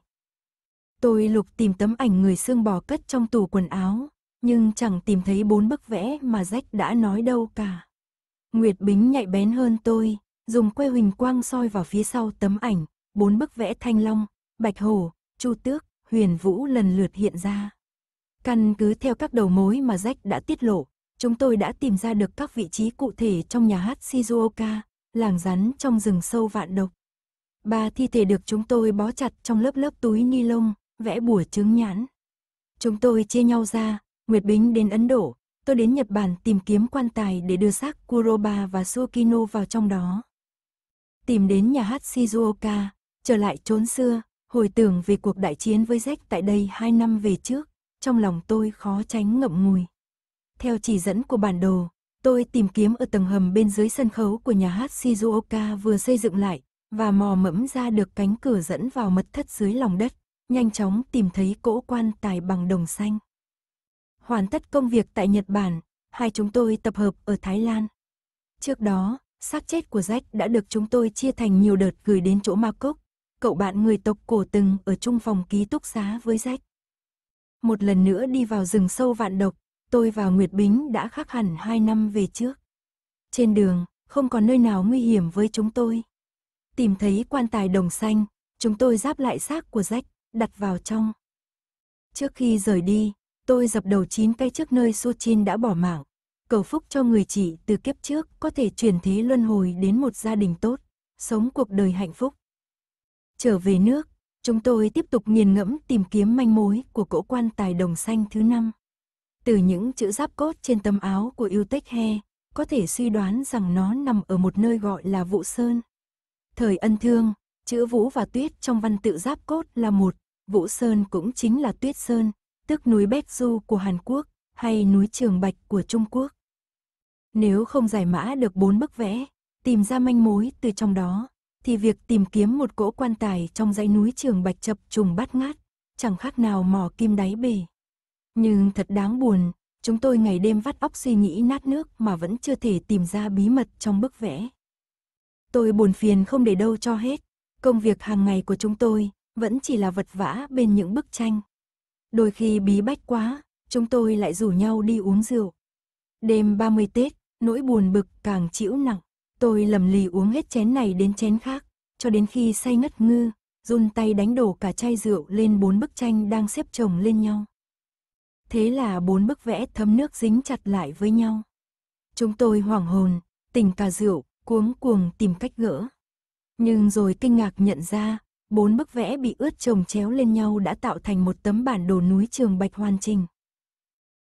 Tôi lục tìm tấm ảnh người xương bò cất trong tủ quần áo, nhưng chẳng tìm thấy bốn bức vẽ mà Jack đã nói đâu cả. Nguyệt Bính nhạy bén hơn tôi, dùng que huỳnh quang soi vào phía sau tấm ảnh, bốn bức vẽ thanh long, bạch hổ, chu tước, huyền vũ lần lượt hiện ra. Căn cứ theo các đầu mối mà Jack đã tiết lộ, chúng tôi đã tìm ra được các vị trí cụ thể trong nhà hát Shizuoka, làng rắn trong rừng sâu vạn độc. Ba thi thể được chúng tôi bó chặt trong lớp lớp túi ni lông, vẽ bùa trứng nhãn. Chúng tôi chia nhau ra, Nguyệt Bính đến Ấn Độ, tôi đến Nhật Bản tìm kiếm quan tài để đưa xác Kuroba và Sukino vào trong đó. Tìm đến nhà hát Shizuoka, trở lại trốn xưa, hồi tưởng về cuộc đại chiến với Jack tại đây hai năm về trước, trong lòng tôi khó tránh ngậm ngùi. Theo chỉ dẫn của bản đồ, tôi tìm kiếm ở tầng hầm bên dưới sân khấu của nhà hát Shizuoka vừa xây dựng lại, và mò mẫm ra được cánh cửa dẫn vào mật thất dưới lòng đất, nhanh chóng tìm thấy cỗ quan tài bằng đồng xanh hoàn tất công việc tại Nhật Bản, hai chúng tôi tập hợp ở Thái Lan. Trước đó, xác chết của Jack đã được chúng tôi chia thành nhiều đợt gửi đến chỗ Ma Cốc, cậu bạn người tộc cổ từng ở chung phòng ký túc xá với Jack. Một lần nữa đi vào rừng sâu vạn độc, tôi và Nguyệt Bính đã khác hẳn hai năm về trước. Trên đường, không còn nơi nào nguy hiểm với chúng tôi. Tìm thấy quan tài đồng xanh, chúng tôi giáp lại xác của Jack, đặt vào trong. Trước khi rời đi, Tôi dập đầu chín cây trước nơi Suchin đã bỏ mạng. Cầu phúc cho người chị từ kiếp trước có thể chuyển thế luân hồi đến một gia đình tốt, sống cuộc đời hạnh phúc. Trở về nước, chúng tôi tiếp tục nghiền ngẫm tìm kiếm manh mối của cỗ quan tài đồng xanh thứ năm. Từ những chữ giáp cốt trên tấm áo của yêu Utech He, có thể suy đoán rằng nó nằm ở một nơi gọi là Vũ Sơn. Thời ân thương, chữ Vũ và Tuyết trong văn tự giáp cốt là một, Vũ Sơn cũng chính là Tuyết Sơn, tức núi Du của Hàn Quốc hay núi Trường Bạch của Trung Quốc. Nếu không giải mã được bốn bức vẽ, tìm ra manh mối từ trong đó, thì việc tìm kiếm một cỗ quan tài trong dãy núi Trường Bạch chập trùng bát ngát, chẳng khác nào mò kim đáy bể. Nhưng thật đáng buồn, chúng tôi ngày đêm vắt óc suy nghĩ nát nước mà vẫn chưa thể tìm ra bí mật trong bức vẽ. Tôi buồn phiền không để đâu cho hết, công việc hàng ngày của chúng tôi vẫn chỉ là vật vã bên những bức tranh. Đôi khi bí bách quá, chúng tôi lại rủ nhau đi uống rượu. Đêm 30 Tết, nỗi buồn bực càng chịu nặng. Tôi lầm lì uống hết chén này đến chén khác, cho đến khi say ngất ngư, run tay đánh đổ cả chai rượu lên bốn bức tranh đang xếp chồng lên nhau. Thế là bốn bức vẽ thấm nước dính chặt lại với nhau. Chúng tôi hoảng hồn, tỉnh cả rượu, cuống cuồng tìm cách gỡ. Nhưng rồi kinh ngạc nhận ra, bốn bức vẽ bị ướt chồng chéo lên nhau đã tạo thành một tấm bản đồ núi Trường Bạch hoàn chỉnh.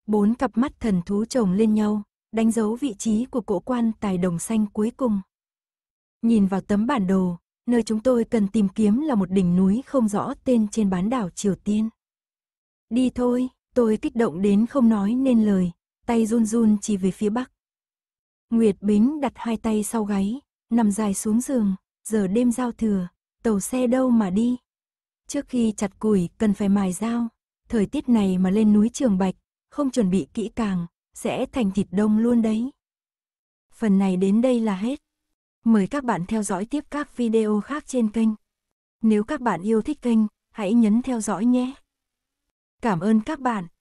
Bốn cặp mắt thần thú chồng lên nhau, đánh dấu vị trí của cổ quan tài đồng xanh cuối cùng. Nhìn vào tấm bản đồ, nơi chúng tôi cần tìm kiếm là một đỉnh núi không rõ tên trên bán đảo Triều Tiên. Đi thôi, tôi kích động đến không nói nên lời, tay run run chỉ về phía bắc. Nguyệt Bính đặt hai tay sau gáy, nằm dài xuống giường, giờ đêm giao thừa, tàu xe đâu mà đi. Trước khi chặt củi cần phải mài dao, thời tiết này mà lên núi Trường Bạch, không chuẩn bị kỹ càng, sẽ thành thịt đông luôn đấy. Phần này đến đây là hết. Mời các bạn theo dõi tiếp các video khác trên kênh. Nếu các bạn yêu thích kênh, hãy nhấn theo dõi nhé. Cảm ơn các bạn.